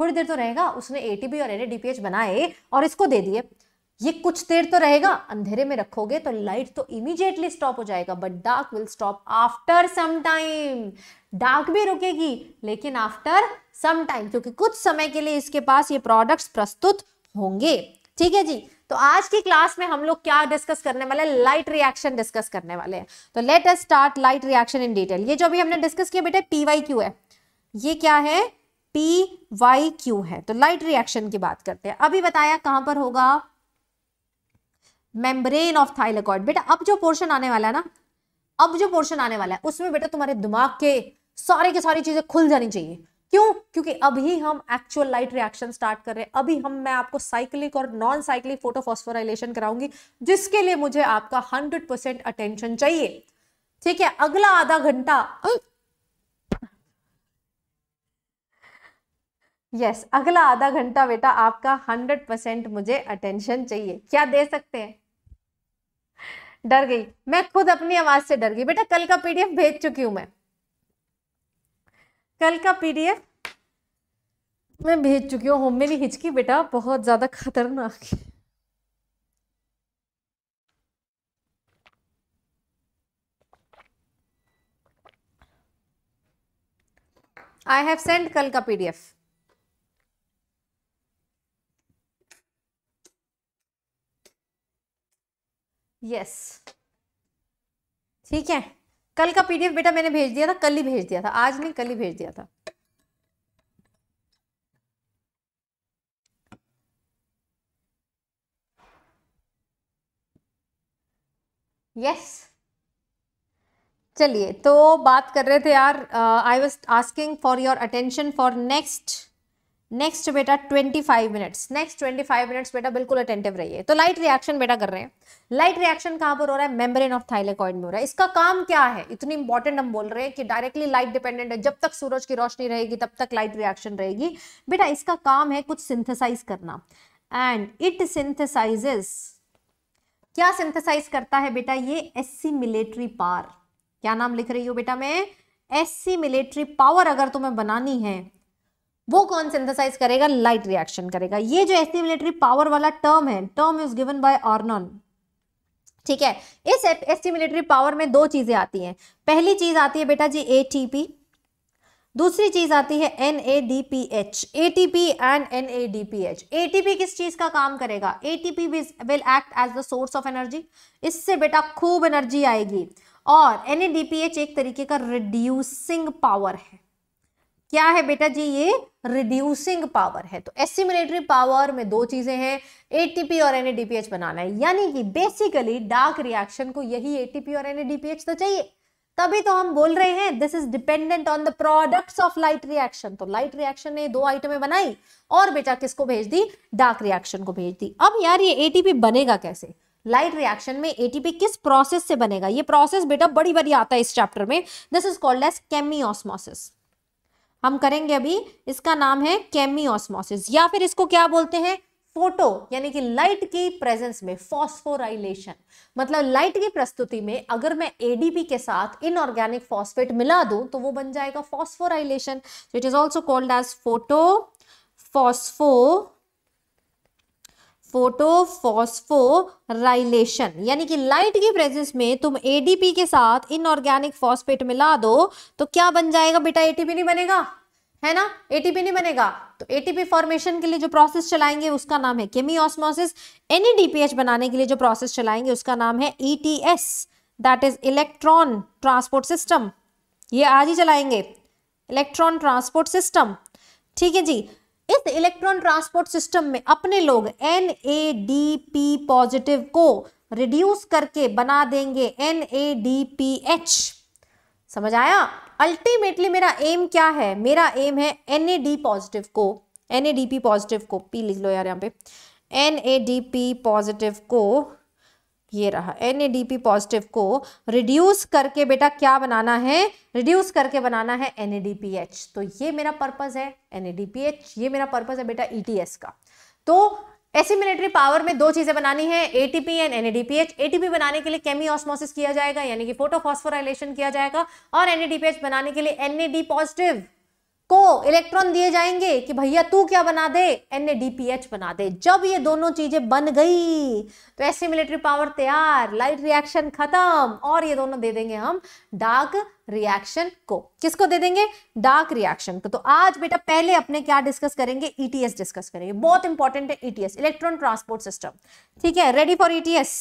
थोड़ी देर तो रहेगा उसने एटीपी और एनएडीपीएच बनाए और इसको दे दिए ये कुछ देर तो रहेगा अंधेरे में रखोगे तो लाइट तो इमीडिएटली स्टॉप हो जाएगा but dark will stop after some time dark भी रुकेगी लेकिन आफ्टर सम टाइम क्योंकि कुछ समय के लिए इसके पास ये प्रोडक्ट्स प्रस्तुत होंगे ठीक है जी तो आज की क्लास में हम लोग क्या डिस्कस करने वाले लाइट रिएक्शन डिस्कस करने वाले हैं तो let's start light reaction in detail ये जो अभी हमने डिस्कस किया बेटा पी वाई क्यू है ये क्या है पी वाई क्यू है तो लाइट रिएक्शन की बात करते हैं अभी बताया कहां पर होगा मेम्ब्रेन ऑफ थाइलेकॉइड बेटा अब जो पोर्शन आने वाला है ना अब जो पोर्शन आने वाला है उसमें बेटा तुम्हारे दिमाग के सारे के सारी चीजें खुल जानी चाहिए क्यों क्योंकि अभी हम एक्चुअल लाइट रिएक्शन स्टार्ट कर रहे हैं अभी हम मैं आपको साइक्लिक और नॉन साइक्लिक फोटोफॉस्फोराइलेशन कराऊंगी जिसके लिए मुझे आपका 100 परसेंट अटेंशन चाहिए ठीक है अगला आधा घंटा यस yes, अगला आधा घंटा बेटा आपका 100 परसेंट मुझे अटेंशन चाहिए क्या दे सकते हैं डर गई मैं खुद अपनी आवाज से डर गई बेटा कल का पीडीएफ भेज चुकी हूं मैं कल का पीडीएफ मैं भेज चुकी हूँ होम मेरी हिचकी बेटा बहुत ज़्यादा खतरनाक है आई हैव सेंड कल का पीडीएफ यस ठीक है कल का पीडीएफ बेटा मैंने भेज दिया था कल ही भेज दिया था आज नहीं कल ही भेज दिया था यस चलिए तो बात कर रहे थे यार I was asking for your attention for next next बेटा 25 मिनट्स नेक्स्ट 25 मिनट्स बेटा बिल्कुल अटेंटिव रहिए तो लाइट रिएक्शन बेटा कर रहे हैं लाइट रिएक्शन कहाँ पर हो रहा है मेम्ब्रेन ऑफ थाइलेकॉइड में हो रहा है इसका काम क्या है इतनी इंपॉर्टेंट हम बोल रहे हैं कि डायरेक्टली लाइट डिपेंडेंट है जब तक सूरज की रोशनी रहेगी तब तक लाइट रिएक्शन रहेगी बेटा इसका काम है कुछ सिंथेसाइज करना एंड इट सिंथेसाइजेस क्या सिंथेसाइज करता है बेटा ये मिलिट्री पार क्या नाम लिख रही हो बेटा मैं मिलिट्री पावर अगर तुम्हें बनानी है वो कौन सिंथेसाइज करेगा लाइट रिएक्शन करेगा ये जो एस्टिमुलेटरी पावर वाला टर्म है term is given by Arnon ठीक है इस एस्टिमुलेटरी पावर में दो चीजें आती हैं पहली चीज आती है बेटा जी एटीपी दूसरी चीज आती है N A D P H A T P and N A D P H A T P किस चीज का काम करेगा A T P will act as the source of energy इससे बेटा खूब एनर्जी आएगी और N A D P H एक तरीके का रिड्यूसिंग पावर है क्या है बेटा जी ये रिड्यूसिंग पावर है तो एसिमिलेटरी पावर में दो चीजें हैं एटीपी और एनएडीपीएच बनाना है यानी कि बेसिकली डार्क रिएक्शन को यही एटीपी और एनएडीपीएच तो चाहिए तभी तो हम बोल रहे हैं this is dependent on the products of light reaction तो लाइट रिएक्शन ने दो आइटमें बनाई और बेटा किसको भेज दी डार्क रिएक्शन को भेज दी अब यार ये एटीपी बनेगा कैसे लाइट रिएक्शन में एटीपी किस प्रोसेस से बनेगा ये प्रोसेस बेटा बड़ी बड़ी आता है इस चैप्टर में this is called as osmosis हम करेंगे अभी इसका नाम है केमी ऑस्मोसिस या फिर इसको क्या बोलते हैं फोटो यानी कि लाइट की प्रेजेंस में फॉस्फोराइलेशन मतलब लाइट की प्रस्तुति में अगर मैं एडीपी के साथ इनऑर्गेनिक फॉस्फेट मिला दूं तो वो बन जाएगा phosphorylation it is also called as photo phospho photophosphorylation यानी कि लाइट की प्रेजेंस में तुम एडीपी के साथ इनऑर्गेनिक फॉस्फेट मिला दो तो क्या बन जाएगा बेटा एटीपी नहीं बनेगा है ना एटीपी नहीं बनेगा तो एटीपी फॉर्मेशन के लिए जो प्रोसेस चलाएंगे उसका नाम है केमी ऑस्मोसिस एनएडीपीएच बनाने के लिए जो प्रोसेस चलाएंगे उसका नाम है ETS that is electron transport system ये आज ही चलाएंगे इलेक्ट्रॉन ट्रांसपोर्ट सिस्टम ठीक है जी इस इलेक्ट्रॉन ट्रांसपोर्ट सिस्टम में अपने लोग N A D P positive को रिड्यूस करके बना देंगे N A D P H समझ आया अल्टीमेटली मेरा एम क्या है मेरा एम है एन ए डी पॉजिटिव को N A D P positive को पी लिख लो यार यहाँ पे N A D P positive को ये रहा एन पॉजिटिव को रिड्यूस करके बेटा क्या बनाना है रिड्यूस करके बनाना है एन तो ये मेरा पर्पज़ है एन ये मेरा पर्पज़ है बेटा ई e का तो एसिमिलेटरी पावर में दो चीजें बनानी है एटीपी एंड एनएडीपीएच एटीपी बनाने के लिए केमी ऑस्मोसिस किया जाएगा यानी कि फोटोफॉस्फोराइलेशन किया जाएगा और एनएडीपीएच बनाने के लिए एनएडी पॉजिटिव को इलेक्ट्रॉन दिए जाएंगे कि भैया तू क्या बना दे एन बना दे जब ये दोनों चीजें बन गई तो ऐसी मिलिट्री पावर तैयार लाइट रिएक्शन खत्म और ये दोनों दे देंगे हम डार्क रिएक्शन को किसको दे देंगे डार्क रिएक्शन को तो आज बेटा पहले अपने क्या डिस्कस करेंगे ईटीएस e डिस्कस करेंगे बहुत इंपॉर्टेंट है ईटीएस इलेक्ट्रॉन ट्रांसपोर्ट सिस्टम ठीक है रेडी फॉर ईटीएस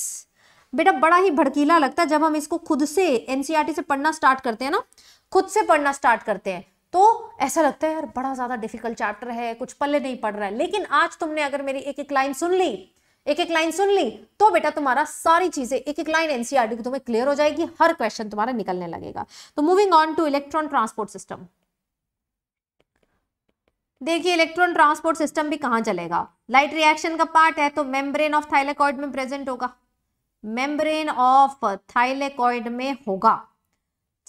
बेटा बड़ा ही भड़कीला लगता है जब हम इसको खुद से एनसीआरटी e से पढ़ना स्टार्ट करते हैं ना खुद से पढ़ना स्टार्ट करते हैं तो ऐसा लगता है यार बड़ा ज़्यादा डिफिकल्ट चैप्टर है कुछ पल्ले नहीं पड़ रहा है लेकिन आज तुमने अगर मेरी एक एक लाइन सुन ली एक एक लाइन सुन ली तो बेटा तुम्हारा सारी चीजें एक एक लाइन एनसीआर e की तुम्हें क्लियर हो जाएगी हर क्वेश्चन तुम्हारा निकलने लगेगा तो moving on to electron transport system देखिए इलेक्ट्रॉन ट्रांसपोर्ट सिस्टम भी कहां चलेगा लाइट रिएक्शन का पार्ट है तो मेम्ब्रेन ऑफ थाइलेकॉइड में प्रेजेंट होगा मेम्ब्रेन ऑफ थाइलेकॉइड में होगा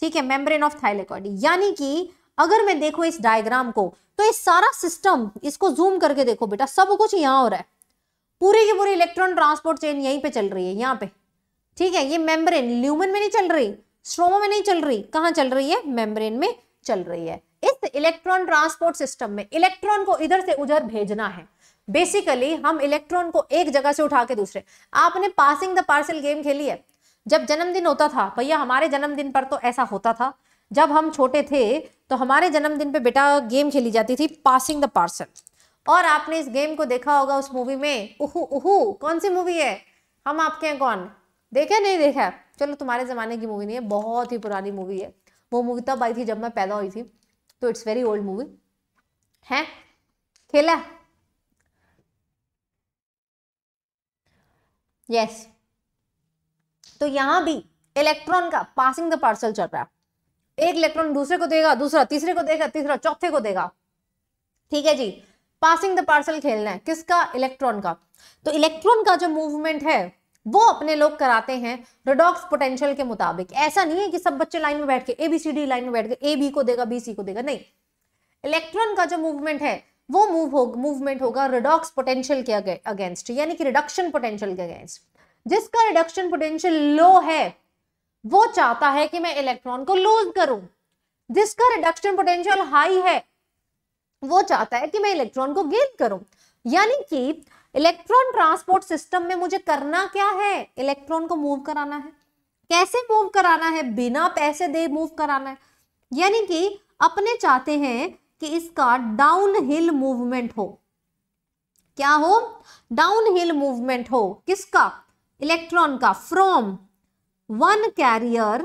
ठीक है मेम्ब्रेन ऑफ थाइलेकॉइड यानी कि अगर मैं देखूं इस डायग्राम को तो ये सारा सिस्टम इसको जूम करके देखो बेटा सब कुछ यहाँ हो रहा है पूरी की पूरी इलेक्ट्रॉन ट्रांसपोर्ट चेन यहीं पे चल रही है यहाँ पे ठीक है ये मेम्ब्रेन ल्यूमन में नहीं चल रही स्ट्रोमा में नहीं चल रही कहाँ चल रही है मेम्ब्रेन में चल रही है इस इलेक्ट्रॉन ट्रांसपोर्ट सिस्टम में इलेक्ट्रॉन को इधर से उधर भेजना है बेसिकली हम इलेक्ट्रॉन को एक जगह से उठा के दूसरे आपने पासिंग द पार्सल गेम खेली है जब जन्मदिन होता था भैया हमारे जन्मदिन पर तो ऐसा होता था जब हम छोटे थे तो हमारे जन्मदिन पे बेटा गेम खेली जाती थी पासिंग द पार्सल और आपने इस गेम को देखा होगा उस मूवी में उहू उहू कौन सी मूवी है हम आपके हैं कौन देखे नहीं देखा चलो तुम्हारे ज़माने की मूवी नहीं है बहुत ही पुरानी मूवी है वो मूवी तब आई थी जब मैं पैदा हुई थी तो इट्स वेरी ओल्ड मूवी है खेला यस yes. तो यहां भी इलेक्ट्रॉन का पासिंग द पार्सल चल रहा है एक इलेक्ट्रॉन दूसरे को देगा दूसरा तीसरे को देगा तीसरा चौथे को देगा ठीक है जी पासिंग द पार्सल खेलना है किसका इलेक्ट्रॉन का तो इलेक्ट्रॉन का जो मूवमेंट है वो अपने लोग कराते हैं रेडॉक्स पोटेंशियल के मुताबिक ऐसा नहीं है कि सब बच्चे लाइन में बैठ के एबीसीडी लाइन में बैठ के ए बी को देगा बी सी को देगा नहीं इलेक्ट्रॉन का जो मूवमेंट है वो मूव हो मूवमेंट होगा रेडॉक्स पोटेंशियल के अगेंस्ट यानी कि रिडक्शन पोटेंशियल के अगेंस्ट जिसका रिडक्शन पोटेंशियल लो है वो चाहता है कि मैं इलेक्ट्रॉन को लूज करूं जिसका रिडक्शन पोटेंशियल हाई है वो चाहता है कि मैं इलेक्ट्रॉन को गेन करूं यानी कि इलेक्ट्रॉन ट्रांसपोर्ट सिस्टम में मुझे करना क्या है इलेक्ट्रॉन को मूव कराना है कैसे मूव कराना है बिना पैसे दे मूव कराना है यानी कि अपने चाहते हैं कि इसका डाउन हिल मूवमेंट हो क्या हो डाउन हिल मूवमेंट हो किसका इलेक्ट्रॉन का from one carrier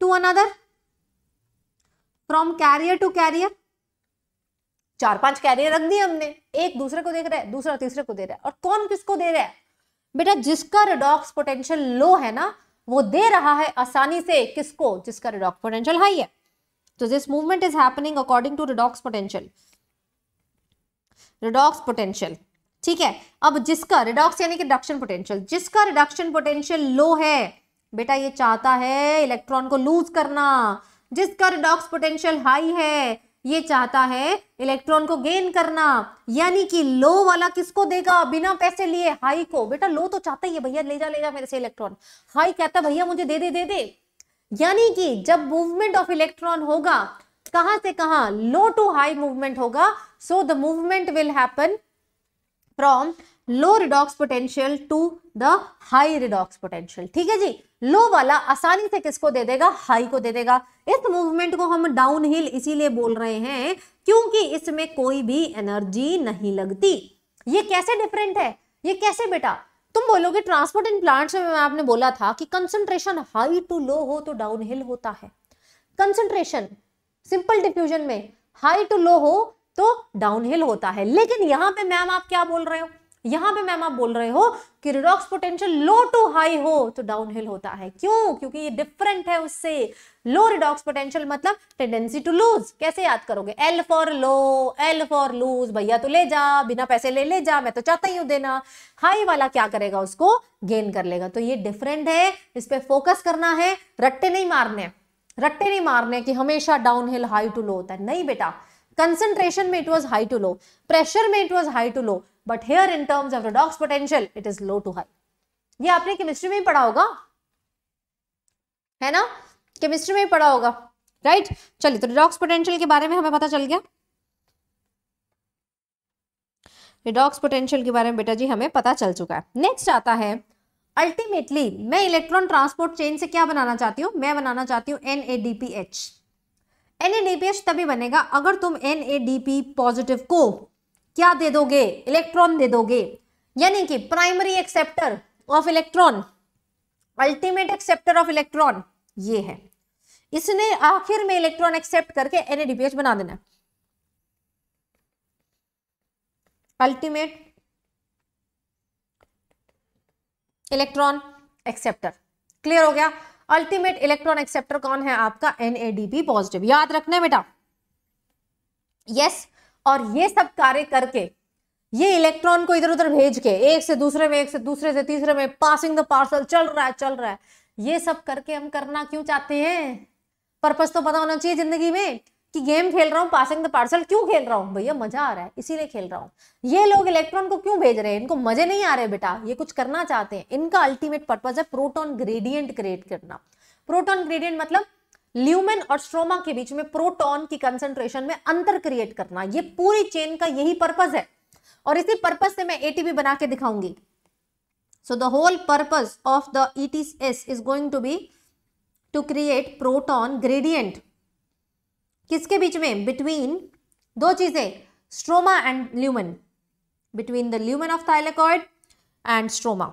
to another from carrier to carrier चार पांच कैरियर रख दिए हमने एक दूसरे को देख रहा है दूसरा तीसरे को दे रहा है और कौन किसको दे रहा है बेटा जिसका रेडॉक्स पोटेंशियल लो है ना वो दे रहा है आसानी से किसको जिसका रेडॉक्स पोटेंशियल हाई है तो this movement is happening according to redox potential redox potential ठीक है अब जिसका रिडॉक्स यानी कि रिडक्शन पोटेंशियल जिसका रिडक्शन पोटेंशियल लो है बेटा ये चाहता है इलेक्ट्रॉन को लूज करना जिसका रिडॉक्स पोटेंशियल हाई है ये चाहता है इलेक्ट्रॉन को गेन करना यानी कि लो वाला किसको देगा बिना पैसे लिए हाई को बेटा लो तो चाहता ही है भैया ले जा ले जा मेरे से इलेक्ट्रॉन हाई कहता है भैया मुझे दे दे दे दे यानी कि जब मूवमेंट ऑफ इलेक्ट्रॉन होगा कहां से कहां लो टू हाई मूवमेंट होगा so the movement will happen from low redox potential to the high redox potential ठीक है जी लो वाला आसानी से किसको दे देगा हाई को दे देगा इस मूवमेंट को हम डाउन हिल इसीलिए बोल रहे हैं क्योंकि इसमें कोई भी एनर्जी नहीं लगती ये कैसे डिफरेंट है ये कैसे बेटा तुम बोलोगे ट्रांसपोर्ट इन प्लांट्स में आपने बोला था कि कंसंट्रेशन हाई टू लो हो तो डाउन हिल होता है कंसंट्रेशन सिंपल डिफ्यूजन में हाई टू लो हो तो डाउनहिल होता है लेकिन यहां पे मैम आप क्या बोल रहे हो यहां पे मैम आप बोल रहे हो कि redox potential low to high हो तो डाउनहिल होता है क्यों क्योंकि ये डिफरेंट है उससे लो रिडॉक्स पोटेंशियल मतलब टेंडेंसी टू लूज कैसे याद करोगे L for low L for lose भैया तो ले जा बिना पैसे ले ले जा मैं तो चाहता ही हूं देना हाई वाला क्या करेगा उसको गेन कर लेगा तो ये डिफरेंट है इस पर फोकस करना है रट्टे नहीं मारने रट्टे नहीं मारने कि हमेशा डाउनहिल हाई टू लो होता है नहीं बेटा Concentration में it was high to low. Pressure में it was high to low. But here in terms of redox potential, it is low to high. ये आपने केमिस्ट्री में ही पढ़ा होगा है ना केमिस्ट्री में ही पढ़ा होगा राइट right? चलिए तो रिडॉक्स पोटेंशियल के बारे में हमें पता चल गया रिडॉक्स पोटेंशियल के बारे में बेटा जी हमें पता चल चुका है नेक्स्ट आता है अल्टीमेटली मैं इलेक्ट्रॉन ट्रांसपोर्ट चेन से क्या बनाना चाहती हूँ मैं बनाना चाहती हूँ N A D P H एन तभी बनेगा अगर तुम एन पॉजिटिव को क्या दे दोगे इलेक्ट्रॉन दे दोगे यानी कि primary acceptor of electron ultimate acceptor of electron ये है इसने आखिर में इलेक्ट्रॉन एक्सेप्ट करके एनएडीपीएच बना देना अल्टीमेट इलेक्ट्रॉन एक्सेप्टर क्लियर हो गया अल्टीमेट इलेक्ट्रॉन एक्सेप्टर कौन है आपका एनएडीबी पॉजिटिव याद रखना है बेटा यस और ये सब कार्य करके ये इलेक्ट्रॉन को इधर उधर भेज के एक से दूसरे में एक से दूसरे से तीसरे में पासिंग द पार्सल चल रहा है चल रहा है ये सब करके हम करना क्यों चाहते हैं पर्पज तो पता होना चाहिए जिंदगी में कि गेम खेल रहा हूँ पासिंग द पार्सल क्यों खेल रहा हूँ भैया मजा आ रहा है इसीलिए खेल रहा हूँ ये लोग इलेक्ट्रॉन को क्यों भेज रहे हैं इनको मजे नहीं आ रहे बेटा ये कुछ करना चाहते हैं इनका अल्टीमेट पर्पज है प्रोटोन ग्रेडियंट क्रिएट करना प्रोटोन ग्रेडियंट मतलब ल्यूमेन और स्ट्रोमा के बीच में प्रोटोन की कंसेंट्रेशन में अंतर क्रिएट करना ये पूरी चेन का यही पर्पज है और इसी पर्पज से मैं एटीपी बना के दिखाऊंगी so the whole purpose of the ETS is going to be to create proton gradient किसके बीच में बिटवीन दो चीज़ें stroma and lumen between the lumen of thylakoid and stroma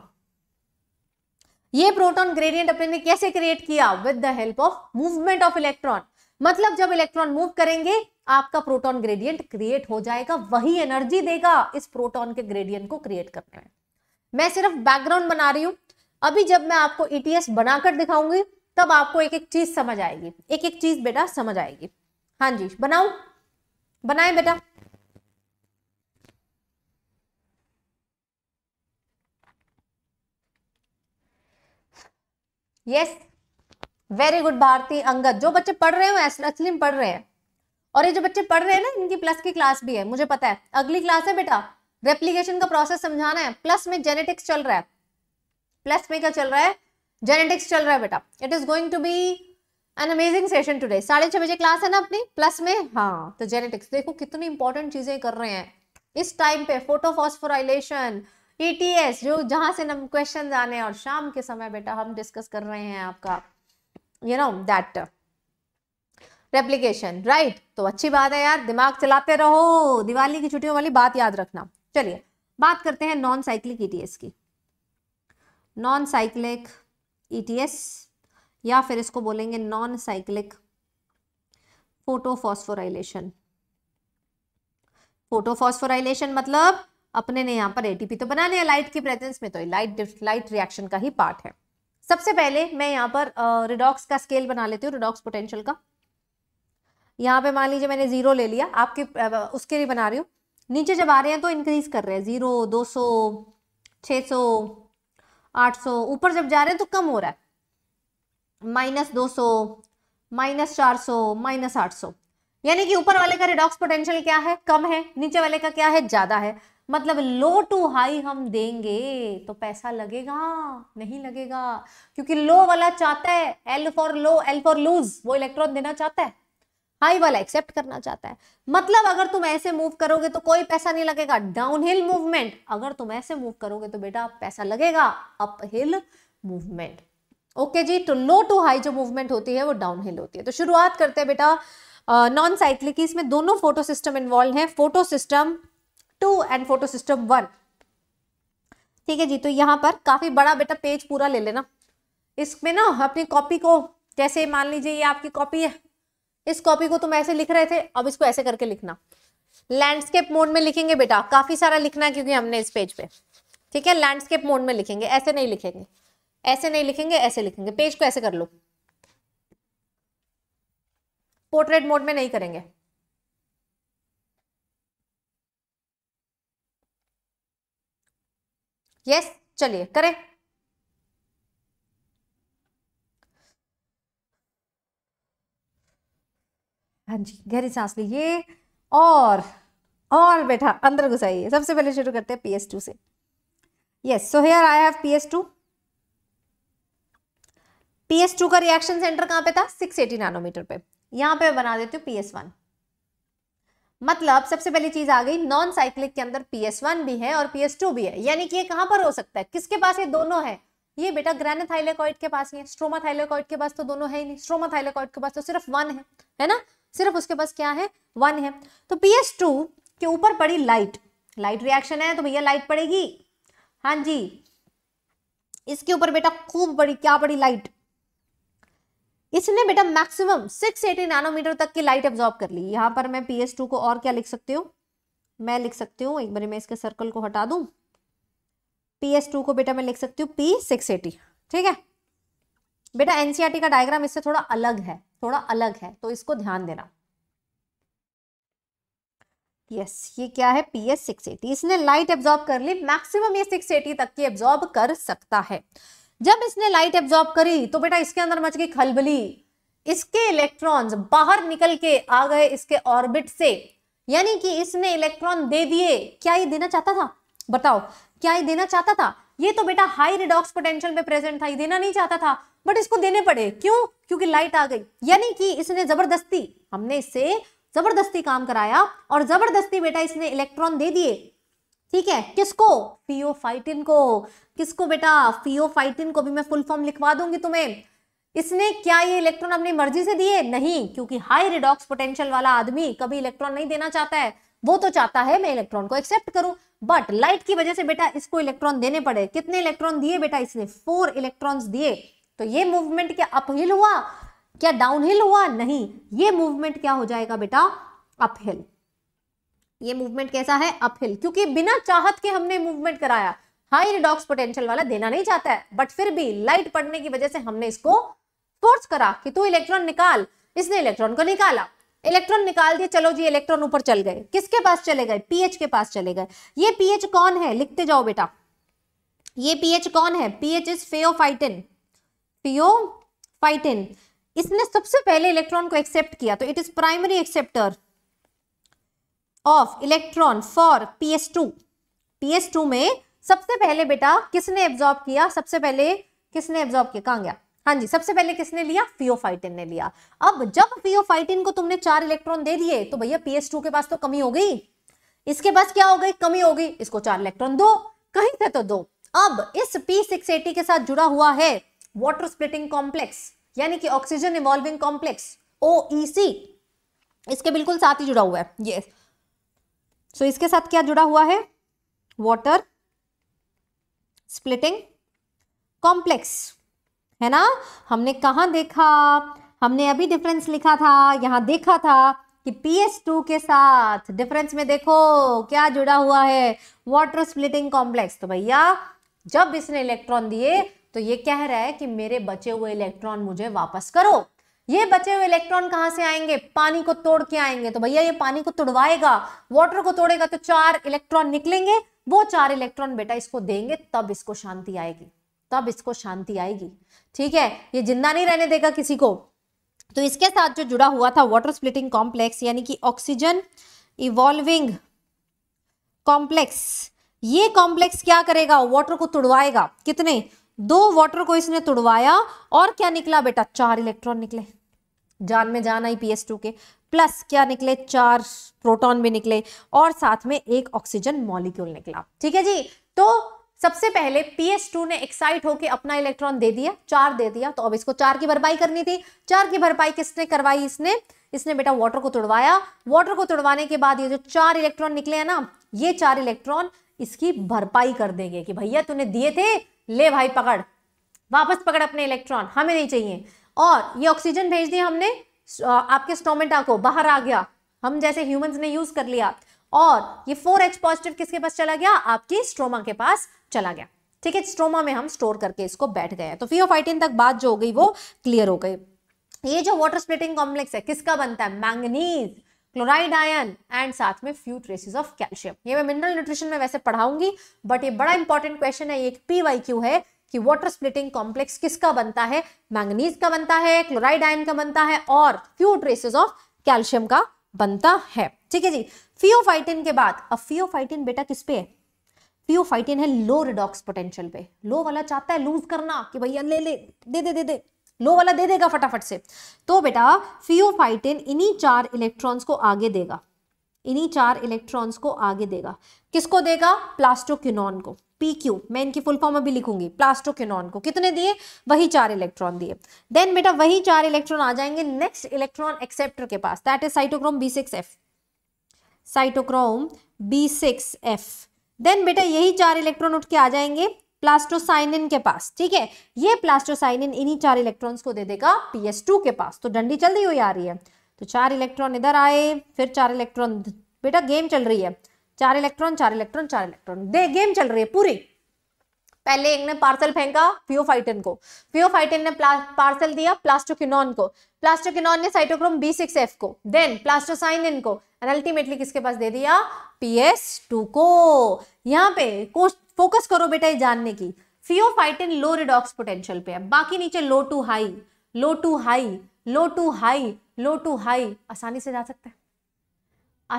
ये प्रोटॉन ग्रेडियंट अपने ने कैसे क्रिएट किया with the help of movement of electron मतलब जब इलेक्ट्रॉन मूव करेंगे आपका प्रोटॉन ग्रेडियंट क्रिएट हो जाएगा वही एनर्जी देगा इस प्रोटॉन के ग्रेडियंट को क्रिएट करने में मैं सिर्फ बैकग्राउंड बना रही हूं अभी जब मैं आपको ईटीएस e बनाकर दिखाऊंगी तब आपको एक एक चीज समझ आएगी एक एक चीज बेटा समझ आएगी हाँ जी बनाऊ बनाए बेटा yes very good Bharti Angad जो बच्चे पढ़ रहे हो असली में पढ़ रहे हैं और ये जो बच्चे पढ़ रहे हैं ना इनकी प्लस की क्लास भी है मुझे पता है अगली क्लास है बेटा रेप्लीकेशन का प्रोसेस समझाना है प्लस में जेनेटिक्स चल रहा है प्लस में क्या चल रहा है जेनेटिक्स चल रहा है बेटा it is going to be an amazing session today साढ़े छह बजे क्लास है ना अपनी प्लस में हाँ तो जेनेटिक्स देखो कितनी इंपॉर्टेंट चीज़ें कर रहे हैं इस टाइम पे फोटोफॉस्फोराइलेशन ईटीएस e जो जहां से नम क्वेश्चन आने और शाम के समय बेटा हम डिस्कस कर रहे हैं आपका you know that replication right तो अच्छी बात है यार दिमाग चलाते रहो दिवाली की छुट्टियों वाली बात याद रखना चलिए बात करते हैं नॉन साइक्लिक ईटीएस की नॉन साइक्लिक ईटीएस या फिर इसको बोलेंगे नॉन साइक्लिक फोटोफॉस्फोराइलेशन फोटोफॉस्फोराइलेशन मतलब अपने ने यहां पर एटीपी तो बना लिया लाइट की प्रेजेंस में तो लाइट लाइट रिएक्शन का ही पार्ट है सबसे पहले मैं यहां पर रिडॉक्स का स्केल बना लेती हूँ रिडॉक्स पोटेंशियल का यहाँ पे मान लीजिए मैंने जीरो ले लिया आपके उसके लिए बना रही हूँ नीचे जब आ रहे हैं तो इंक्रीज कर रहे हैं जीरो दो सौ छ सौ आठ सौ ऊपर जब जा रहे हैं तो कम हो रहा है माइनस दो सौ माइनस चार सौ माइनस आठ सौ यानी कि ऊपर वाले का रिडॉक्स पोटेंशियल क्या है कम है नीचे वाले का क्या है ज्यादा है मतलब लो टू हाई हम देंगे तो पैसा लगेगा नहीं लगेगा क्योंकि लो वाला चाहता है L for low L for lose वो इलेक्ट्रॉन देना चाहता है हाई वाला एक्सेप्ट करना चाहता है मतलब अगर तुम ऐसे मूव करोगे तो कोई पैसा नहीं लगेगा डाउनहिल मूवमेंट अगर तुम ऐसे मूव करोगे तो बेटा पैसा लगेगा अपहिल मूवमेंट ओके जी तो लो टू हाई जो मूवमेंट होती है वो डाउन हिल होती है तो शुरुआत करते हैं बेटा नॉन साइकिल की इसमें दोनों फोटो सिस्टम इन्वॉल्व है photo system two and photo system one ठीक है जी तो यहाँ पर काफी बड़ा बेटा पेज पूरा ले लेना इसमें ना अपनी कॉपी को जैसे मान लीजिए ये आपकी कॉपी है इस कॉपी को तुम ऐसे लिख रहे थे अब इसको ऐसे करके लिखना लैंडस्केप मोड में लिखेंगे बेटा काफी सारा लिखना है क्योंकि हमने इस पेज पे ठीक है लैंडस्केप मोड में लिखेंगे ऐसे नहीं लिखेंगे ऐसे नहीं लिखेंगे ऐसे लिखेंगे पेज को ऐसे कर लो पोर्ट्रेट मोड में नहीं करेंगे यस चलिए करें हाँ जी गहरी सांस लीजिए और और बेटा अंदर घुसाइए सबसे पहले शुरू करते हैं पीएस टू से yes so here I have PS two PS two का रिएक्शन सेंटर कहां पे था 680 नैनोमीटर पे यहाँ पे बना देती हूँ पीएस वन मतलब सबसे पहली चीज आ गई नॉन साइक्लिक के अंदर पीएस वन भी है और पीएस टू भी है यानी कि ये कहां पर हो सकता है किसके पास ये दोनों है ये बेटा ग्रैनथाइलेकॉइड के पास ही है स्ट्रोमा के पास तो दोनों है ही नहीं स्ट्रोमा के पास तो सिर्फ वन है है ना सिर्फ उसके पास क्या है वन है तो पीएस टू के ऊपर पड़ी लाइट लाइट रिएक्शन है तो भैया लाइट पड़ेगी हाँ जी इसके ऊपर बेटा खूब बड़ी क्या बड़ी लाइट इसने बेटा मैक्सिमम 680 नैनोमीटर तक की लाइट एब्जॉर्ब कर ली यहाँ पर मैं पी को और क्या लिख सकती हूँ मैं लिख सकती हूँ एक बार मैं इसके सर्कल को हटा दू पी को बेटा मैं लिख सकती हूँ पी सिक्स ठीक है बेटा एनसीआरटी e का डायग्राम इससे थोड़ा अलग है थोड़ा अलग है तो इसको ध्यान देना यस ये क्या है पीएस सिक्स एटी इसने लाइट एब्जॉर्ब कर ली मैक्सिमम ये सिक्स एटी तक की एब्जॉर्ब कर सकता है जब इसने लाइट एब्जॉर्ब करी तो बेटा इसके अंदर मच गई खलबली इसके इलेक्ट्रॉन्स बाहर निकल के आ गए इसके ऑर्बिट से यानी कि इसने इलेक्ट्रॉन दे दिए क्या ये देना चाहता था बताओ क्या ये देना चाहता था ये तो बेटा हाई रिडॉक्स पोटेंशियल में प्रेजेंट था ये देना नहीं चाहता था बट इसको देने पड़े क्यों क्योंकि लाइट आ गई यानी कि इसने जबरदस्ती हमने इससे जबरदस्ती काम कराया और जबरदस्ती बेटा इसने इलेक्ट्रॉन दे दिए ठीक है किसको फियोफाइटिन को किसको बेटा फियोफाइटिन को भी मैं फुल फॉर्म लिखवा दूंगी तुम्हें इसने क्या ये इलेक्ट्रॉन अपनी मर्जी से दिए नहीं क्योंकि हाई रिडॉक्स पोटेंशियल वाला आदमी कभी इलेक्ट्रॉन नहीं देना चाहता है वो तो चाहता है मैं इलेक्ट्रॉन को एक्सेप्ट करूं बट लाइट की वजह से बेटा इसको इलेक्ट्रॉन देने पड़े कितने इलेक्ट्रॉन दिए बेटा इसने फोर इलेक्ट्रॉन दिए तो ये मूवमेंट क्या अपहिल हुआ क्या डाउनहिल हुआ नहीं ये मूवमेंट क्या हो जाएगा बेटा अपहिल ये मूवमेंट कैसा है अपहिल क्योंकि बिना चाहत के हमने मूवमेंट कराया हाई रिडॉक्स पोटेंशियल वाला देना नहीं चाहता है बट फिर भी लाइट पड़ने की वजह से हमने इसको फोर्स करा कि तू इलेक्ट्रॉन निकाल इसने इलेक्ट्रॉन को निकाला इलेक्ट्रॉन निकाल दिए चलो जी इलेक्ट्रॉन ऊपर चल गए किसके पास चले गए पीएच के पास चले गए ये पीएच कौन है लिखते जाओ बेटा ये पीएच कौन है पीएच इज फेओफाइटिन फेओफाइटिन इसने सबसे पहले इलेक्ट्रॉन को एक्सेप्ट किया तो it is primary acceptor of electron for PS two PS two में सबसे पहले बेटा किसने एब्जॉर्ब किया सबसे पहले किसने एब्जॉर्ब किया कहाँ गया हाँ जी सबसे पहले किसने लिया फियोफाइटिन ने लिया अब जब फियोफाइटिन को तुमने चार इलेक्ट्रॉन दे दिए तो भैया पीएस टू के पास तो कमी हो गई इसके पास क्या हो गई कमी हो गई इसको चार इलेक्ट्रॉन दो कहीं से तो दो अब इस पी सिक्स एटी के साथ जुड़ा हुआ है वॉटर स्प्लिटिंग कॉम्प्लेक्स यानी कि ऑक्सीजन इवॉल्विंग कॉम्प्लेक्स ओईसी इसके बिल्कुल साथ ही जुड़ा हुआ है ये सो so, इसके साथ क्या जुड़ा हुआ है वॉटर स्प्लिटिंग कॉम्प्लेक्स है ना हमने कहा देखा हमने अभी डिफरेंस लिखा था यहां देखा था कि पीएस टू के साथ डिफरेंस में देखो क्या जुड़ा हुआ है वॉटर स्प्लिटिंग कॉम्प्लेक्स तो भैया जब इसने इलेक्ट्रॉन दिए तो ये कह रहा है कि मेरे बचे हुए इलेक्ट्रॉन मुझे वापस करो ये बचे हुए इलेक्ट्रॉन कहाँ से आएंगे पानी को तोड़ के आएंगे तो भैया ये पानी को तोड़वाएगा वाटर को तोड़ेगा तो चार इलेक्ट्रॉन निकलेंगे वो चार इलेक्ट्रॉन बेटा इसको देंगे तब इसको शांति आएगी तब इसको शांति आएगी ठीक है ये जिंदा नहीं रहने देगा किसी को तो इसके साथ जो जुड़ा हुआ था वाटर स्प्लिटिंग कॉम्प्लेक्स यानी कि ऑक्सीजन इवॉल्विंग कॉम्प्लेक्स ये कॉम्प्लेक्स क्या करेगा वाटर को तुड़वाएगा कितने दो वाटर को इसने तुड़वाया और क्या निकला बेटा चार इलेक्ट्रॉन निकले जान में जान आई पी एस टू के प्लस क्या निकले चार प्रोटॉन भी निकले और साथ में एक ऑक्सीजन मॉलिक्यूल निकला ठीक है जी तो सबसे पहले टू ने एक्साइट होकर अपना इलेक्ट्रॉन दे दिया चार दे दिया तो अब इसको चार की भरपाई करनी थी चार की भरपाई किसने करवाई इसने इसने बेटा वाटर को तुड़वाया वाटर को तुड़वाने के बाद ये जो चार इलेक्ट्रॉन निकले हैं ना ये चार इलेक्ट्रॉन इसकी भरपाई कर देंगे कि भैया तूने दिए थे ले भाई पकड़ वापस पकड़ अपने इलेक्ट्रॉन हमें नहीं चाहिए और ये ऑक्सीजन भेज दिया हमने आपके स्टोमेटा को बाहर आ गया हम जैसे ह्यूमंस ने यूज कर लिया और ये फोर एच पॉजिटिव किसके पास चला गया आपकी स्ट्रोमा के पास चला गया ठीक है स्ट्रोमा में हम स्टोर करके इसको बैठ गए तो फियोफाइटिन तक बात जो हो गई वो क्लियर हो गई ये जो वाटर स्प्लिटिंग कॉम्प्लेक्स है किसका बनता है मैंगनीज क्लोराइड आयन एंड साथ में फ्यू ट्रेसिस ऑफ कैल्शियम ये मैं मिनरल न्यूट्रिशन में वैसे पढ़ाऊंगी बट ये बड़ा इंपॉर्टेंट क्वेश्चन है ये एक क्यू है कि वाटर स्प्लिटिंग कॉम्प्लेक्स किसका बनता है मैंगनीज का बनता है क्लोराइड आयन का बनता है और फ्यू ट्रेसेस ऑफ कैल्शियम का बनता है ठीक है जी फियोफाइटिन के बाद अब फियोफाइटिन बेटा किस पे है फियोफाइटिन है लो रिडॉक्स पोटेंशियल पे लो वाला चाहता है लूज करना कि भैया ले ले दे दे दे दे लो वाला दे देगा फटाफट से तो बेटा फियोफाइटिन इन्हीं चार इलेक्ट्रॉन्स को आगे देगा इन्हीं चार इलेक्ट्रॉन्स को आगे देगा किसको देगा प्लास्टोक्यूनॉन को पी क्यू मैं इनकी फुल फॉर्म अभी लिखूंगी प्लास्टोक्यूनॉन को कितने दिए वही चार इलेक्ट्रॉन दिए देन बेटा वही चार इलेक्ट्रॉन आ जाएंगे नेक्स्ट इलेक्ट्रॉन एक्सेप्टर के पास that is cytochrome B six F cytochrome B six F then बेटा यही चार इलेक्ट्रॉन उठ के आ जाएंगे प्लास्टोसाइनिन के पास ठीक है ये प्लास्टोसाइनिन इन्हीं चार इलेक्ट्रॉन्स को दे देगा पीएस टू के पास तो डंडी जल्दी हो हुई आ रही है तो चार इलेक्ट्रॉन इधर आए फिर चार इलेक्ट्रॉन बेटा गेम चल रही है चार इलेक्ट्रॉन चार इलेक्ट्रॉन चार इलेक्ट्रॉन दे गेम चल रही है पूरी पहले एक ने पार्सल फेंका फियोफाइटिन को फियोफाइटिन ने पार्सल दिया प्लास्टोकिनोन को प्लास्टोकिनोन ने साइटोक्रोम बी सिक्स एफ को देन प्लास्टोसाइनिन को एंड अल्टीमेटली किसके पास दे दिया पी एस टू को यहाँ पे फोकस करो बेटा ये जानने की फियोफाइटिन लो रिडॉक्स पोटेंशियल पे है बाकी नीचे low to high low to high low to high low to high आसानी से जा सकता है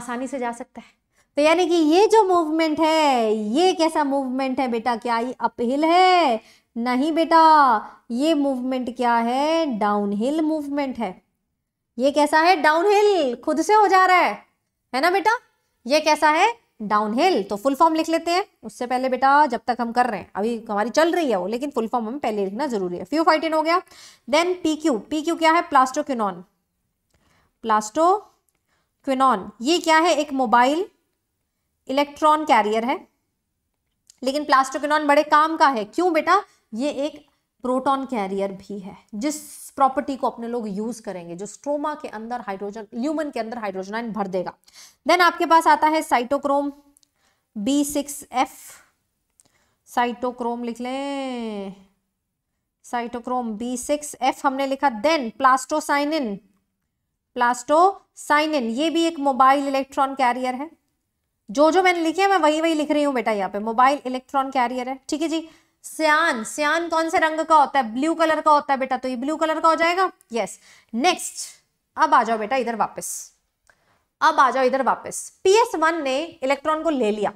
आसानी से जा सकता है तो यानी कि ये जो मूवमेंट है ये कैसा मूवमेंट है बेटा क्या ये अपहिल है नहीं बेटा ये मूवमेंट क्या है डाउनहिल मूवमेंट है ये कैसा है डाउनहिल खुद से हो जा रहा है है ना बेटा ये कैसा है डाउनहिल तो फुल फॉर्म लिख लेते हैं उससे पहले बेटा जब तक हम कर रहे हैं अभी हमारी चल रही है वो लेकिन फुल फॉर्म हमें पहले लिखना जरूरी है फ्यू फाइटिन हो गया then P Q P Q क्या है प्लास्टोक्यूनॉन प्लास्टो क्विनॉन ये क्या है एक मोबाइल इलेक्ट्रॉन कैरियर है लेकिन प्लास्टोक्विनॉन बड़े काम का है क्यों बेटा ये एक प्रोटॉन कैरियर भी है जिस प्रॉपर्टी को अपने लोग यूज करेंगे जो स्ट्रोमा के अंदर हाइड्रोजन ल्यूमन के अंदर हाइड्रोजन आइन भर देगा देन आपके पास आता है cytochrome B six F cytochrome लिख लें साइटोक्रोम बी सिक्स एफ हमने लिखा देन प्लास्टोसाइनिन प्लास्टोसाइनिन ये भी एक मोबाइल इलेक्ट्रॉन कैरियर है जो जो मैंने लिखे हैं मैं वही वही लिख रही हूँ बेटा यहाँ पे मोबाइल इलेक्ट्रॉन कैरियर है ठीक है जी सियान सियान कौन से रंग का होता है ब्लू कलर का होता है बेटा तो ये ब्लू कलर का हो जाएगा यस नेक्स्ट अब आ जाओ बेटा इधर वापस अब आ जाओ इधर वापस पीएस वन ने इलेक्ट्रॉन को ले लिया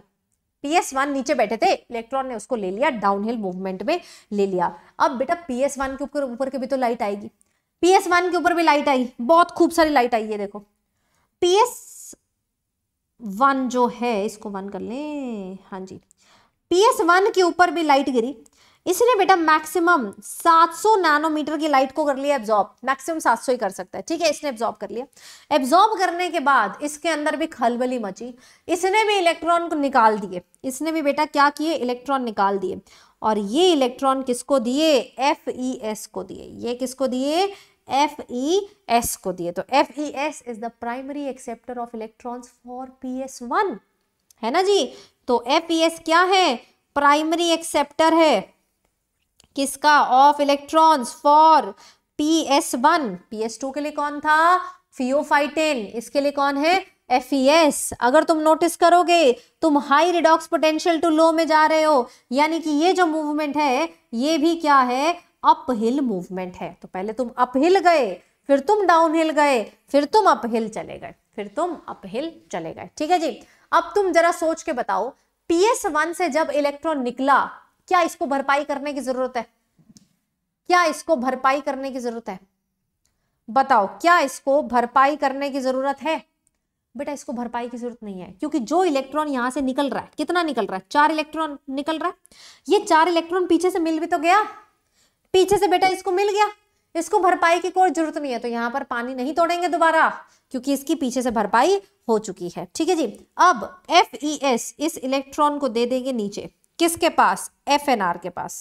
पीएस वन नीचे बैठे थे इलेक्ट्रॉन ने उसको ले लिया डाउनहिल मूवमेंट में ले लिया अब बेटा पीएस वन के ऊपर ऊपर के भी तो लाइट आएगी पी एस वन के ऊपर भी लाइट आई बहुत खूब सारी लाइट आई है देखो पी एस वन जो है इसको वन कर ले हाँ जी पी एस वन के ऊपर भी लाइट गिरी इसलिए बेटा मैक्सिमम 700 नैनोमीटर की लाइट को कर लिया एब्जॉर्ब मैक्सिमम 700 ही कर सकता है ठीक है इसने एब्जॉर्ब कर लिया एब्जॉर्ब करने के बाद इसके अंदर भी खलबली मची इसने भी इलेक्ट्रॉन को निकाल दिए इसने भी बेटा क्या किए इलेक्ट्रॉन निकाल दिए और ये इलेक्ट्रॉन किसको दिए एफ ई एस को दिए ये किसको दिए एफ ई एस को दिए तो F E S is the primary acceptor of electrons for P S one है ना जी तो एफ ई एस क्या है प्राइमरी एक्सेप्टर है किसका of electrons for P S one P S two के लिए कौन था फियोफाइटेन इसके लिए कौन है एफ ई एस अगर तुम नोटिस करोगे तुम high redox potential to low में जा रहे हो यानी कि ये जो मूवमेंट है ये भी क्या है अपहिल मूवमेंट है तो पहले तुम अपहिल गए फिर तुम डाउनहिल गए फिर तुम अपहिल चले गए फिर तुम अपहिल चले गए ठीक है जी अब तुम जरा सोच के बताओ पीएस वन से जब इलेक्ट्रॉन निकला क्या इसको भरपाई करने की जरूरत है क्या इसको भरपाई करने की जरूरत है बताओ क्या इसको भरपाई करने की जरूरत है बेटा इसको भरपाई की जरूरत नहीं है क्योंकि जो इलेक्ट्रॉन यहां से निकल रहा है कितना निकल रहा है चार इलेक्ट्रॉन निकल रहा है ये चार इलेक्ट्रॉन पीछे से मिल भी तो गया पीछे से बेटा इसको मिल गया इसको भरपाई की कोई जरूरत नहीं है तो यहाँ पर पानी नहीं तोड़ेंगे दोबारा क्योंकि इसकी पीछे से भरपाई हो चुकी है ठीक है जी अब एफ ई एस इस इलेक्ट्रॉन को दे देंगे नीचे किसके पास एफ एन आर के पास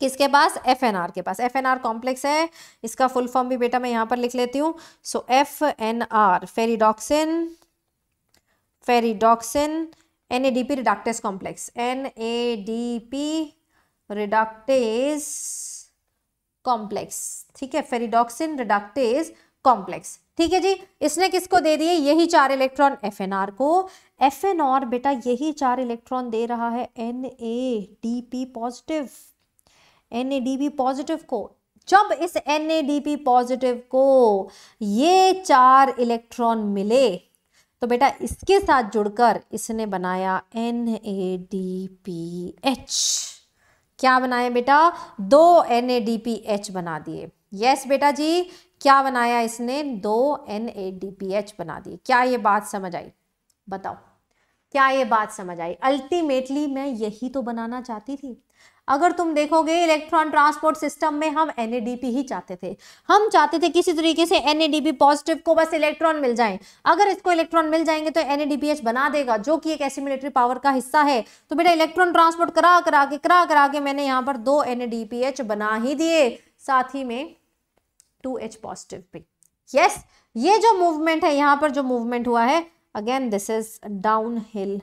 किसके पास एफ एन आर के पास एफ एन आर कॉम्प्लेक्स है इसका फुल फॉर्म भी बेटा मैं यहां पर लिख लेती हूँ so F N R ferredoxin ferredoxin N A D P reductase complex N A D P reductase complex ठीक है फेरिडॉक्सिन रिडक्टेज कॉम्प्लेक्स ठीक है जी इसने किसको दे दिए यही चार इलेक्ट्रॉन एफ एन आर को एफ एन आर बेटा यही चार इलेक्ट्रॉन दे रहा है N A D P positive N A D P positive को जब इस N A D P positive को ये चार इलेक्ट्रॉन मिले तो बेटा इसके साथ जुड़कर इसने बनाया N A D P H क्या बनाए बेटा दो N A D P H बना दिए यस बेटा जी क्या बनाया इसने दो N A D P H बना दिए क्या ये बात समझ आई बताओ क्या ये बात समझ आई अल्टीमेटली मैं यही तो बनाना चाहती थी अगर तुम देखोगे इलेक्ट्रॉन ट्रांसपोर्ट सिस्टम में हम एन ही चाहते थे हम चाहते थे किसी तरीके से एन पॉजिटिव को बस इलेक्ट्रॉन मिल जाए अगर इसको इलेक्ट्रॉन मिल जाएंगे तो एन बना देगा जो कि एक ऐसी मिलिट्री पावर का हिस्सा है तो बेटा इलेक्ट्रॉन ट्रांसपोर्ट करा करा के करा करा के मैंने यहाँ पर दो एन बना ही दिए साथ ही में टू एच पॉजिटिव भी यस ये जो मूवमेंट है यहाँ पर जो मूवमेंट हुआ है again this is down hill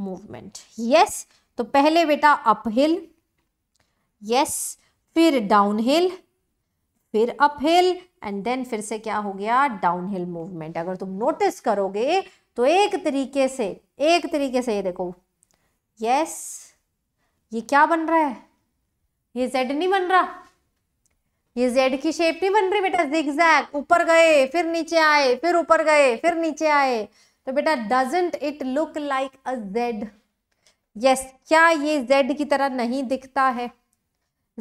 movement yes तो पहले बेटा अप हिल यस फिर डाउन हिल फिर अप हिल एंड देन फिर से क्या हो गया डाउन हिल मूवमेंट अगर तुम नोटिस करोगे तो एक तरीके से एक तरीके से ये देखो यस ये क्या बन रहा है ये जेड नहीं बन रहा ये जेड की शेप नहीं बन रही बेटा जिग्जैग ऊपर गए फिर नीचे आए फिर ऊपर गए फिर नीचे आए तो बेटा doesn't it look like a Z yes क्या ये जेड की तरह नहीं दिखता है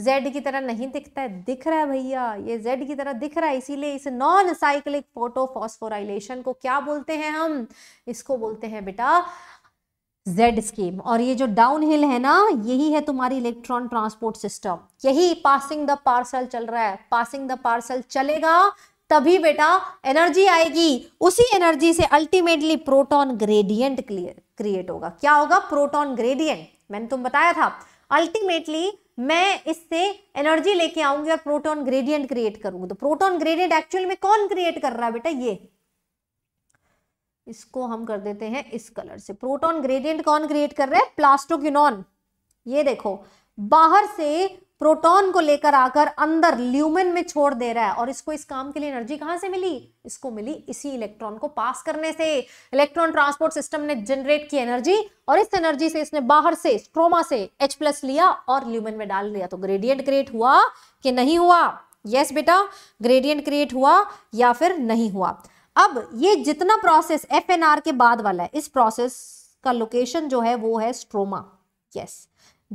जेड की तरह नहीं दिखता है दिख रहा है भैया ये जेड की तरह दिख रहा है इसीलिए इस नॉन साइक्लिक फोटोफॉस्फोराइलेशन को क्या बोलते हैं हम इसको बोलते हैं बेटा जेड स्कीम और ये जो डाउन हिल है ना यही है तुम्हारी इलेक्ट्रॉन ट्रांसपोर्ट सिस्टम यही पासिंग द पार्सल चल रहा है पासिंग द पार्सल चलेगा तभी बेटा एनर्जी आएगी उसी एनर्जी से ultimately proton gradient clear create होगा क्या होगा प्रोटॉन ग्रेडियंट मैंने तुम बताया था अल्टीमेटली मैं इससे एनर्जी लेके आऊंगी और प्रोटॉन ग्रेडियंट क्रिएट करूंगी तो प्रोटॉन ग्रेडियंट एक्चुअल में कौन क्रिएट कर रहा है बेटा ये इसको हम कर देते हैं इस कलर से प्रोटॉन ग्रेडियंट कौन क्रिएट कर रहा है प्लास्टोक्यूनॉन ये देखो बाहर से प्रोटॉन को लेकर आकर अंदर ल्यूमेन में छोड़ दे रहा है और इसको इस काम के लिए एनर्जी कहां से मिली इसको मिली इसी इलेक्ट्रॉन को पास करने से इलेक्ट्रॉन ट्रांसपोर्ट सिस्टम ने जनरेट की एनर्जी और इस एनर्जी से इसने बाहर से स्ट्रोमा से H प्लस लिया और ल्यूमेन में डाल दिया तो ग्रेडियंट क्रिएट हुआ कि नहीं हुआ यस बेटा ग्रेडियंट क्रिएट हुआ या फिर नहीं हुआ अब ये जितना प्रोसेस एफ के बाद वाला है इस प्रोसेस का लोकेशन जो है वो है stroma yes yes.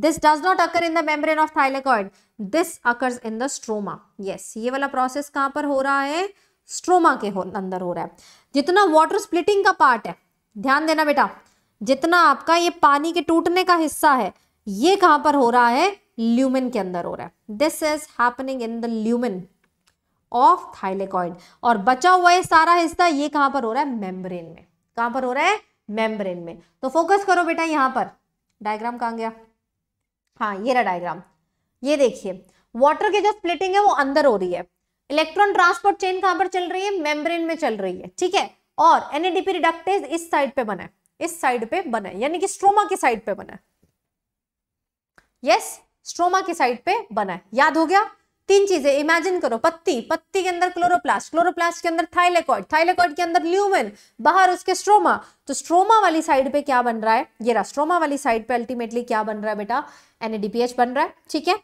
This does not occur in the membrane of thylakoid this occurs in the stroma yes ये वाला प्रोसेस कहां पर हो रहा है स्ट्रोमा के हो, अंदर हो रहा है जितना वाटर स्प्लिटिंग का पार्ट है ध्यान देना बेटा जितना आपका ये पानी के टूटने का हिस्सा है ये कहां पर हो रहा है ल्यूमिन के अंदर हो रहा है this is happening in the lumen of thylakoid और बचा हुआ ये सारा हिस्सा ये कहां पर हो रहा है मेम्ब्रेन में कहां पर हो रहा है मेम्ब्रेन में तो फोकस करो बेटा यहां पर डायग्राम कहां गया हाँ ये रहा डायग्राम ये देखिए वाटर की जो स्प्लिटिंग है वो अंदर हो रही है इलेक्ट्रॉन ट्रांसपोर्ट चेन कहां पर चल रही है मेम्ब्रेन में चल रही है ठीक है और एनएडीपी रिडक्टेज इस साइड पे बना है इस साइड पे बना है यानी कि स्ट्रोमा की साइड पे बना है यस स्ट्रोमा की साइड पे बना है याद हो गया तीन चीजें इमेजिन करो पत्ती पत्ती के अंदर क्लोरोप्लास्ट क्लोरोप्लास्ट के अंदर थाइलेकॉइड थाइलेकॉइड के अंदर ल्यूमेन बाहर उसके स्ट्रोमा तो स्ट्रोमा वाली साइड पे क्या बन रहा है ये रहा स्ट्रोमा वाली साइड पे अल्टीमेटली क्या बन रहा है बेटा एनएडीपीएच बन रहा है ठीक है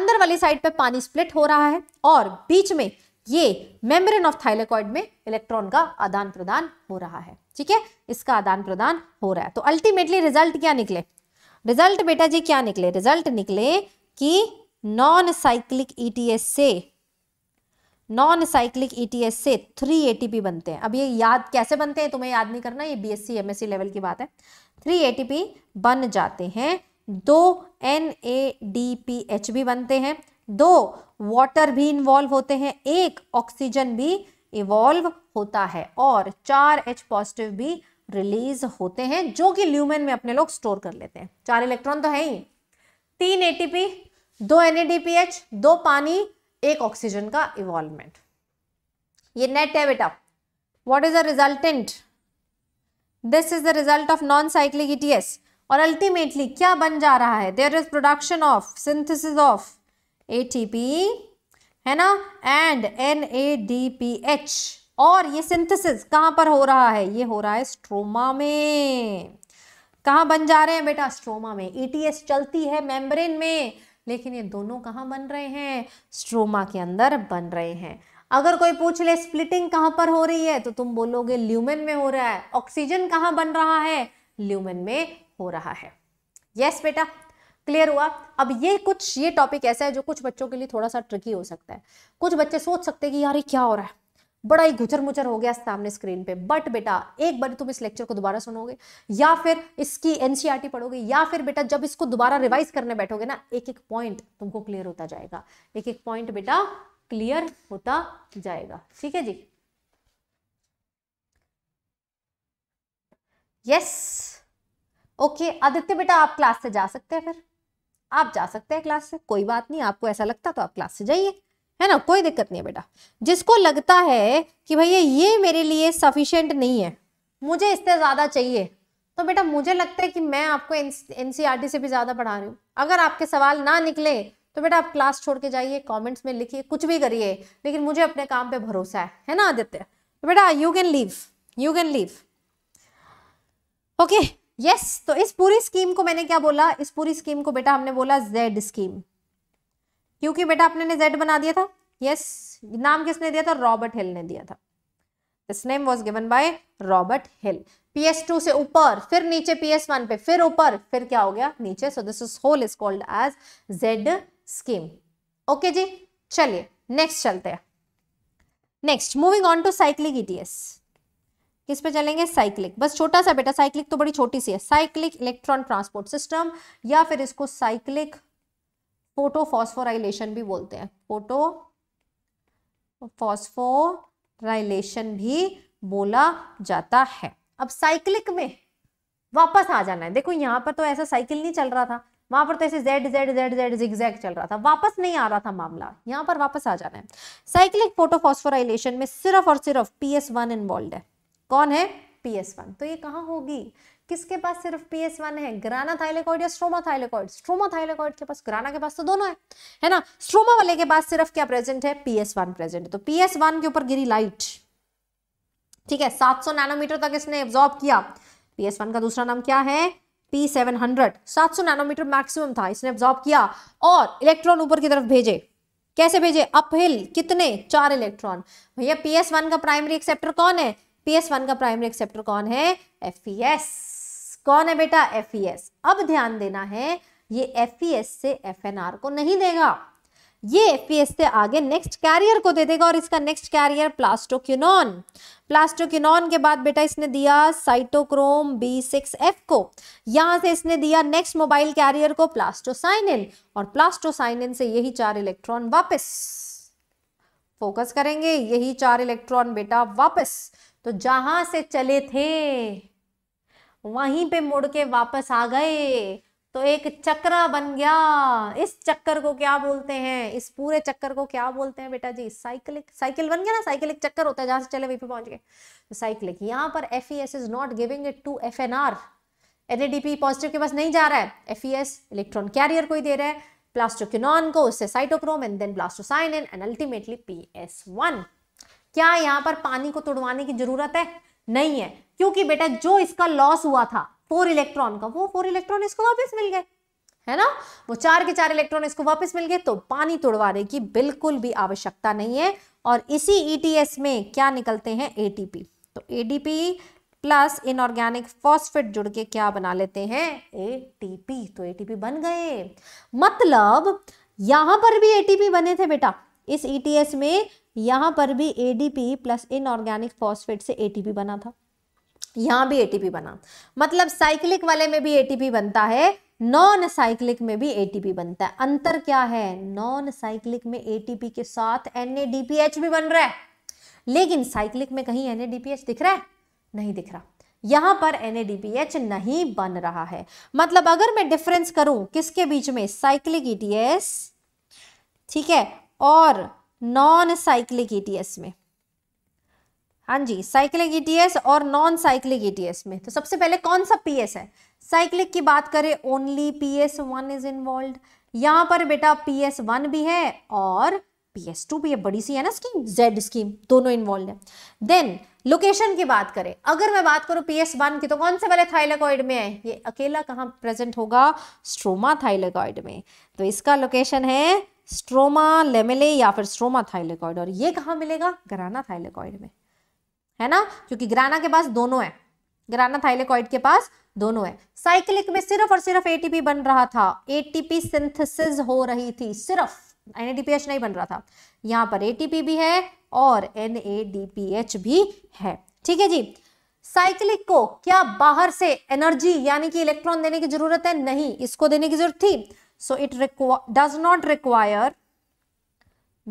अंदर वाली साइड पे पानी स्प्लिट हो रहा है और बीच में ये मेम्ब्रेन ऑफ थाइलेकॉइड में इलेक्ट्रॉन का आदान प्रदान हो रहा है ठीक है इसका आदान प्रदान हो रहा है तो अल्टीमेटली रिजल्ट क्या निकले रिजल्ट बेटा जी क्या निकले रिजल्ट निकले कि नॉन साइक्लिक ईटीएस से नॉन साइक्लिक ईटीएस से थ्री एटीपी बनते हैं अब ये याद कैसे बनते हैं तुम्हें याद नहीं करना ये बीएससी एमएससी लेवल की बात है थ्री एटीपी बन जाते हैं दो N A D P H भी बनते हैं दो वाटर भी इन्वॉल्व होते हैं एक ऑक्सीजन भी इवॉल्व होता है और चार एच पॉजिटिव भी रिलीज होते हैं जो कि ल्यूमेन में अपने लोग स्टोर कर लेते हैं चार इलेक्ट्रॉन तो है ही तीन एटीपी दो एन दो पानी एक ऑक्सीजन का इवॉल्वमेंट ये नेट है बेटा what is the resultant this is the result of non cyclic ETS और अल्टीमेटली क्या बन जा रहा है there is production of synthesis of A है ना एंड एन और ये सिंथेसिस कहां पर हो रहा है ये हो रहा है स्ट्रोमा में कहा बन जा रहे हैं बेटा स्ट्रोमा में ईटीएस e चलती है मेम्ब्रेन में लेकिन ये दोनों कहाँ बन रहे हैं स्ट्रोमा के अंदर बन रहे हैं अगर कोई पूछ ले स्प्लिटिंग कहाँ पर हो रही है तो तुम बोलोगे ल्यूमेन में हो रहा है ऑक्सीजन कहाँ बन रहा है ल्यूमेन में हो रहा है यस बेटा क्लियर हुआ अब ये कुछ ये टॉपिक ऐसा है जो कुछ बच्चों के लिए थोड़ा सा ट्रिकी हो सकता है कुछ बच्चे सोच सकते हैं कि यार ये क्या हो रहा है बड़ा ही घुचर मुचर हो गया सामने स्क्रीन पे बट बेटा एक बार तुम इस लेक्चर को दोबारा सुनोगे या फिर इसकी एनसीईआरटी e पढ़ोगे या फिर बेटा जब इसको दोबारा रिवाइज करने बैठोगे ना एक एक पॉइंट तुमको क्लियर होता जाएगा एक एक पॉइंट बेटा क्लियर होता जाएगा ठीक है जी यस ओके आदित्य बेटा आप क्लास से जा सकते हैं फिर आप जा सकते हैं क्लास से कोई बात नहीं आपको ऐसा लगता तो आप क्लास से जाइए है ना कोई दिक्कत नहीं है बेटा जिसको लगता है कि भैया ये मेरे लिए सफिशेंट नहीं है मुझे इससे ज़्यादा चाहिए तो बेटा मुझे लगता है कि मैं आपको एन से भी ज़्यादा पढ़ा रही हूँ अगर आपके सवाल ना निकले तो बेटा आप क्लास छोड़ के जाइए कमेंट्स में लिखिए कुछ भी करिए लेकिन मुझे अपने काम पे भरोसा है है ना आदित्य तो बेटा you can leave you can leave okay yes तो इस पूरी स्कीम को मैंने क्या बोला इस पूरी स्कीम को बेटा हमने बोला जेड स्कीम क्योंकि बेटा अपने ने जेड बना दिया था यस yes. नाम किसने दिया था रॉबर्ट हिल ने दिया था this name was given by Robert Hill PS two से ऊपर फिर नीचे पीएस वन पे फिर ऊपर फिर क्या हो गया नीचे so this is whole is called as Z scheme okay जी चलिए नेक्स्ट चलते हैं next moving on to cyclic ETS किस पे चलेंगे साइक्लिक बस छोटा सा बेटा साइक्लिक तो बड़ी छोटी सी है साइक्लिक इलेक्ट्रॉन ट्रांसपोर्ट सिस्टम या फिर इसको साइक्लिक फोटोफॉस्फोराइलेशन भी बोलते हैं फोटो फॉस्फोराइलेशन भी बोला जाता है अब साइक्लिक में वापस आ जाना है देखो यहां पर तो ऐसा साइकिल नहीं चल रहा था वहां पर तो ऐसे Z Z Z Z zigzag चल रहा था वापस नहीं आ रहा था मामला यहां पर वापस आ जाना है साइक्लिक फोटोफॉस्फोराइलेशन में सिर्फ और सिर्फ पी एस वन इन्वॉल्व है कौन है पी एस वन तो ये कहाँ होगी किसके पास सिर्फ पी एस वन है ग्राना थाइलेकॉइड या स्ट्रोमा थाइलेकॉइड स्ट्रोमा थाइलेकॉइड के पास ग्राना के पास तो दोनों है है ना स्ट्रोमा वाले के पास सिर्फ क्या प्रेजेंट है पी एस वन प्रेजेंट तो पी एस वन के ऊपर गिरी लाइट ठीक है सात सौ नैनोमीटर तक इसने एब्जॉर्ब किया पी एस वन का दूसरा नाम क्या है पी सेवन हंड्रेड सात सौ नैनोमीटर मैक्सिमम था इसने एब्जॉर्ब किया और इलेक्ट्रॉन ऊपर की तरफ भेजे कैसे भेजे अपहिल कितने चार इलेक्ट्रॉन भैया पी एस वन का प्राइमरी एक्सेप्टर कौन है पी एस वन का प्राइमरी एक्सेप्टर कौन है एफ पी एस कौन है बेटा एफ e अब ध्यान देना है ये एफ e से एफ को नहीं देगा ये एफ e से आगे नेक्स्ट कैरियर को दे देगा और इसका नेक्स्ट कैरियर प्लास्टोक्यूनॉन प्लास्टोक्यूनॉन के बाद बेटा इसने दिया साइटोक्रोम बी सिक्स एफ को यहां से इसने दिया नेक्स्ट मोबाइल कैरियर को प्लास्टोसाइनिन और प्लास्टोसाइनिन से यही चार इलेक्ट्रॉन वापस फोकस करेंगे यही चार इलेक्ट्रॉन बेटा वापस तो जहां से चले थे वहीं पे मुड़ के वापस आ गए तो एक चक्र बन गया इस चक्कर को क्या बोलते हैं इस पूरे चक्कर को क्या बोलते हैं बेटा जी साइकिलिक साइकिल बन गया ना साइकिलिक चक्कर होता है जहां से चले वहीं पे पहुंच गए तो साइकिलिक यहाँ पर F E S is not giving it to F N R N positive के पास नहीं जा रहा है F E S electron carrier को ही दे रहा है प्लास्टोक्यूनॉन को उससे cytochrome and then plastocyanin and ultimately P S one क्या यहाँ पर पानी को तोड़वाने की जरूरत है नहीं है क्योंकि बेटा जो इसका लॉस हुआ था फोर इलेक्ट्रॉन का वो फोर इलेक्ट्रॉन इसको वापस मिल गए है ना वो चार के चार इलेक्ट्रॉन इसको वापस मिल गए तो पानी तोड़वाने की बिल्कुल भी आवश्यकता नहीं है और इसी ईटीएस e में क्या निकलते हैं एटीपी तो एडीपी प्लस इनऑर्गेनिक फॉस्फेट जुड़ के क्या बना लेते हैं एटीपी तो एटीपी बन गए मतलब यहां पर भी एटीपी बने थे बेटा इस ईटीएस e में यहां पर भी एडीपी प्लस इनऑर्गेनिक फॉस्फेट से एटीपी बना था यहाँ भी एटीपी बना मतलब साइक्लिक वाले में भी एटीपी बनता है नॉन साइक्लिक में भी एटीपी बनता है अंतर क्या है नॉन साइक्लिक में एटीपी के साथ एनएडीपीएच भी बन रहा है लेकिन साइक्लिक में कहीं एनएडीपीएच दिख रहा है नहीं दिख रहा यहां पर एनएडीपीएच नहीं बन रहा है मतलब अगर मैं डिफरेंस करूं किसके बीच में साइक्लिक ईटीएस e ठीक है और नॉन साइक्लिक ईटीएस में हाँ जी साइक्लिक ईटीएस e और नॉन साइक्लिक ईटीएस में तो सबसे पहले कौन सा पीएस है साइक्लिक की बात करें only PS one is involve यहाँ पर बेटा पीएस वन भी है और पीएस टू भी है बड़ी सी है ना स्कीम जेड स्कीम दोनों इन्वॉल्व है देन लोकेशन की बात करें अगर मैं बात करूं पीएस वन की तो कौन से वाले थाइलेकॉइड में है ये अकेला कहाँ प्रेजेंट होगा स्ट्रोमा थाइलेकॉइड में तो इसका लोकेशन है स्ट्रोमा लेमेले या फिर स्ट्रोमा थाइलेकॉइड और ये कहाँ मिलेगा घराना थाइलेकॉइड में है ना क्योंकि ग्राना के पास दोनों है ग्राना थाइलेकॉइड के पास दोनों है साइक्लिक में सिर्फ और सिर्फ एटीपी बन रहा था एटीपी सिंथेसिस हो रही थी सिर्फ एनएडीपीएच नहीं बन रहा था यहाँ पर एटीपी भी है और एनएडीपीएच भी है ठीक है जी साइक्लिक को क्या बाहर से एनर्जी यानी कि इलेक्ट्रॉन देने की जरूरत है नहीं इसको देने की जरूरत थी so it require does not require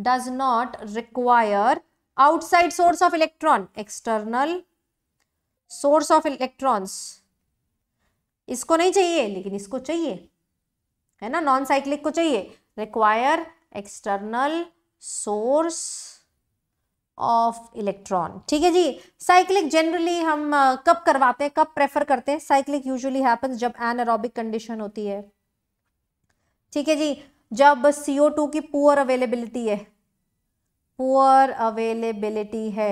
does not require outside source of electron external source of electrons इसको नहीं चाहिए लेकिन इसको चाहिए है ना नॉन साइक्लिक को चाहिए require external source of electron ठीक है जी साइक्लिक जनरली हम कब करवाते हैं कब प्रेफर करते हैं साइक्लिक यूजुअली हैपन्स जब एनएरोबिक कंडीशन होती है ठीक है जी जब CO2 की पुअर अवेलेबिलिटी है पुअर अवेलेबिलिटी है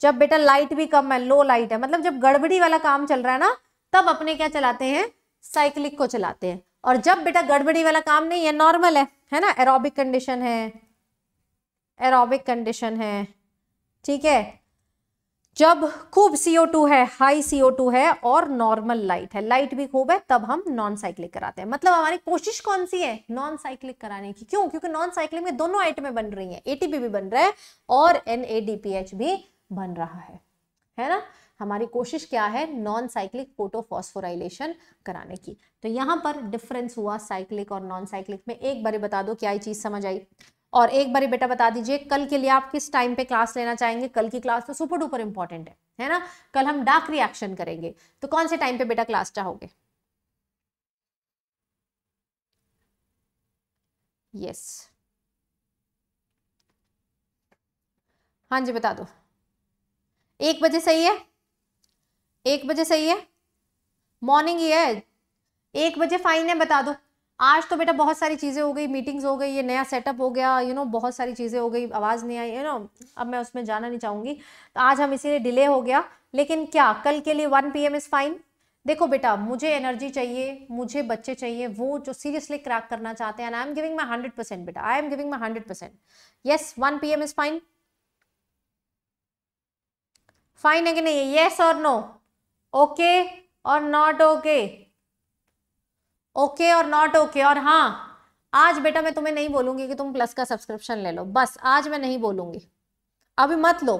जब बेटा लाइट भी कम है लो लाइट है मतलब जब गड़बड़ी वाला काम चल रहा है ना तब अपने क्या चलाते हैं साइक्लिक को चलाते हैं और जब बेटा गड़बड़ी वाला काम नहीं है नॉर्मल है है ना एरोबिक कंडीशन है एरोबिक कंडीशन है ठीक है जब खूब CO2 है हाई CO2 है और नॉर्मल लाइट है लाइट भी खूब है तब हम नॉन साइक्लिक कराते हैं मतलब हमारी कोशिश कौन सी है नॉन साइक्लिक कराने की क्यों क्योंकि नॉन साइक्लिक में दोनों आइटमें बन रही हैं एटीपी भी बन रहा है और एच भी बन रहा है है ना हमारी कोशिश क्या है नॉन साइक्लिक फोटोफॉस्फोराइलेशन कराने की तो यहाँ पर डिफरेंस हुआ साइक्लिक और नॉन साइक्लिक में एक बार बता दो क्या ये चीज़ समझ आई और एक बार बेटा बता दीजिए कल के लिए आप किस टाइम पे क्लास लेना चाहेंगे कल की क्लास तो सुपर डुपर इंपॉर्टेंट है है ना कल हम डार्क रिएक्शन करेंगे तो कौन से टाइम पे बेटा क्लास चाहोगे यस हाँ जी बता दो एक बजे सही है एक बजे सही है मॉर्निंग ही है एक बजे फाइन है बता दो आज तो बेटा बहुत सारी चीज़ें हो गई मीटिंग्स हो गई ये नया सेटअप हो गया यू you नो know, बहुत सारी चीज़ें हो गई आवाज़ नहीं आई यू नो अब मैं उसमें जाना नहीं चाहूँगी तो आज हम इसीलिए डिले हो गया लेकिन क्या कल के लिए वन पी एम इज़ फाइन देखो बेटा मुझे एनर्जी चाहिए मुझे बच्चे चाहिए वो जो सीरियसली क्रैक करना चाहते हैं I am giving my hundred percent बेटा I am giving my hundred percent yes one PM is इज़ फाइन फाइन है कि नहीं यस और नो ओके और नॉट ओके ओके और नॉट ओके और हाँ आज बेटा मैं तुम्हें नहीं बोलूंगी कि तुम प्लस का सब्सक्रिप्शन ले लो बस आज मैं नहीं बोलूंगी अभी मत लो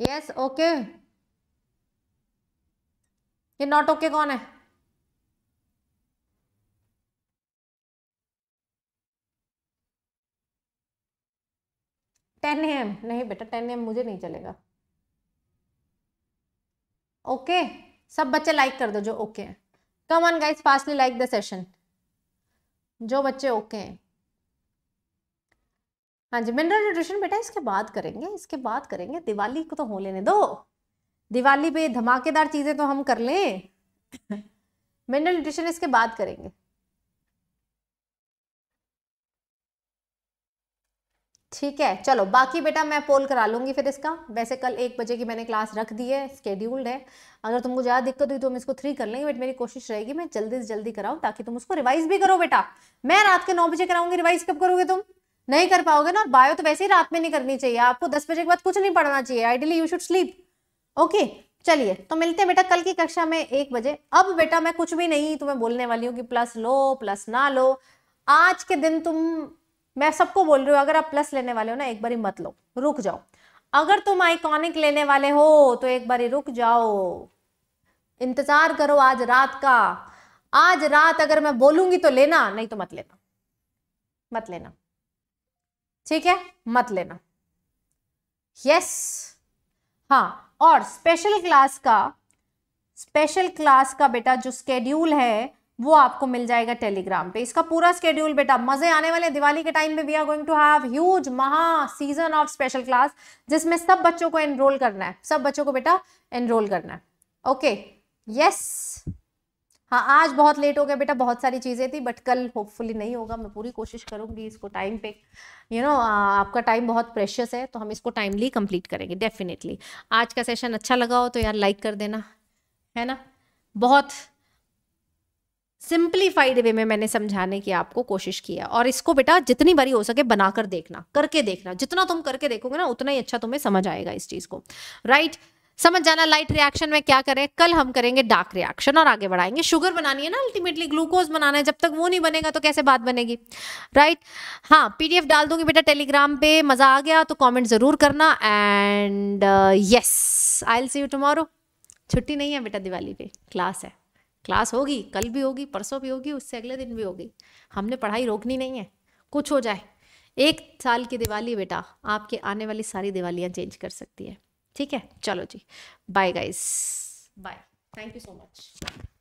यस ओके ये नॉट ओके कौन है टेन एम नहीं बेटा टेन एम मुझे नहीं चलेगा ओके okay. सब बच्चे लाइक कर दो जो ओके हैं come on guys fastly like the session जो बच्चे ओके हैं हाँ जी मिनरल न्यूट्रिशन बेटा इसके बाद करेंगे इसके बाद करेंगे दिवाली को तो हो लेने दो दिवाली पे धमाकेदार चीज़ें तो हम कर लें मिनरल न्यूट्रिशन इसके बाद करेंगे ठीक है चलो बाकी बेटा मैं पोल करा लूँगी फिर इसका वैसे कल एक बजे की मैंने क्लास रख दी है स्केड्यूल्ड है अगर तुमको ज़्यादा दिक्कत हुई तो हम इसको थ्री कर लेंगे बट मेरी कोशिश रहेगी मैं जल्दी से जल्दी कराऊँ ताकि तुम उसको रिवाइज भी करो बेटा मैं रात के नौ बजे कराऊंगी रिवाइज कब करोगे तुम नहीं कर पाओगे ना और बायो तो वैसे ही रात में नहीं करनी चाहिए आपको दस बजे के बाद कुछ नहीं पढ़ना चाहिए ideally you should sleep okay चलिए तो मिलते हैं बेटा कल की कक्षा में एक बजे अब बेटा मैं कुछ भी नहीं तुम्हें बोलने वाली हूँ कि प्लस लो प्लस ना लो आज के दिन तुम मैं सबको बोल रही हूँ अगर आप प्लस लेने वाले हो ना एक बारी मत लो रुक जाओ अगर तुम आइकॉनिक लेने वाले हो तो एक बारी रुक जाओ इंतजार करो आज रात का आज रात अगर मैं बोलूंगी तो लेना नहीं तो मत लेना मत लेना ठीक है मत लेना यस हाँ और स्पेशल क्लास का स्पेशल क्लास का बेटा जो स्केड्यूल है वो आपको मिल जाएगा टेलीग्राम पे इसका पूरा स्केड्यूल बेटा मजे आने वाले दिवाली के टाइम में we are going to have huge महा सीजन ऑफ स्पेशल क्लास जिसमें सब बच्चों को एनरोल करना है सब बच्चों को बेटा एनरोल करना है ओके okay. Yes yes. हाँ आज बहुत लेट हो गया बेटा बहुत सारी चीज़ें थी बट कल होपफुली नहीं होगा मैं पूरी कोशिश करूँगी इसको टाइम पे यू you नो know, आपका टाइम बहुत प्रेशियस है तो हम इसको टाइमली कंप्लीट करेंगे डेफिनेटली आज का सेशन अच्छा लगा हो तो यार लाइक कर देना है ना बहुत सिंप्लीफाइड वे में मैंने समझाने की आपको कोशिश की है और इसको बेटा जितनी बारी हो सके बनाकर देखना करके देखना जितना तुम करके देखोगे ना उतना ही अच्छा तुम्हें समझ आएगा इस चीज़ को राइट right? समझ जाना लाइट रिएक्शन में क्या करें कल हम करेंगे डार्क रिएक्शन और आगे बढ़ाएंगे शुगर बनानी है ना अल्टीमेटली ग्लूकोज बनाना है जब तक वो नहीं बनेगा तो कैसे बात बनेगी राइट right? हाँ पीडीएफ डाल दूंगी बेटा टेलीग्राम पे मजा आ गया तो कमेंट जरूर करना and yes I'll see you tomorrow छुट्टी नहीं है बेटा दिवाली पे क्लास है क्लास होगी कल भी होगी परसों भी होगी उससे अगले दिन भी होगी हमने पढ़ाई रोकनी नहीं है कुछ हो जाए एक साल की दिवाली बेटा आपके आने वाली सारी दिवालियाँ चेंज कर सकती है ठीक है चलो जी bye guys bye thank you so much